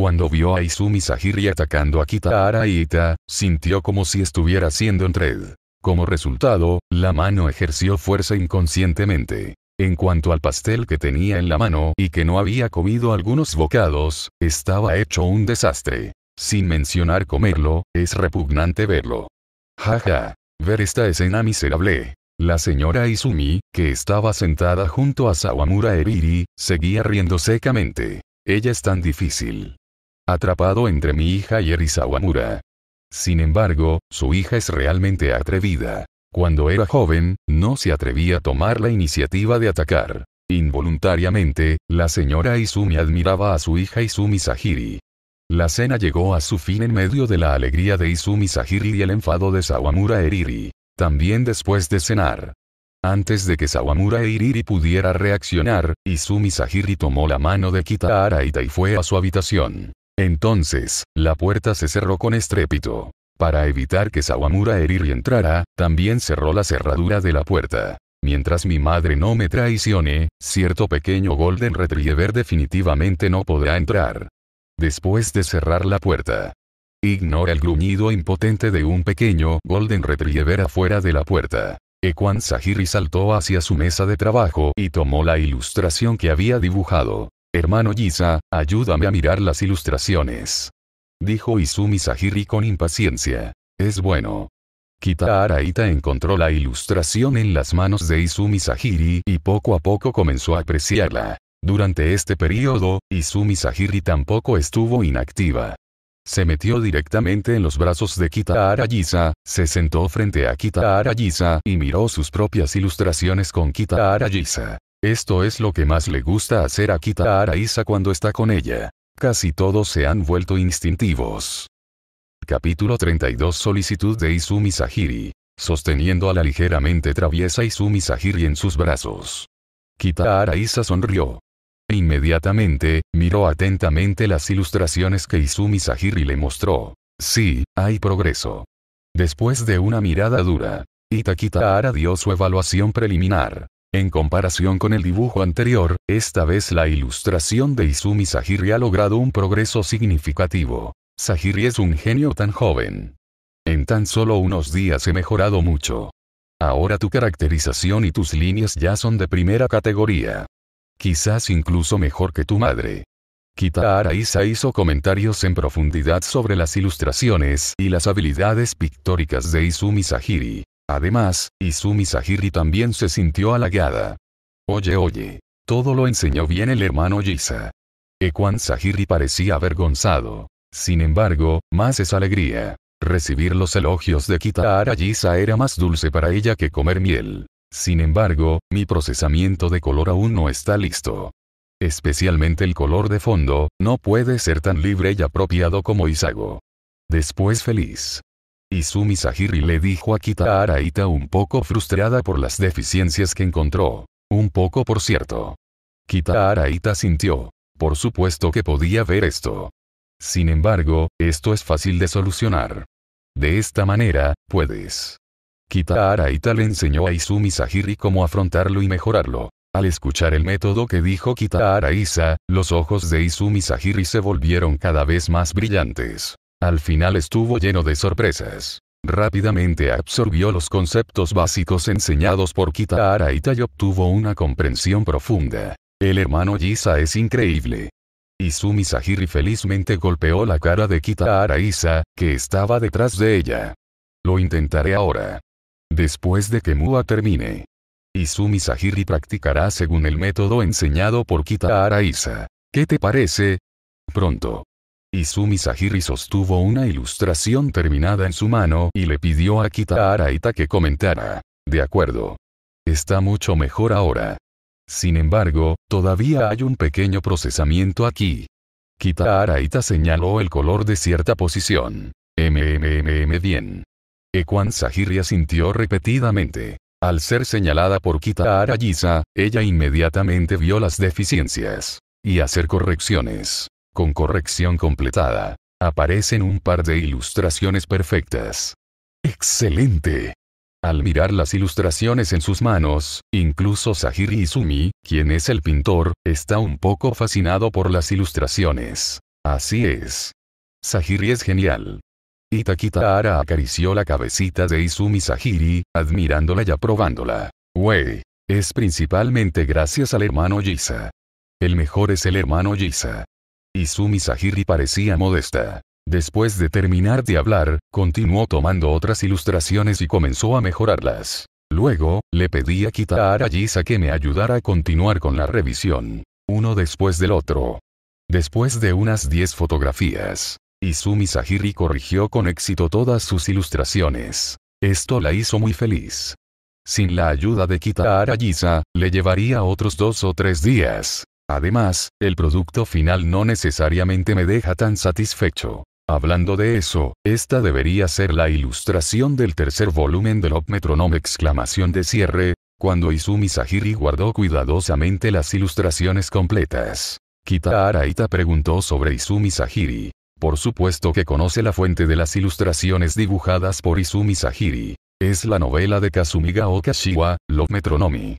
Cuando vio a Izumi Sahiri atacando a Kita Ita, sintió como si estuviera siendo en red. Como resultado, la mano ejerció fuerza inconscientemente. En cuanto al pastel que tenía en la mano y que no había comido algunos bocados, estaba hecho un desastre. Sin mencionar comerlo, es repugnante verlo. Jaja. Ver esta escena miserable. La señora Izumi, que estaba sentada junto a Sawamura Ebiri, seguía riendo secamente. Ella es tan difícil atrapado entre mi hija y Sawamura. Sin embargo, su hija es realmente atrevida. Cuando era joven, no se atrevía a tomar la iniciativa de atacar. Involuntariamente, la señora Izumi admiraba a su hija Izumi Sahiri. La cena llegó a su fin en medio de la alegría de Izumi Sahiri y el enfado de Sawamura Eriri. También después de cenar. Antes de que Sawamura Eriri pudiera reaccionar, Izumi Sahiri tomó la mano de Kita Araita y fue a su habitación. Entonces, la puerta se cerró con estrépito. Para evitar que Sawamura Eriri entrara, también cerró la cerradura de la puerta. Mientras mi madre no me traicione, cierto pequeño Golden Retriever definitivamente no podrá entrar. Después de cerrar la puerta. Ignora el gruñido impotente de un pequeño Golden Retriever afuera de la puerta. Ekwan Sahiri saltó hacia su mesa de trabajo y tomó la ilustración que había dibujado. Hermano Yisa, ayúdame a mirar las ilustraciones. Dijo Izumi Sahiri con impaciencia. Es bueno. Kita Araita encontró la ilustración en las manos de Izumi Sahiri y poco a poco comenzó a apreciarla. Durante este periodo, Izumi Sahiri tampoco estuvo inactiva. Se metió directamente en los brazos de Kita Arayisa, se sentó frente a Kita Yisa y miró sus propias ilustraciones con Kita Yisa. Esto es lo que más le gusta hacer a Kita Araiza cuando está con ella. Casi todos se han vuelto instintivos. Capítulo 32 Solicitud de Izumi Sahiri. Sosteniendo a la ligeramente traviesa Izumi Sahiri en sus brazos. Kita Araiza sonrió. Inmediatamente, miró atentamente las ilustraciones que Izumi Sahiri le mostró. Sí, hay progreso. Después de una mirada dura, Itakita Ara dio su evaluación preliminar. En comparación con el dibujo anterior, esta vez la ilustración de Izumi Sahiri ha logrado un progreso significativo. Sahiri es un genio tan joven. En tan solo unos días he mejorado mucho. Ahora tu caracterización y tus líneas ya son de primera categoría. Quizás incluso mejor que tu madre. Kita Araiza hizo comentarios en profundidad sobre las ilustraciones y las habilidades pictóricas de Izumi Sahiri. Además, Izumi Sahiri también se sintió halagada. Oye oye. Todo lo enseñó bien el hermano Yisa. Ekwan Sahiri parecía avergonzado. Sin embargo, más es alegría. Recibir los elogios de Kitahara Yisa era más dulce para ella que comer miel. Sin embargo, mi procesamiento de color aún no está listo. Especialmente el color de fondo, no puede ser tan libre y apropiado como Izago. Después feliz. Izumi Sahiri le dijo a Kita Araita un poco frustrada por las deficiencias que encontró. Un poco por cierto. Kita Araita sintió. Por supuesto que podía ver esto. Sin embargo, esto es fácil de solucionar. De esta manera, puedes. Kita Araita le enseñó a Izumi Sahiri cómo afrontarlo y mejorarlo. Al escuchar el método que dijo Kita Isa, los ojos de Izumi Sahiri se volvieron cada vez más brillantes. Al final estuvo lleno de sorpresas. Rápidamente absorbió los conceptos básicos enseñados por Kita Ita y obtuvo una comprensión profunda. El hermano Yisa es increíble. Izumi Sahiri felizmente golpeó la cara de Kita Isa, que estaba detrás de ella. Lo intentaré ahora. Después de que Mua termine. Izumi Sahiri practicará según el método enseñado por Kita Isa. ¿Qué te parece? Pronto. Izumi Sahiri sostuvo una ilustración terminada en su mano y le pidió a Kita Araita que comentara. De acuerdo. Está mucho mejor ahora. Sin embargo, todavía hay un pequeño procesamiento aquí. Kita Araita señaló el color de cierta posición. MMMM bien. Ekwan Sahiri asintió repetidamente. Al ser señalada por Kita Yisa, ella inmediatamente vio las deficiencias. Y hacer correcciones con corrección completada. Aparecen un par de ilustraciones perfectas. ¡Excelente! Al mirar las ilustraciones en sus manos, incluso Sahiri Izumi, quien es el pintor, está un poco fascinado por las ilustraciones. Así es. Sahiri es genial. Itakita Ara acarició la cabecita de Izumi Sahiri, admirándola y aprobándola. Wey. Es principalmente gracias al hermano Yisa. El mejor es el hermano Yisa. Izumi Sahiri parecía modesta. Después de terminar de hablar, continuó tomando otras ilustraciones y comenzó a mejorarlas. Luego, le pedí a Kita Arayisa que me ayudara a continuar con la revisión. Uno después del otro. Después de unas 10 fotografías, Izumi Sahiri corrigió con éxito todas sus ilustraciones. Esto la hizo muy feliz. Sin la ayuda de Kita Arayisa, le llevaría otros dos o tres días, Además, el producto final no necesariamente me deja tan satisfecho. Hablando de eso, esta debería ser la ilustración del tercer volumen de Metronome. exclamación de cierre, cuando Izumi Sahiri guardó cuidadosamente las ilustraciones completas. Kita Araita preguntó sobre Izumi Sahiri. Por supuesto que conoce la fuente de las ilustraciones dibujadas por Izumi Sahiri. Es la novela de Kazumiga Okashiwa, Love Metronomi.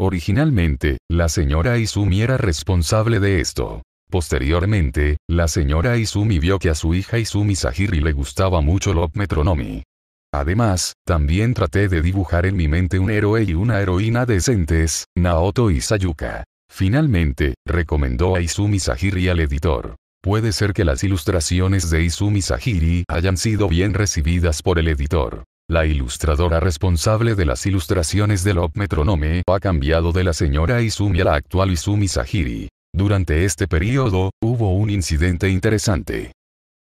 Originalmente, la señora Izumi era responsable de esto. Posteriormente, la señora Izumi vio que a su hija Izumi Sahiri le gustaba mucho Love Metronomy. Además, también traté de dibujar en mi mente un héroe y una heroína decentes, Naoto Isayuka. Finalmente, recomendó a Izumi Sahiri al editor. Puede ser que las ilustraciones de Izumi Sahiri hayan sido bien recibidas por el editor. La ilustradora responsable de las ilustraciones del Op Metronome ha cambiado de la señora Izumi a la actual Izumi Sahiri. Durante este periodo, hubo un incidente interesante.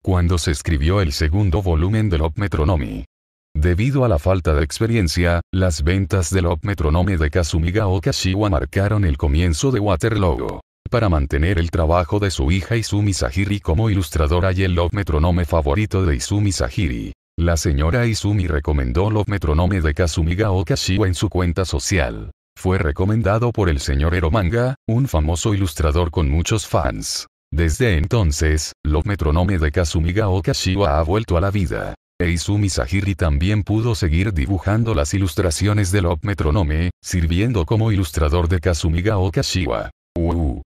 Cuando se escribió el segundo volumen del Op Metronome, Debido a la falta de experiencia, las ventas del Op Metronome de Kazumiga Okashiwa marcaron el comienzo de Waterloo. Para mantener el trabajo de su hija Izumi Sahiri como ilustradora y el Op Metronome favorito de Izumi Sahiri, la señora Izumi recomendó Love metronome de Kazumiga Okashiwa en su cuenta social. Fue recomendado por el señor Eromanga, un famoso ilustrador con muchos fans. Desde entonces, Love metronome de Kazumiga Okashiwa ha vuelto a la vida. E Izumi Sahiri también pudo seguir dibujando las ilustraciones de Love Metronome, sirviendo como ilustrador de Kazumiga Okashiwa. Uh.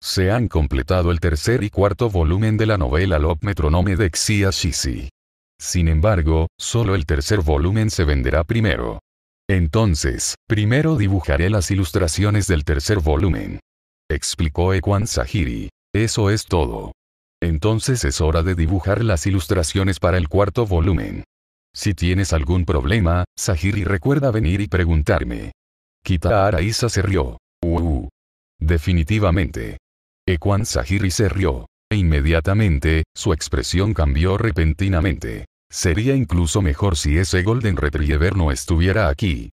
Se han completado el tercer y cuarto volumen de la novela Love Metronome de Xia Shishi. Sin embargo, solo el tercer volumen se venderá primero. Entonces, primero dibujaré las ilustraciones del tercer volumen. Explicó Ekwan Sahiri. Eso es todo. Entonces es hora de dibujar las ilustraciones para el cuarto volumen. Si tienes algún problema, Sahiri recuerda venir y preguntarme. Kita Araiza se rió. Uh, Definitivamente. Ekwan Sahiri se rió. E inmediatamente, su expresión cambió repentinamente. Sería incluso mejor si ese Golden Retriever no estuviera aquí.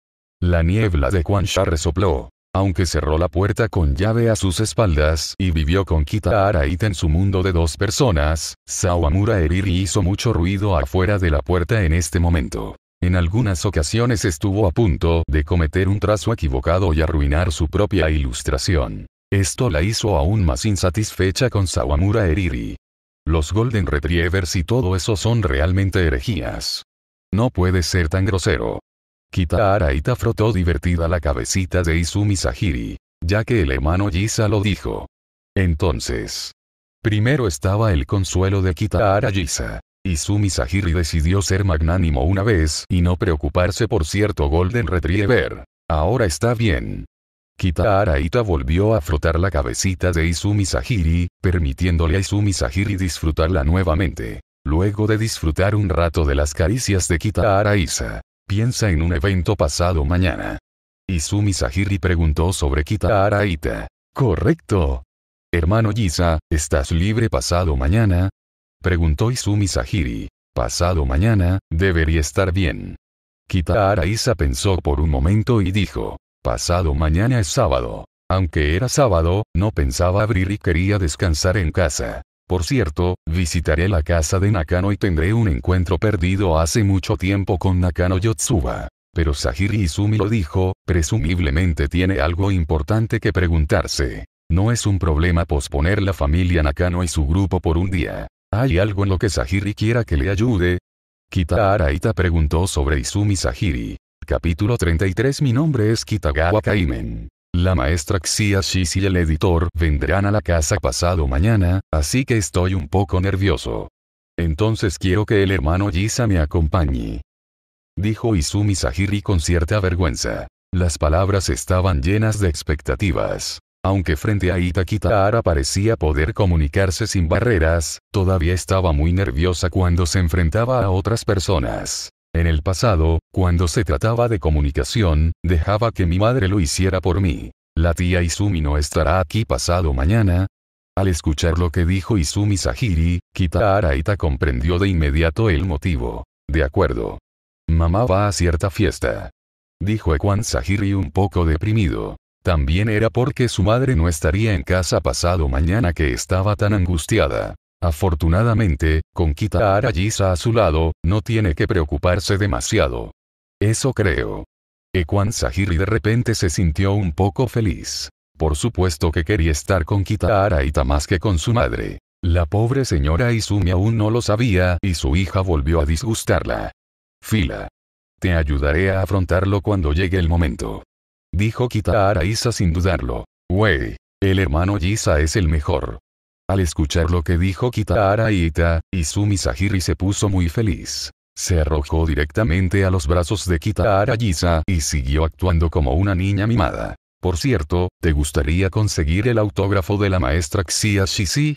La niebla de Quan Sha resopló. Aunque cerró la puerta con llave a sus espaldas y vivió con Kita Araita en su mundo de dos personas, Sawamura Eriri hizo mucho ruido afuera de la puerta en este momento. En algunas ocasiones estuvo a punto de cometer un trazo equivocado y arruinar su propia ilustración. Esto la hizo aún más insatisfecha con Sawamura Eriri. Los Golden Retrievers y todo eso son realmente herejías. No puede ser tan grosero. Kita ita frotó divertida la cabecita de Izumi Sahiri, ya que el hermano Yisa lo dijo. Entonces. Primero estaba el consuelo de Kita Yisa. Izumi Sahiri decidió ser magnánimo una vez y no preocuparse por cierto Golden Retriever. Ahora está bien. Kitahara volvió a frotar la cabecita de Izumi Sahiri, permitiéndole a Izumi Sahiri disfrutarla nuevamente. Luego de disfrutar un rato de las caricias de Kitahara Isa, piensa en un evento pasado mañana. Izumi Sahiri preguntó sobre Kitahara Correcto. Hermano Yisa, ¿estás libre pasado mañana? Preguntó Izumi Sahiri. Pasado mañana, debería estar bien. Kitahara pensó por un momento y dijo, Pasado mañana es sábado. Aunque era sábado, no pensaba abrir y quería descansar en casa. Por cierto, visitaré la casa de Nakano y tendré un encuentro perdido hace mucho tiempo con Nakano Yotsuba. Pero Sahiri Izumi lo dijo, presumiblemente tiene algo importante que preguntarse. No es un problema posponer la familia Nakano y su grupo por un día. ¿Hay algo en lo que Sahiri quiera que le ayude? Kita Araita preguntó sobre Izumi Sahiri. Capítulo 33 Mi nombre es Kitagawa Kaimen. La maestra Xia Shishi y el editor vendrán a la casa pasado mañana, así que estoy un poco nervioso. Entonces quiero que el hermano Yisa me acompañe. Dijo Izumi Sahiri con cierta vergüenza. Las palabras estaban llenas de expectativas. Aunque frente a Itakitaara parecía poder comunicarse sin barreras, todavía estaba muy nerviosa cuando se enfrentaba a otras personas. En el pasado, cuando se trataba de comunicación, dejaba que mi madre lo hiciera por mí. La tía Izumi no estará aquí pasado mañana. Al escuchar lo que dijo Izumi Sahiri, Kita Araita comprendió de inmediato el motivo. De acuerdo. Mamá va a cierta fiesta. Dijo Ekwan Sahiri un poco deprimido. También era porque su madre no estaría en casa pasado mañana que estaba tan angustiada. Afortunadamente, con Kita Arayisa a su lado, no tiene que preocuparse demasiado. Eso creo. Ekwan Sahiri de repente se sintió un poco feliz. Por supuesto que quería estar con Kita Araita más que con su madre. La pobre señora Izumi aún no lo sabía y su hija volvió a disgustarla. Fila. Te ayudaré a afrontarlo cuando llegue el momento. Dijo Kita Araiza sin dudarlo. Wey. El hermano Yisa es el mejor. Al escuchar lo que dijo Kitahara Ita, Izumi Sahiri se puso muy feliz. Se arrojó directamente a los brazos de Kita Yisa y siguió actuando como una niña mimada. Por cierto, ¿te gustaría conseguir el autógrafo de la maestra Xia Shisi?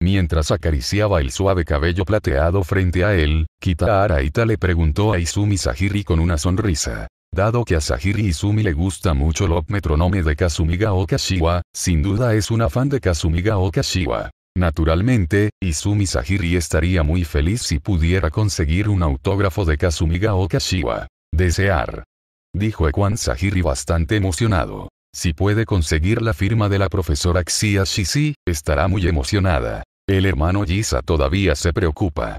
Mientras acariciaba el suave cabello plateado frente a él, Kitahara Ita le preguntó a Izumi Sahiri con una sonrisa. Dado que a Sahiri Izumi le gusta mucho el metronome de Kazumiga Okashiwa, sin duda es una fan de Kazumiga Okashiwa. Naturalmente, Izumi Sahiri estaría muy feliz si pudiera conseguir un autógrafo de Kazumiga Okashiwa. Desear. Dijo Ekwan Sahiri bastante emocionado. Si puede conseguir la firma de la profesora Xia Shishi, estará muy emocionada. El hermano Yisa todavía se preocupa.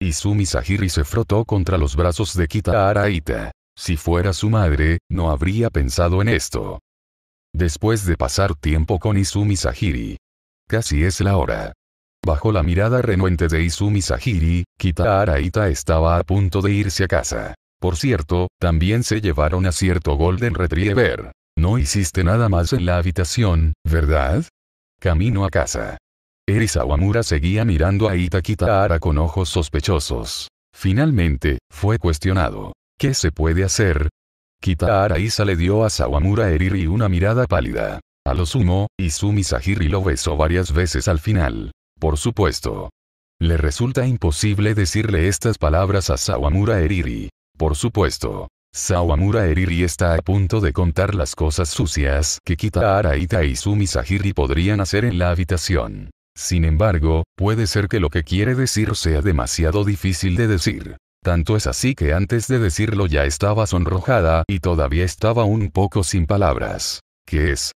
Izumi Sahiri se frotó contra los brazos de Kita Araita. Si fuera su madre, no habría pensado en esto. Después de pasar tiempo con Izumi Sahiri, Casi es la hora. Bajo la mirada renuente de Izumi Sahiri, Kita Araita estaba a punto de irse a casa. Por cierto, también se llevaron a cierto Golden Retriever. No hiciste nada más en la habitación, ¿verdad? Camino a casa. Eri Sawamura seguía mirando a Ita Kitahara con ojos sospechosos. Finalmente, fue cuestionado. ¿Qué se puede hacer? Kitaara Isa le dio a Sawamura Eriri una mirada pálida. A lo sumo, Sumi Sahiri lo besó varias veces al final. Por supuesto. Le resulta imposible decirle estas palabras a Sawamura Eriri. Por supuesto. Sawamura Eriri está a punto de contar las cosas sucias que Kita Araita y Sumi Sahiri podrían hacer en la habitación. Sin embargo, puede ser que lo que quiere decir sea demasiado difícil de decir. Tanto es así que antes de decirlo ya estaba sonrojada y todavía estaba un poco sin palabras. ¿Qué es,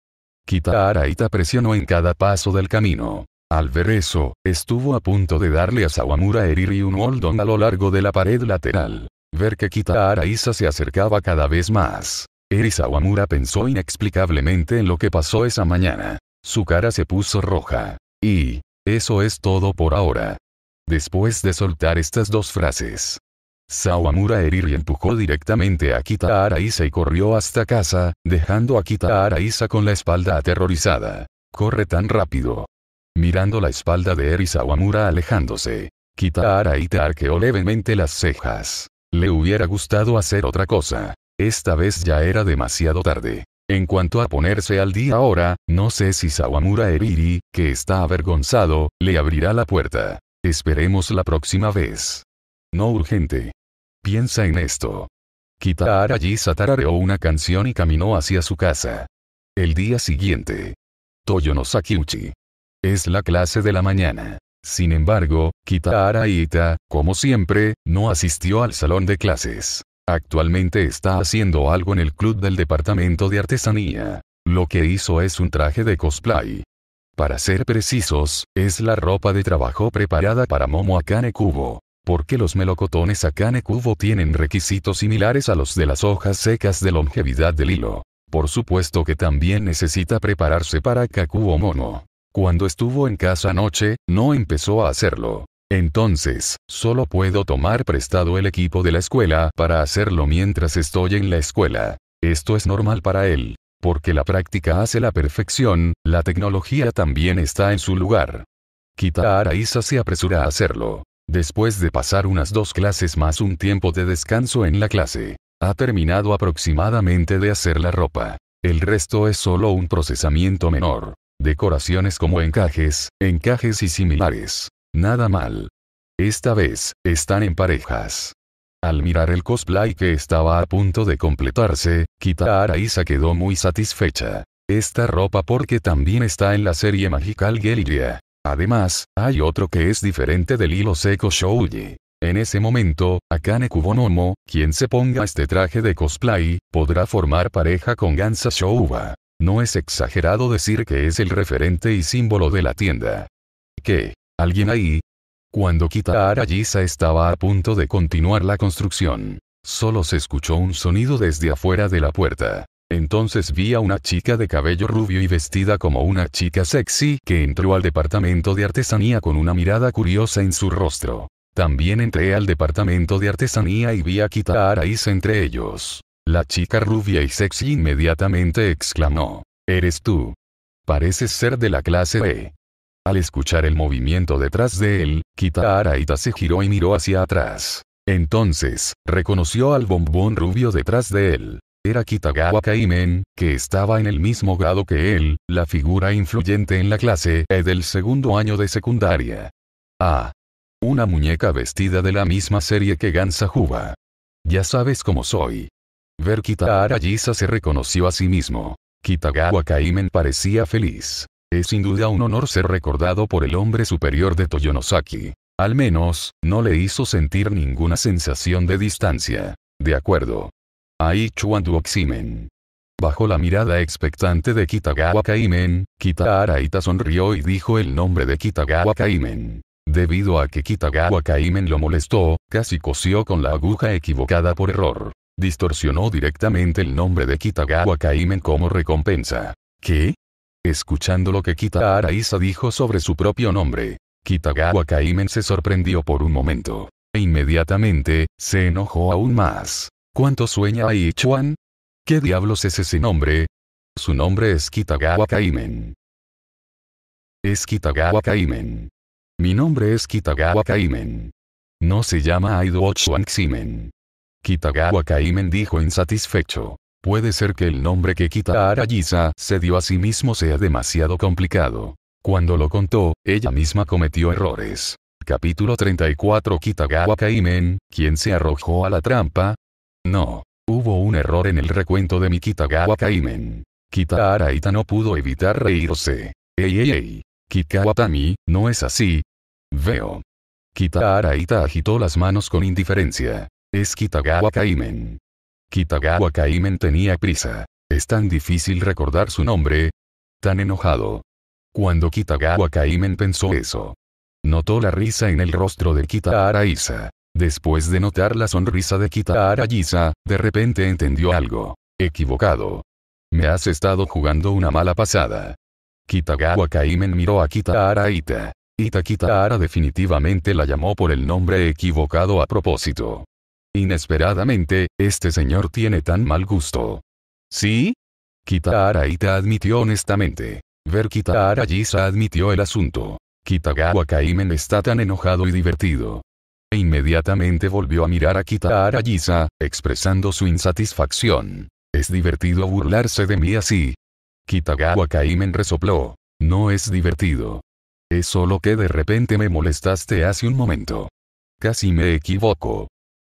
Araita presionó en cada paso del camino. Al ver eso, estuvo a punto de darle a Sawamura y un holdón a lo largo de la pared lateral. Ver que Isa se acercaba cada vez más. Eri Sawamura pensó inexplicablemente en lo que pasó esa mañana. Su cara se puso roja. Y, eso es todo por ahora. Después de soltar estas dos frases, Sawamura Eriri empujó directamente a Kita Araiza y corrió hasta casa, dejando a Kita Araiza con la espalda aterrorizada. Corre tan rápido. Mirando la espalda de Eri Sawamura alejándose. Kita Araiza arqueó levemente las cejas. Le hubiera gustado hacer otra cosa. Esta vez ya era demasiado tarde. En cuanto a ponerse al día ahora, no sé si Sawamura Eriri, que está avergonzado, le abrirá la puerta. Esperemos la próxima vez. No urgente. Piensa en esto. Kitahara y tarareó una canción y caminó hacia su casa. El día siguiente. Toyo no Sakiuchi. Es la clase de la mañana. Sin embargo, Kitahara Ita, como siempre, no asistió al salón de clases. Actualmente está haciendo algo en el club del departamento de artesanía. Lo que hizo es un traje de cosplay. Para ser precisos, es la ropa de trabajo preparada para Momo Akane Kubo porque los melocotones Akane cubo tienen requisitos similares a los de las hojas secas de longevidad del hilo. Por supuesto que también necesita prepararse para Kakuo Mono. Cuando estuvo en casa anoche, no empezó a hacerlo. Entonces, solo puedo tomar prestado el equipo de la escuela para hacerlo mientras estoy en la escuela. Esto es normal para él. Porque la práctica hace la perfección, la tecnología también está en su lugar. Kita Araiza se apresura a hacerlo. Después de pasar unas dos clases más un tiempo de descanso en la clase, ha terminado aproximadamente de hacer la ropa. El resto es solo un procesamiento menor. Decoraciones como encajes, encajes y similares. Nada mal. Esta vez, están en parejas. Al mirar el cosplay que estaba a punto de completarse, Kita Araiza quedó muy satisfecha. Esta ropa porque también está en la serie Magical Gelidia. Además, hay otro que es diferente del hilo seco Shouji. En ese momento, Akane Kubonomo, quien se ponga este traje de cosplay, podrá formar pareja con Gansa Shouba. No es exagerado decir que es el referente y símbolo de la tienda. ¿Qué? ¿Alguien ahí? Cuando Kitahara Gisa estaba a punto de continuar la construcción, solo se escuchó un sonido desde afuera de la puerta. Entonces vi a una chica de cabello rubio y vestida como una chica sexy que entró al departamento de artesanía con una mirada curiosa en su rostro. También entré al departamento de artesanía y vi a Kita entre ellos. La chica rubia y sexy inmediatamente exclamó. Eres tú. Pareces ser de la clase B. Al escuchar el movimiento detrás de él, Kitahara Araita se giró y miró hacia atrás. Entonces, reconoció al bombón rubio detrás de él. Era Kitagawa Kaimen, que estaba en el mismo grado que él, la figura influyente en la clase E del segundo año de secundaria. Ah. Una muñeca vestida de la misma serie que Juba. Ya sabes cómo soy. Ver Kitahara se reconoció a sí mismo. Kitagawa Kaimen parecía feliz. Es sin duda un honor ser recordado por el hombre superior de Toyonosaki. Al menos, no le hizo sentir ninguna sensación de distancia. De acuerdo. Ahí Chuan Bajo la mirada expectante de Kitagawa Kaimen, Kitahara Ita sonrió y dijo el nombre de Kitagawa Kaimen. Debido a que Kitagawa Kaimen lo molestó, casi cosió con la aguja equivocada por error. Distorsionó directamente el nombre de Kitagawa Kaimen como recompensa. ¿Qué? Escuchando lo que Kitahara dijo sobre su propio nombre, Kitagawa Kaimen se sorprendió por un momento. E inmediatamente, se enojó aún más. ¿Cuánto sueña Aichuan? ¿Qué diablos es ese nombre? Su nombre es Kitagawa Kaimen. Es Kitagawa Kaimen. Mi nombre es Kitagawa Kaimen. No se llama Aido Ximen. Kitagawa Kaimen dijo insatisfecho. Puede ser que el nombre que Kitahara Arayisa se dio a sí mismo sea demasiado complicado. Cuando lo contó, ella misma cometió errores. Capítulo 34 Kitagawa Kaimen, quien se arrojó a la trampa, no. Hubo un error en el recuento de mi Kitagawa Kaimen. Kitahara no pudo evitar reírse. Ey ey ey. Kikawatami, ¿no es así? Veo. Kita Ita agitó las manos con indiferencia. Es Kitagawa Kaimen. Kitagawa Kaimen tenía prisa. Es tan difícil recordar su nombre. Tan enojado. Cuando Kitagawa Kaimen pensó eso. Notó la risa en el rostro de Kitahara Después de notar la sonrisa de Kitahara Yisa, de repente entendió algo. Equivocado. Me has estado jugando una mala pasada. Kitagawa Kaimen miró a Kitahara Ita. Ita Kitahara definitivamente la llamó por el nombre equivocado a propósito. Inesperadamente, este señor tiene tan mal gusto. ¿Sí? Kitahara Ita admitió honestamente. Ver Kitahara Yisa admitió el asunto. Kitagawa Kaimen está tan enojado y divertido e inmediatamente volvió a mirar a Kitahara Yisa, expresando su insatisfacción. Es divertido burlarse de mí así. Kitagawa Kaimen resopló. No es divertido. Es solo que de repente me molestaste hace un momento. Casi me equivoco.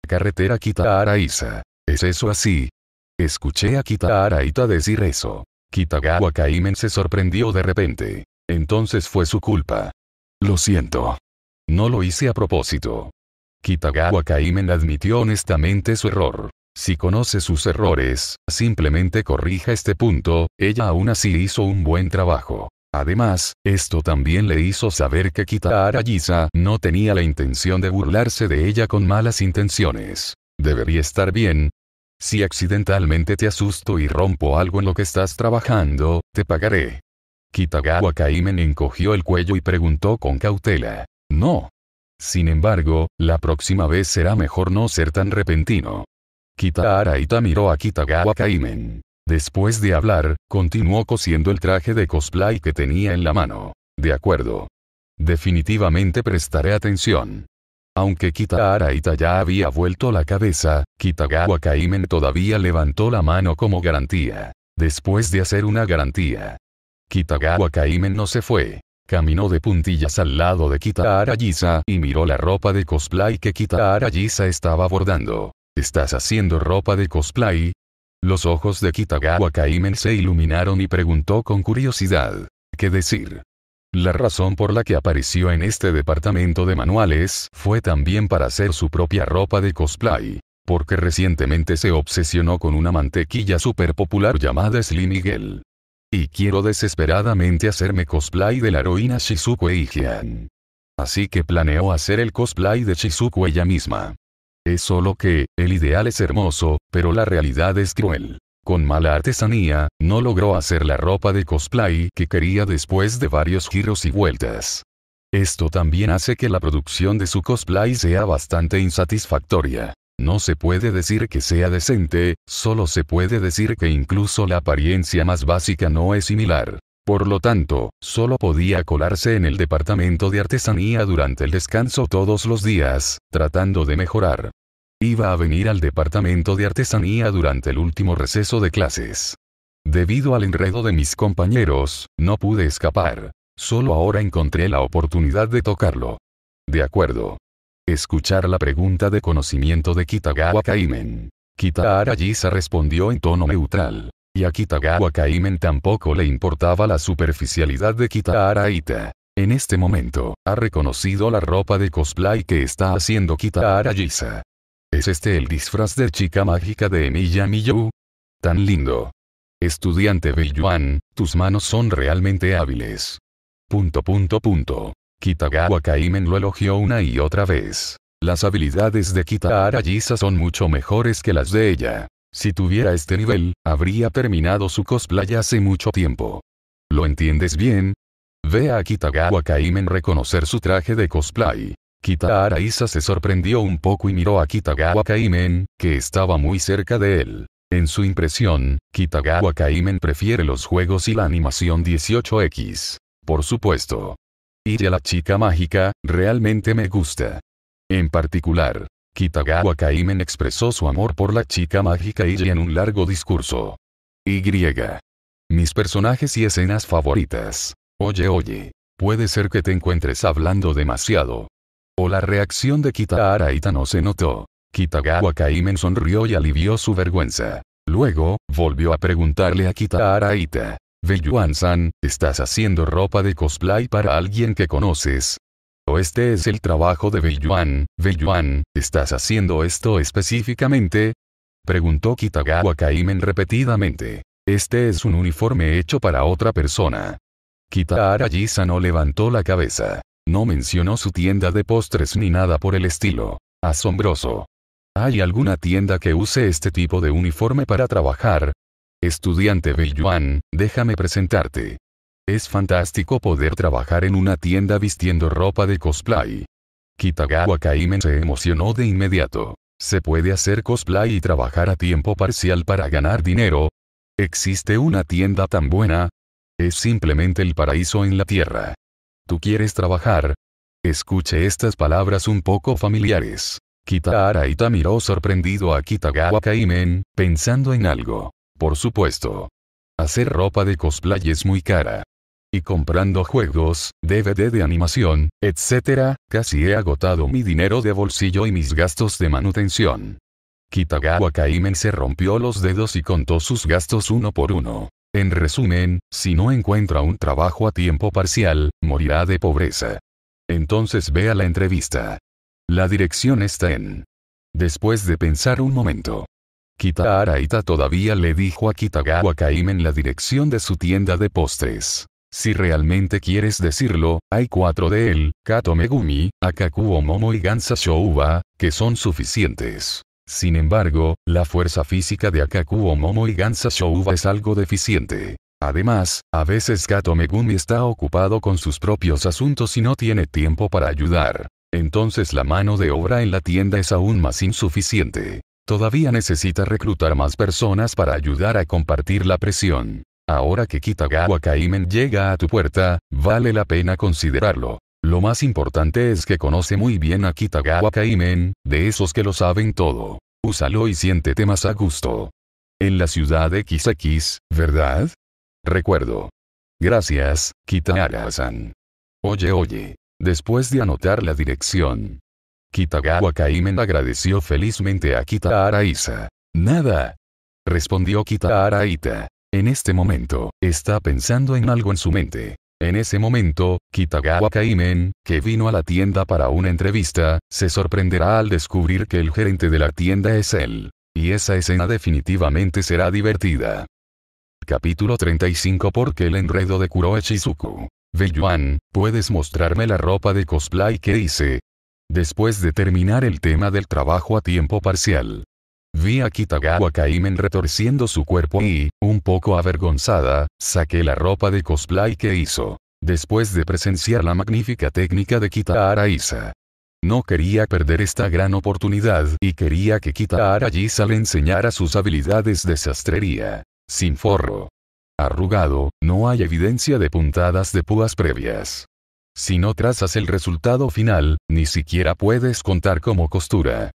Carretera Kitahara Isa. ¿Es eso así? Escuché a Kitahara Ita decir eso. Kitagawa Kaimen se sorprendió de repente. Entonces fue su culpa. Lo siento. No lo hice a propósito. Kitagawa Kaimen admitió honestamente su error. Si conoce sus errores, simplemente corrija este punto, ella aún así hizo un buen trabajo. Además, esto también le hizo saber que Kitahara Yisa no tenía la intención de burlarse de ella con malas intenciones. Debería estar bien. Si accidentalmente te asusto y rompo algo en lo que estás trabajando, te pagaré. Kitagawa Kaimen encogió el cuello y preguntó con cautela. No, sin embargo, la próxima vez será mejor no ser tan repentino. Kitahara miró a Kitagawa Kaimen. Después de hablar, continuó cosiendo el traje de cosplay que tenía en la mano. De acuerdo. Definitivamente prestaré atención. Aunque Kitahara ya había vuelto la cabeza, Kitagawa Kaimen todavía levantó la mano como garantía. Después de hacer una garantía. Kitagawa Kaimen no se fue. Caminó de puntillas al lado de Kitahara Yisa y miró la ropa de cosplay que Kitahara Yisa estaba bordando. ¿Estás haciendo ropa de cosplay? Los ojos de Kitagawa Kaimen se iluminaron y preguntó con curiosidad. ¿Qué decir? La razón por la que apareció en este departamento de manuales fue también para hacer su propia ropa de cosplay. Porque recientemente se obsesionó con una mantequilla super popular llamada Slim Miguel. Y quiero desesperadamente hacerme cosplay de la heroína Shizuku Eijian. Así que planeó hacer el cosplay de Shizuku ella misma. Es solo que, el ideal es hermoso, pero la realidad es cruel. Con mala artesanía, no logró hacer la ropa de cosplay que quería después de varios giros y vueltas. Esto también hace que la producción de su cosplay sea bastante insatisfactoria. No se puede decir que sea decente, solo se puede decir que incluso la apariencia más básica no es similar. Por lo tanto, solo podía colarse en el departamento de artesanía durante el descanso todos los días, tratando de mejorar. Iba a venir al departamento de artesanía durante el último receso de clases. Debido al enredo de mis compañeros, no pude escapar. Solo ahora encontré la oportunidad de tocarlo. De acuerdo. Escuchar la pregunta de conocimiento de Kitagawa Kaimen. Kitahara Jisa respondió en tono neutral. Y a Kitagawa Kaimen tampoco le importaba la superficialidad de Kitahara Ita. En este momento, ha reconocido la ropa de cosplay que está haciendo Kitahara Jisa. ¿Es este el disfraz de chica mágica de Emiya Miyu? Tan lindo. Estudiante Beyuan, tus manos son realmente hábiles. Punto punto punto. Kitagawa Kaimen lo elogió una y otra vez. Las habilidades de kitagawa Kaimen son mucho mejores que las de ella. Si tuviera este nivel, habría terminado su cosplay hace mucho tiempo. ¿Lo entiendes bien? Ve a Kitagawa Kaimen reconocer su traje de cosplay. kitagawa se sorprendió un poco y miró a Kitagawa Kaimen, que estaba muy cerca de él. En su impresión, Kitagawa Kaimen prefiere los juegos y la animación 18X. Por supuesto, y a la chica mágica, realmente me gusta. En particular, Kitagawa Kaimen expresó su amor por la chica mágica y en un largo discurso. Y. Mis personajes y escenas favoritas. Oye, oye. Puede ser que te encuentres hablando demasiado. O la reacción de Kitahara Ita no se notó. Kitagawa Kaimen sonrió y alivió su vergüenza. Luego, volvió a preguntarle a Kitahara Ita. Belluan-san, estás haciendo ropa de cosplay para alguien que conoces. O este es el trabajo de Belluan, Belluan, ¿estás haciendo esto específicamente? Preguntó Kitagawa Kaimen repetidamente. Este es un uniforme hecho para otra persona. Kitahara no levantó la cabeza. No mencionó su tienda de postres ni nada por el estilo. Asombroso. ¿Hay alguna tienda que use este tipo de uniforme para trabajar? Estudiante Bell Yuan, déjame presentarte. Es fantástico poder trabajar en una tienda vistiendo ropa de cosplay. Kitagawa Kaimen se emocionó de inmediato. ¿Se puede hacer cosplay y trabajar a tiempo parcial para ganar dinero? ¿Existe una tienda tan buena? Es simplemente el paraíso en la tierra. ¿Tú quieres trabajar? Escuche estas palabras un poco familiares. Kita Araita miró sorprendido a Kitagawa Kaimen, pensando en algo. Por supuesto. Hacer ropa de cosplay es muy cara. Y comprando juegos, DVD de animación, etc., casi he agotado mi dinero de bolsillo y mis gastos de manutención. Kitagawa Kaimen se rompió los dedos y contó sus gastos uno por uno. En resumen, si no encuentra un trabajo a tiempo parcial, morirá de pobreza. Entonces vea la entrevista. La dirección está en. Después de pensar un momento, Kita Araita todavía le dijo a Kitagawa Kaim en la dirección de su tienda de postres. Si realmente quieres decirlo, hay cuatro de él, Kato Megumi, Akakuo Momo y Gansa que son suficientes. Sin embargo, la fuerza física de Akakuo Momo y Gansa es algo deficiente. Además, a veces Kato Megumi está ocupado con sus propios asuntos y no tiene tiempo para ayudar. Entonces la mano de obra en la tienda es aún más insuficiente. Todavía necesita reclutar más personas para ayudar a compartir la presión. Ahora que Kitagawa Kaimen llega a tu puerta, vale la pena considerarlo. Lo más importante es que conoce muy bien a Kitagawa Kaimen, de esos que lo saben todo. Úsalo y siéntete más a gusto. En la ciudad XX, ¿verdad? Recuerdo. Gracias, kitagawa san Oye, oye. Después de anotar la dirección, Kitagawa Kaimen agradeció felizmente a Kitahara Isa. Nada. Respondió Kitahara Ita. En este momento, está pensando en algo en su mente. En ese momento, Kitagawa Kaimen, que vino a la tienda para una entrevista, se sorprenderá al descubrir que el gerente de la tienda es él. Y esa escena definitivamente será divertida. Capítulo 35 Porque el enredo de Kuroe Shizuku. ¿puedes mostrarme la ropa de cosplay que hice? Después de terminar el tema del trabajo a tiempo parcial, vi a Kitagawa Kaimen retorciendo su cuerpo y, un poco avergonzada, saqué la ropa de cosplay que hizo, después de presenciar la magnífica técnica de Kitahara Isa. No quería perder esta gran oportunidad y quería que Kitahara Isa le enseñara sus habilidades de sastrería. Sin forro. Arrugado, no hay evidencia de puntadas de púas previas. Si no trazas el resultado final, ni siquiera puedes contar como costura.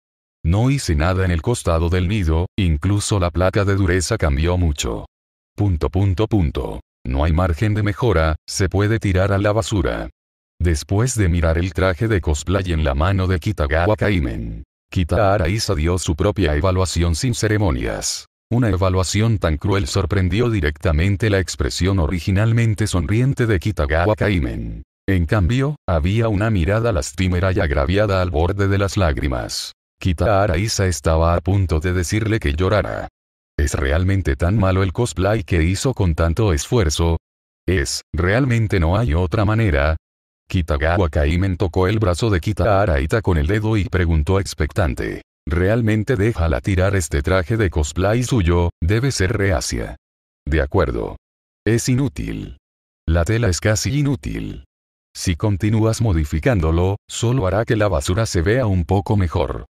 No hice nada en el costado del nido, incluso la placa de dureza cambió mucho. Punto punto punto. No hay margen de mejora, se puede tirar a la basura. Después de mirar el traje de cosplay en la mano de Kitagawa Kaimen, Kita Isa dio su propia evaluación sin ceremonias. Una evaluación tan cruel sorprendió directamente la expresión originalmente sonriente de Kitagawa Kaimen. En cambio, había una mirada lastimera y agraviada al borde de las lágrimas. Kita Araiza estaba a punto de decirle que llorara. ¿Es realmente tan malo el cosplay que hizo con tanto esfuerzo? Es, realmente no hay otra manera. Kitagawa Kaimen tocó el brazo de Kita Araita con el dedo y preguntó expectante. Realmente déjala tirar este traje de cosplay suyo, debe ser reacia. De acuerdo. Es inútil. La tela es casi inútil. Si continúas modificándolo, solo hará que la basura se vea un poco mejor.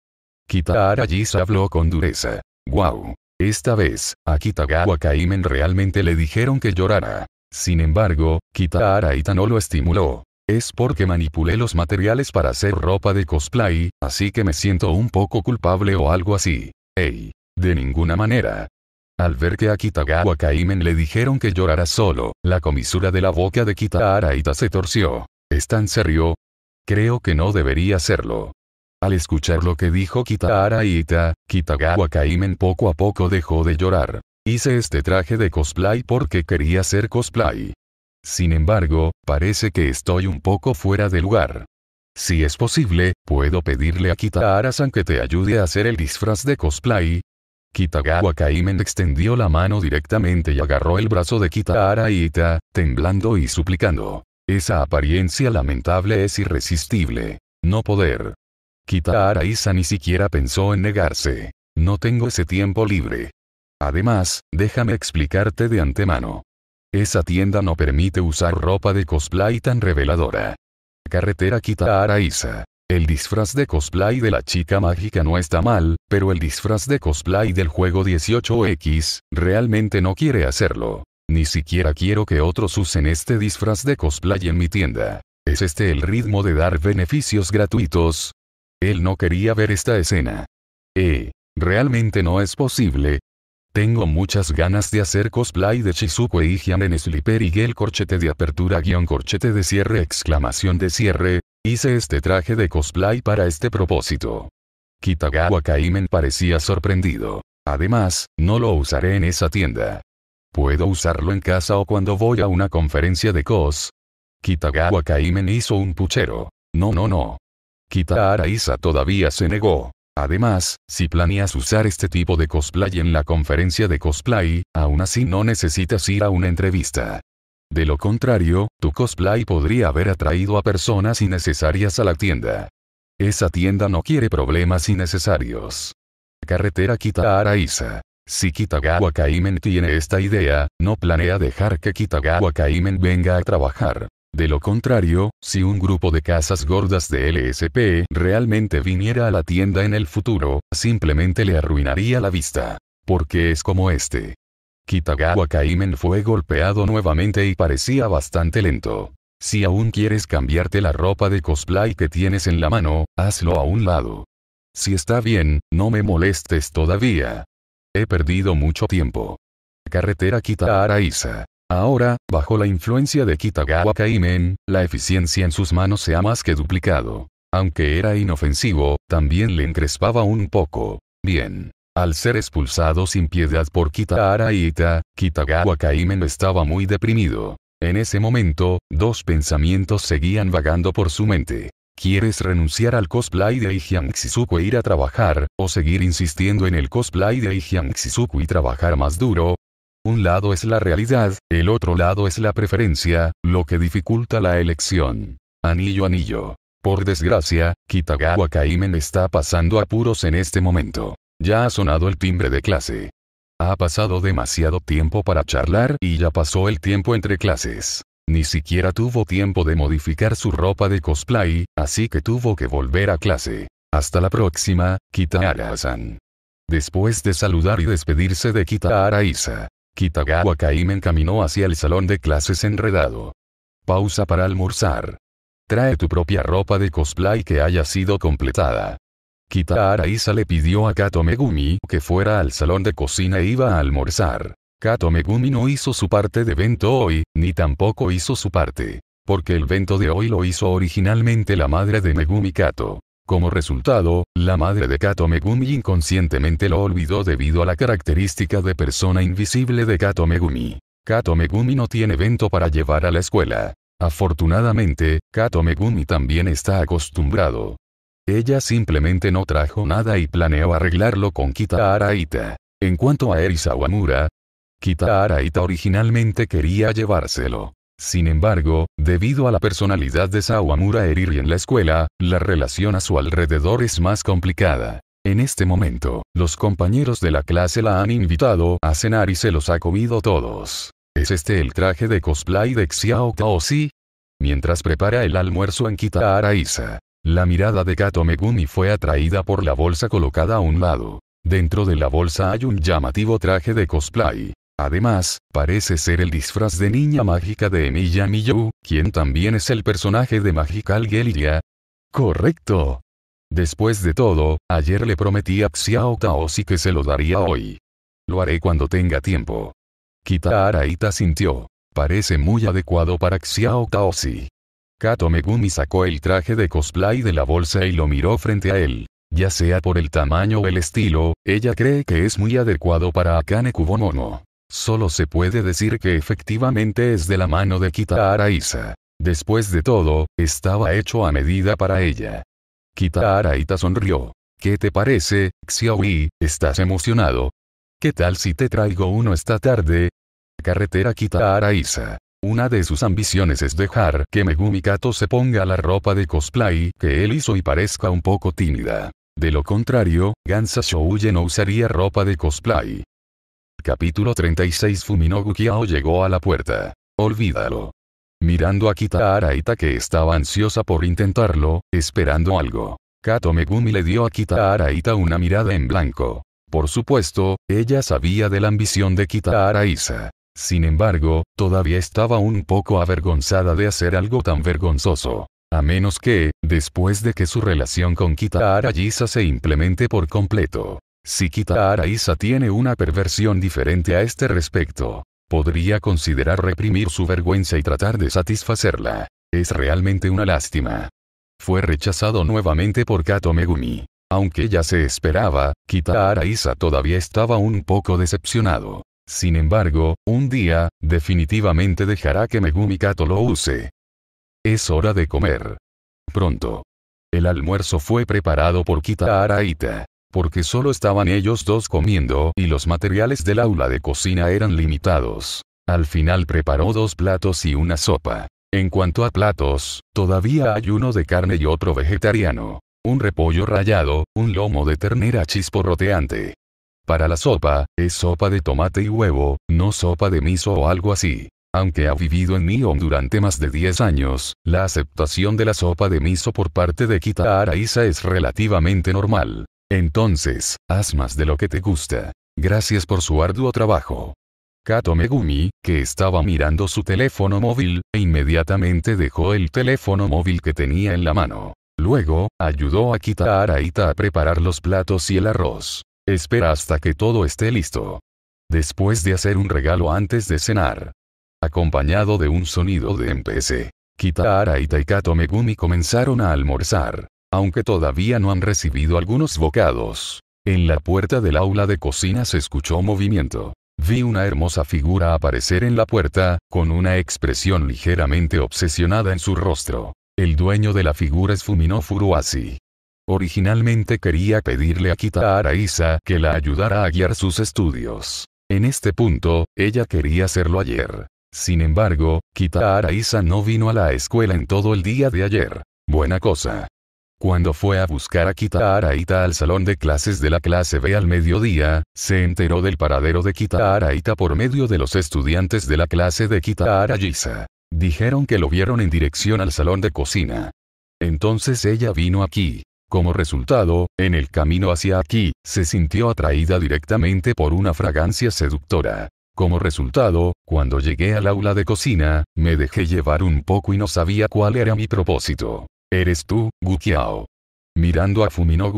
Kitahara Jis habló con dureza. ¡Wow! Esta vez, a Kitagawa Kaimen realmente le dijeron que llorara. Sin embargo, Kitahara Ita no lo estimuló. Es porque manipulé los materiales para hacer ropa de cosplay, así que me siento un poco culpable o algo así. ¡Ey! De ninguna manera, al ver que a Kitagawa Kaimen le dijeron que llorara solo, la comisura de la boca de Kitahara Ita se torció. están se rió? Creo que no debería hacerlo. Al escuchar lo que dijo Kitahara Ita, Kitagawa Kaimen poco a poco dejó de llorar. Hice este traje de cosplay porque quería ser cosplay. Sin embargo, parece que estoy un poco fuera de lugar. Si es posible, puedo pedirle a Kitahara-san que te ayude a hacer el disfraz de cosplay, Kitagawa Kaimen extendió la mano directamente y agarró el brazo de Kitahara Ita, temblando y suplicando. Esa apariencia lamentable es irresistible. No poder. Kitahara Isa ni siquiera pensó en negarse. No tengo ese tiempo libre. Además, déjame explicarte de antemano. Esa tienda no permite usar ropa de cosplay tan reveladora. Carretera Kitahara Isa. El disfraz de cosplay de la chica mágica no está mal, pero el disfraz de cosplay del juego 18X, realmente no quiere hacerlo. Ni siquiera quiero que otros usen este disfraz de cosplay en mi tienda. ¿Es este el ritmo de dar beneficios gratuitos? Él no quería ver esta escena. Eh, realmente no es posible. Tengo muchas ganas de hacer cosplay de y Hyun en Slipper y Gel corchete de apertura corchete de cierre exclamación de cierre, Hice este traje de cosplay para este propósito. Kitagawa Kaimen parecía sorprendido. Además, no lo usaré en esa tienda. Puedo usarlo en casa o cuando voy a una conferencia de cos. Kitagawa Kaimen hizo un puchero. No, no, no. Kitahara Isa todavía se negó. Además, si planeas usar este tipo de cosplay en la conferencia de cosplay, aún así no necesitas ir a una entrevista. De lo contrario, tu cosplay podría haber atraído a personas innecesarias a la tienda. Esa tienda no quiere problemas innecesarios. Carretera Kita-Araiza. Si Kitagawa Kaimen tiene esta idea, no planea dejar que Kitagawa Kaimen venga a trabajar. De lo contrario, si un grupo de casas gordas de LSP realmente viniera a la tienda en el futuro, simplemente le arruinaría la vista. Porque es como este. Kitagawa Kaimen fue golpeado nuevamente y parecía bastante lento. Si aún quieres cambiarte la ropa de cosplay que tienes en la mano, hazlo a un lado. Si está bien, no me molestes todavía. He perdido mucho tiempo. Carretera Kita Araiza. Ahora, bajo la influencia de Kitagawa Kaimen, la eficiencia en sus manos se ha más que duplicado. Aunque era inofensivo, también le encrespaba un poco. Bien. Al ser expulsado sin piedad por Kitahara Ita, Kitagawa Kaimen estaba muy deprimido. En ese momento, dos pensamientos seguían vagando por su mente. ¿Quieres renunciar al cosplay de Ijiang Shizuku e ir a trabajar, o seguir insistiendo en el cosplay de Ijiang Shizuku y trabajar más duro? Un lado es la realidad, el otro lado es la preferencia, lo que dificulta la elección. Anillo anillo. Por desgracia, Kitagawa Kaimen está pasando apuros en este momento. Ya ha sonado el timbre de clase. Ha pasado demasiado tiempo para charlar y ya pasó el tiempo entre clases. Ni siquiera tuvo tiempo de modificar su ropa de cosplay, así que tuvo que volver a clase. Hasta la próxima, Kitahara-san. Después de saludar y despedirse de Kitahara Isa, Kitagawa Kaimen caminó hacia el salón de clases enredado. Pausa para almorzar. Trae tu propia ropa de cosplay que haya sido completada. Kita Araisa le pidió a Kato Megumi que fuera al salón de cocina e iba a almorzar. Kato Megumi no hizo su parte de vento hoy, ni tampoco hizo su parte. Porque el vento de hoy lo hizo originalmente la madre de Megumi Kato. Como resultado, la madre de Kato Megumi inconscientemente lo olvidó debido a la característica de persona invisible de Kato Megumi. Kato Megumi no tiene vento para llevar a la escuela. Afortunadamente, Kato Megumi también está acostumbrado ella simplemente no trajo nada y planeó arreglarlo con Kita Ita. En cuanto a Eri Sawamura, Kitahara Ita originalmente quería llevárselo. Sin embargo, debido a la personalidad de Sawamura Eriri en la escuela, la relación a su alrededor es más complicada. En este momento, los compañeros de la clase la han invitado a cenar y se los ha comido todos. ¿Es este el traje de cosplay de Xiao si? Mientras prepara el almuerzo en Kitahara Isa, la mirada de Kato Megumi fue atraída por la bolsa colocada a un lado. Dentro de la bolsa hay un llamativo traje de cosplay. Además, parece ser el disfraz de niña mágica de Emilia Miyu, quien también es el personaje de Magical Gelia. Correcto. Después de todo, ayer le prometí a Xiao Taosi que se lo daría hoy. Lo haré cuando tenga tiempo. Kita Araita sintió. Parece muy adecuado para Xiao Taosi. Kato Megumi sacó el traje de cosplay de la bolsa y lo miró frente a él. Ya sea por el tamaño o el estilo, ella cree que es muy adecuado para Akane Kubomono. Solo se puede decir que efectivamente es de la mano de Kita Isa. Después de todo, estaba hecho a medida para ella. Kita Araita sonrió. ¿Qué te parece, Xiaoyi? ¿Estás emocionado? ¿Qué tal si te traigo uno esta tarde? Carretera Kita Isa. Una de sus ambiciones es dejar que Megumi Kato se ponga la ropa de cosplay que él hizo y parezca un poco tímida. De lo contrario, Gansa Shouye no usaría ropa de cosplay. Capítulo 36 Fuminogu Kiao llegó a la puerta. Olvídalo. Mirando a Kita Araita que estaba ansiosa por intentarlo, esperando algo. Kato Megumi le dio a Kita Araita una mirada en blanco. Por supuesto, ella sabía de la ambición de Kita Araisa. Sin embargo, todavía estaba un poco avergonzada de hacer algo tan vergonzoso. A menos que, después de que su relación con Kitahara Isa se implemente por completo. Si Kitahara Isa tiene una perversión diferente a este respecto, podría considerar reprimir su vergüenza y tratar de satisfacerla. Es realmente una lástima. Fue rechazado nuevamente por Kato Megumi. Aunque ya se esperaba, Kitahara Isa todavía estaba un poco decepcionado. Sin embargo, un día, definitivamente dejará que Megumi Kato lo use. Es hora de comer. Pronto. El almuerzo fue preparado por Kita Araita, e Porque solo estaban ellos dos comiendo y los materiales del aula de cocina eran limitados. Al final preparó dos platos y una sopa. En cuanto a platos, todavía hay uno de carne y otro vegetariano. Un repollo rallado, un lomo de ternera chisporroteante, para la sopa, es sopa de tomate y huevo, no sopa de miso o algo así. Aunque ha vivido en Nihon durante más de 10 años, la aceptación de la sopa de miso por parte de Kita Araiza es relativamente normal. Entonces, haz más de lo que te gusta. Gracias por su arduo trabajo. Kato Megumi, que estaba mirando su teléfono móvil, e inmediatamente dejó el teléfono móvil que tenía en la mano. Luego, ayudó a Kita Araita a preparar los platos y el arroz. Espera hasta que todo esté listo. Después de hacer un regalo antes de cenar. Acompañado de un sonido de MPC. Kitahara y Taikato Megumi comenzaron a almorzar, aunque todavía no han recibido algunos bocados. En la puerta del aula de cocina se escuchó movimiento. Vi una hermosa figura aparecer en la puerta, con una expresión ligeramente obsesionada en su rostro. El dueño de la figura es Fumino Furuasi. Originalmente quería pedirle a Kita Araiza que la ayudara a guiar sus estudios. En este punto, ella quería hacerlo ayer. Sin embargo, Kita Araiza no vino a la escuela en todo el día de ayer. Buena cosa. Cuando fue a buscar a Kita Araita al salón de clases de la clase B al mediodía, se enteró del paradero de Kita Araita por medio de los estudiantes de la clase de Kita Araiza. Dijeron que lo vieron en dirección al salón de cocina. Entonces ella vino aquí. Como resultado, en el camino hacia aquí, se sintió atraída directamente por una fragancia seductora. Como resultado, cuando llegué al aula de cocina, me dejé llevar un poco y no sabía cuál era mi propósito. ¿Eres tú, Gukiao? Mirando a Fumino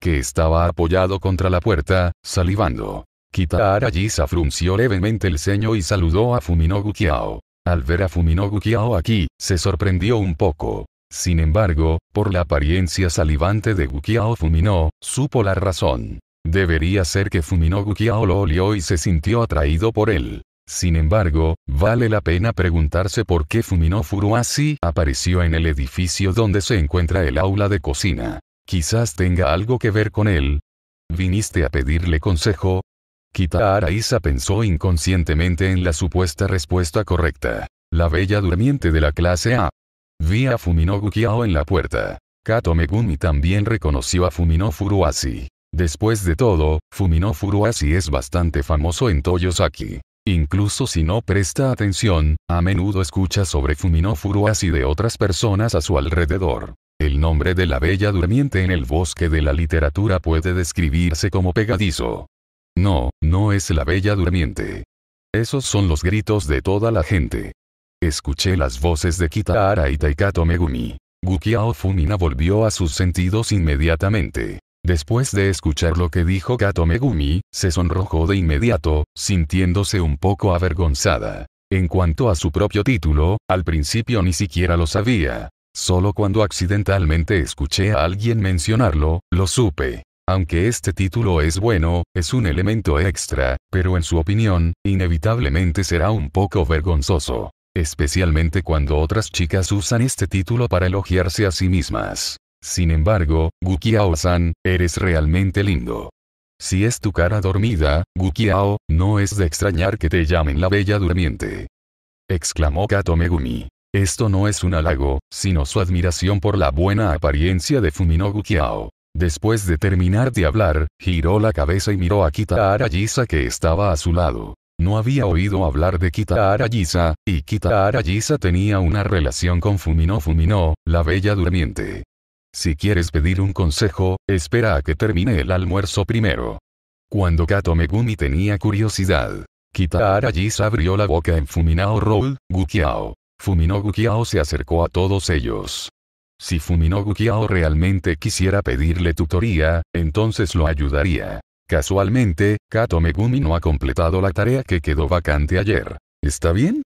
que estaba apoyado contra la puerta, salivando. Kitaara Jisa frunció levemente el ceño y saludó a Fumino Gukiao. Al ver a Fumino aquí, se sorprendió un poco. Sin embargo, por la apariencia salivante de Gukiao Fumino, supo la razón. Debería ser que Fumino Gukiao lo olió y se sintió atraído por él. Sin embargo, vale la pena preguntarse por qué Fumino así apareció en el edificio donde se encuentra el aula de cocina. Quizás tenga algo que ver con él. ¿Viniste a pedirle consejo? Kita Araiza pensó inconscientemente en la supuesta respuesta correcta. La bella durmiente de la clase A. Vi a Fumino en la puerta. Kato Megumi también reconoció a Fumino Furuasi. Después de todo, Fumino Furuasi es bastante famoso en Toyosaki. Incluso si no presta atención, a menudo escucha sobre Fumino Furuasi de otras personas a su alrededor. El nombre de la bella durmiente en el bosque de la literatura puede describirse como pegadizo. No, no es la bella durmiente. Esos son los gritos de toda la gente. Escuché las voces de Araita y Katomegumi. Megumi. Gukiao Fumina volvió a sus sentidos inmediatamente. Después de escuchar lo que dijo Kato Megumi, se sonrojó de inmediato, sintiéndose un poco avergonzada. En cuanto a su propio título, al principio ni siquiera lo sabía. Solo cuando accidentalmente escuché a alguien mencionarlo, lo supe. Aunque este título es bueno, es un elemento extra, pero en su opinión, inevitablemente será un poco vergonzoso especialmente cuando otras chicas usan este título para elogiarse a sí mismas. Sin embargo, Gukiao-san, eres realmente lindo. Si es tu cara dormida, Gukiao, no es de extrañar que te llamen la bella durmiente. Exclamó Kato Esto no es un halago, sino su admiración por la buena apariencia de Fumino Gukiao. Después de terminar de hablar, giró la cabeza y miró a Kita Arayisa que estaba a su lado. No había oído hablar de Kita Arayisa, y Kita tenía una relación con Fumino Fumino, la bella durmiente. Si quieres pedir un consejo, espera a que termine el almuerzo primero. Cuando Kato Megumi tenía curiosidad, Kita abrió la boca en Fuminao Roll, Gukiao. Fumino Gukiao se acercó a todos ellos. Si Fumino Gukiao realmente quisiera pedirle tutoría, entonces lo ayudaría. Casualmente, Kato Megumi no ha completado la tarea que quedó vacante ayer. ¿Está bien?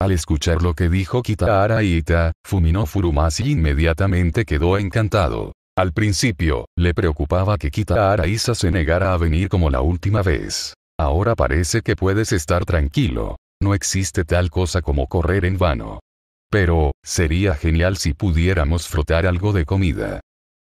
Al escuchar lo que dijo Kitahara Ita, Fumino Furumashi inmediatamente quedó encantado. Al principio, le preocupaba que Kitahara Isa se negara a venir como la última vez. Ahora parece que puedes estar tranquilo. No existe tal cosa como correr en vano. Pero, sería genial si pudiéramos frotar algo de comida.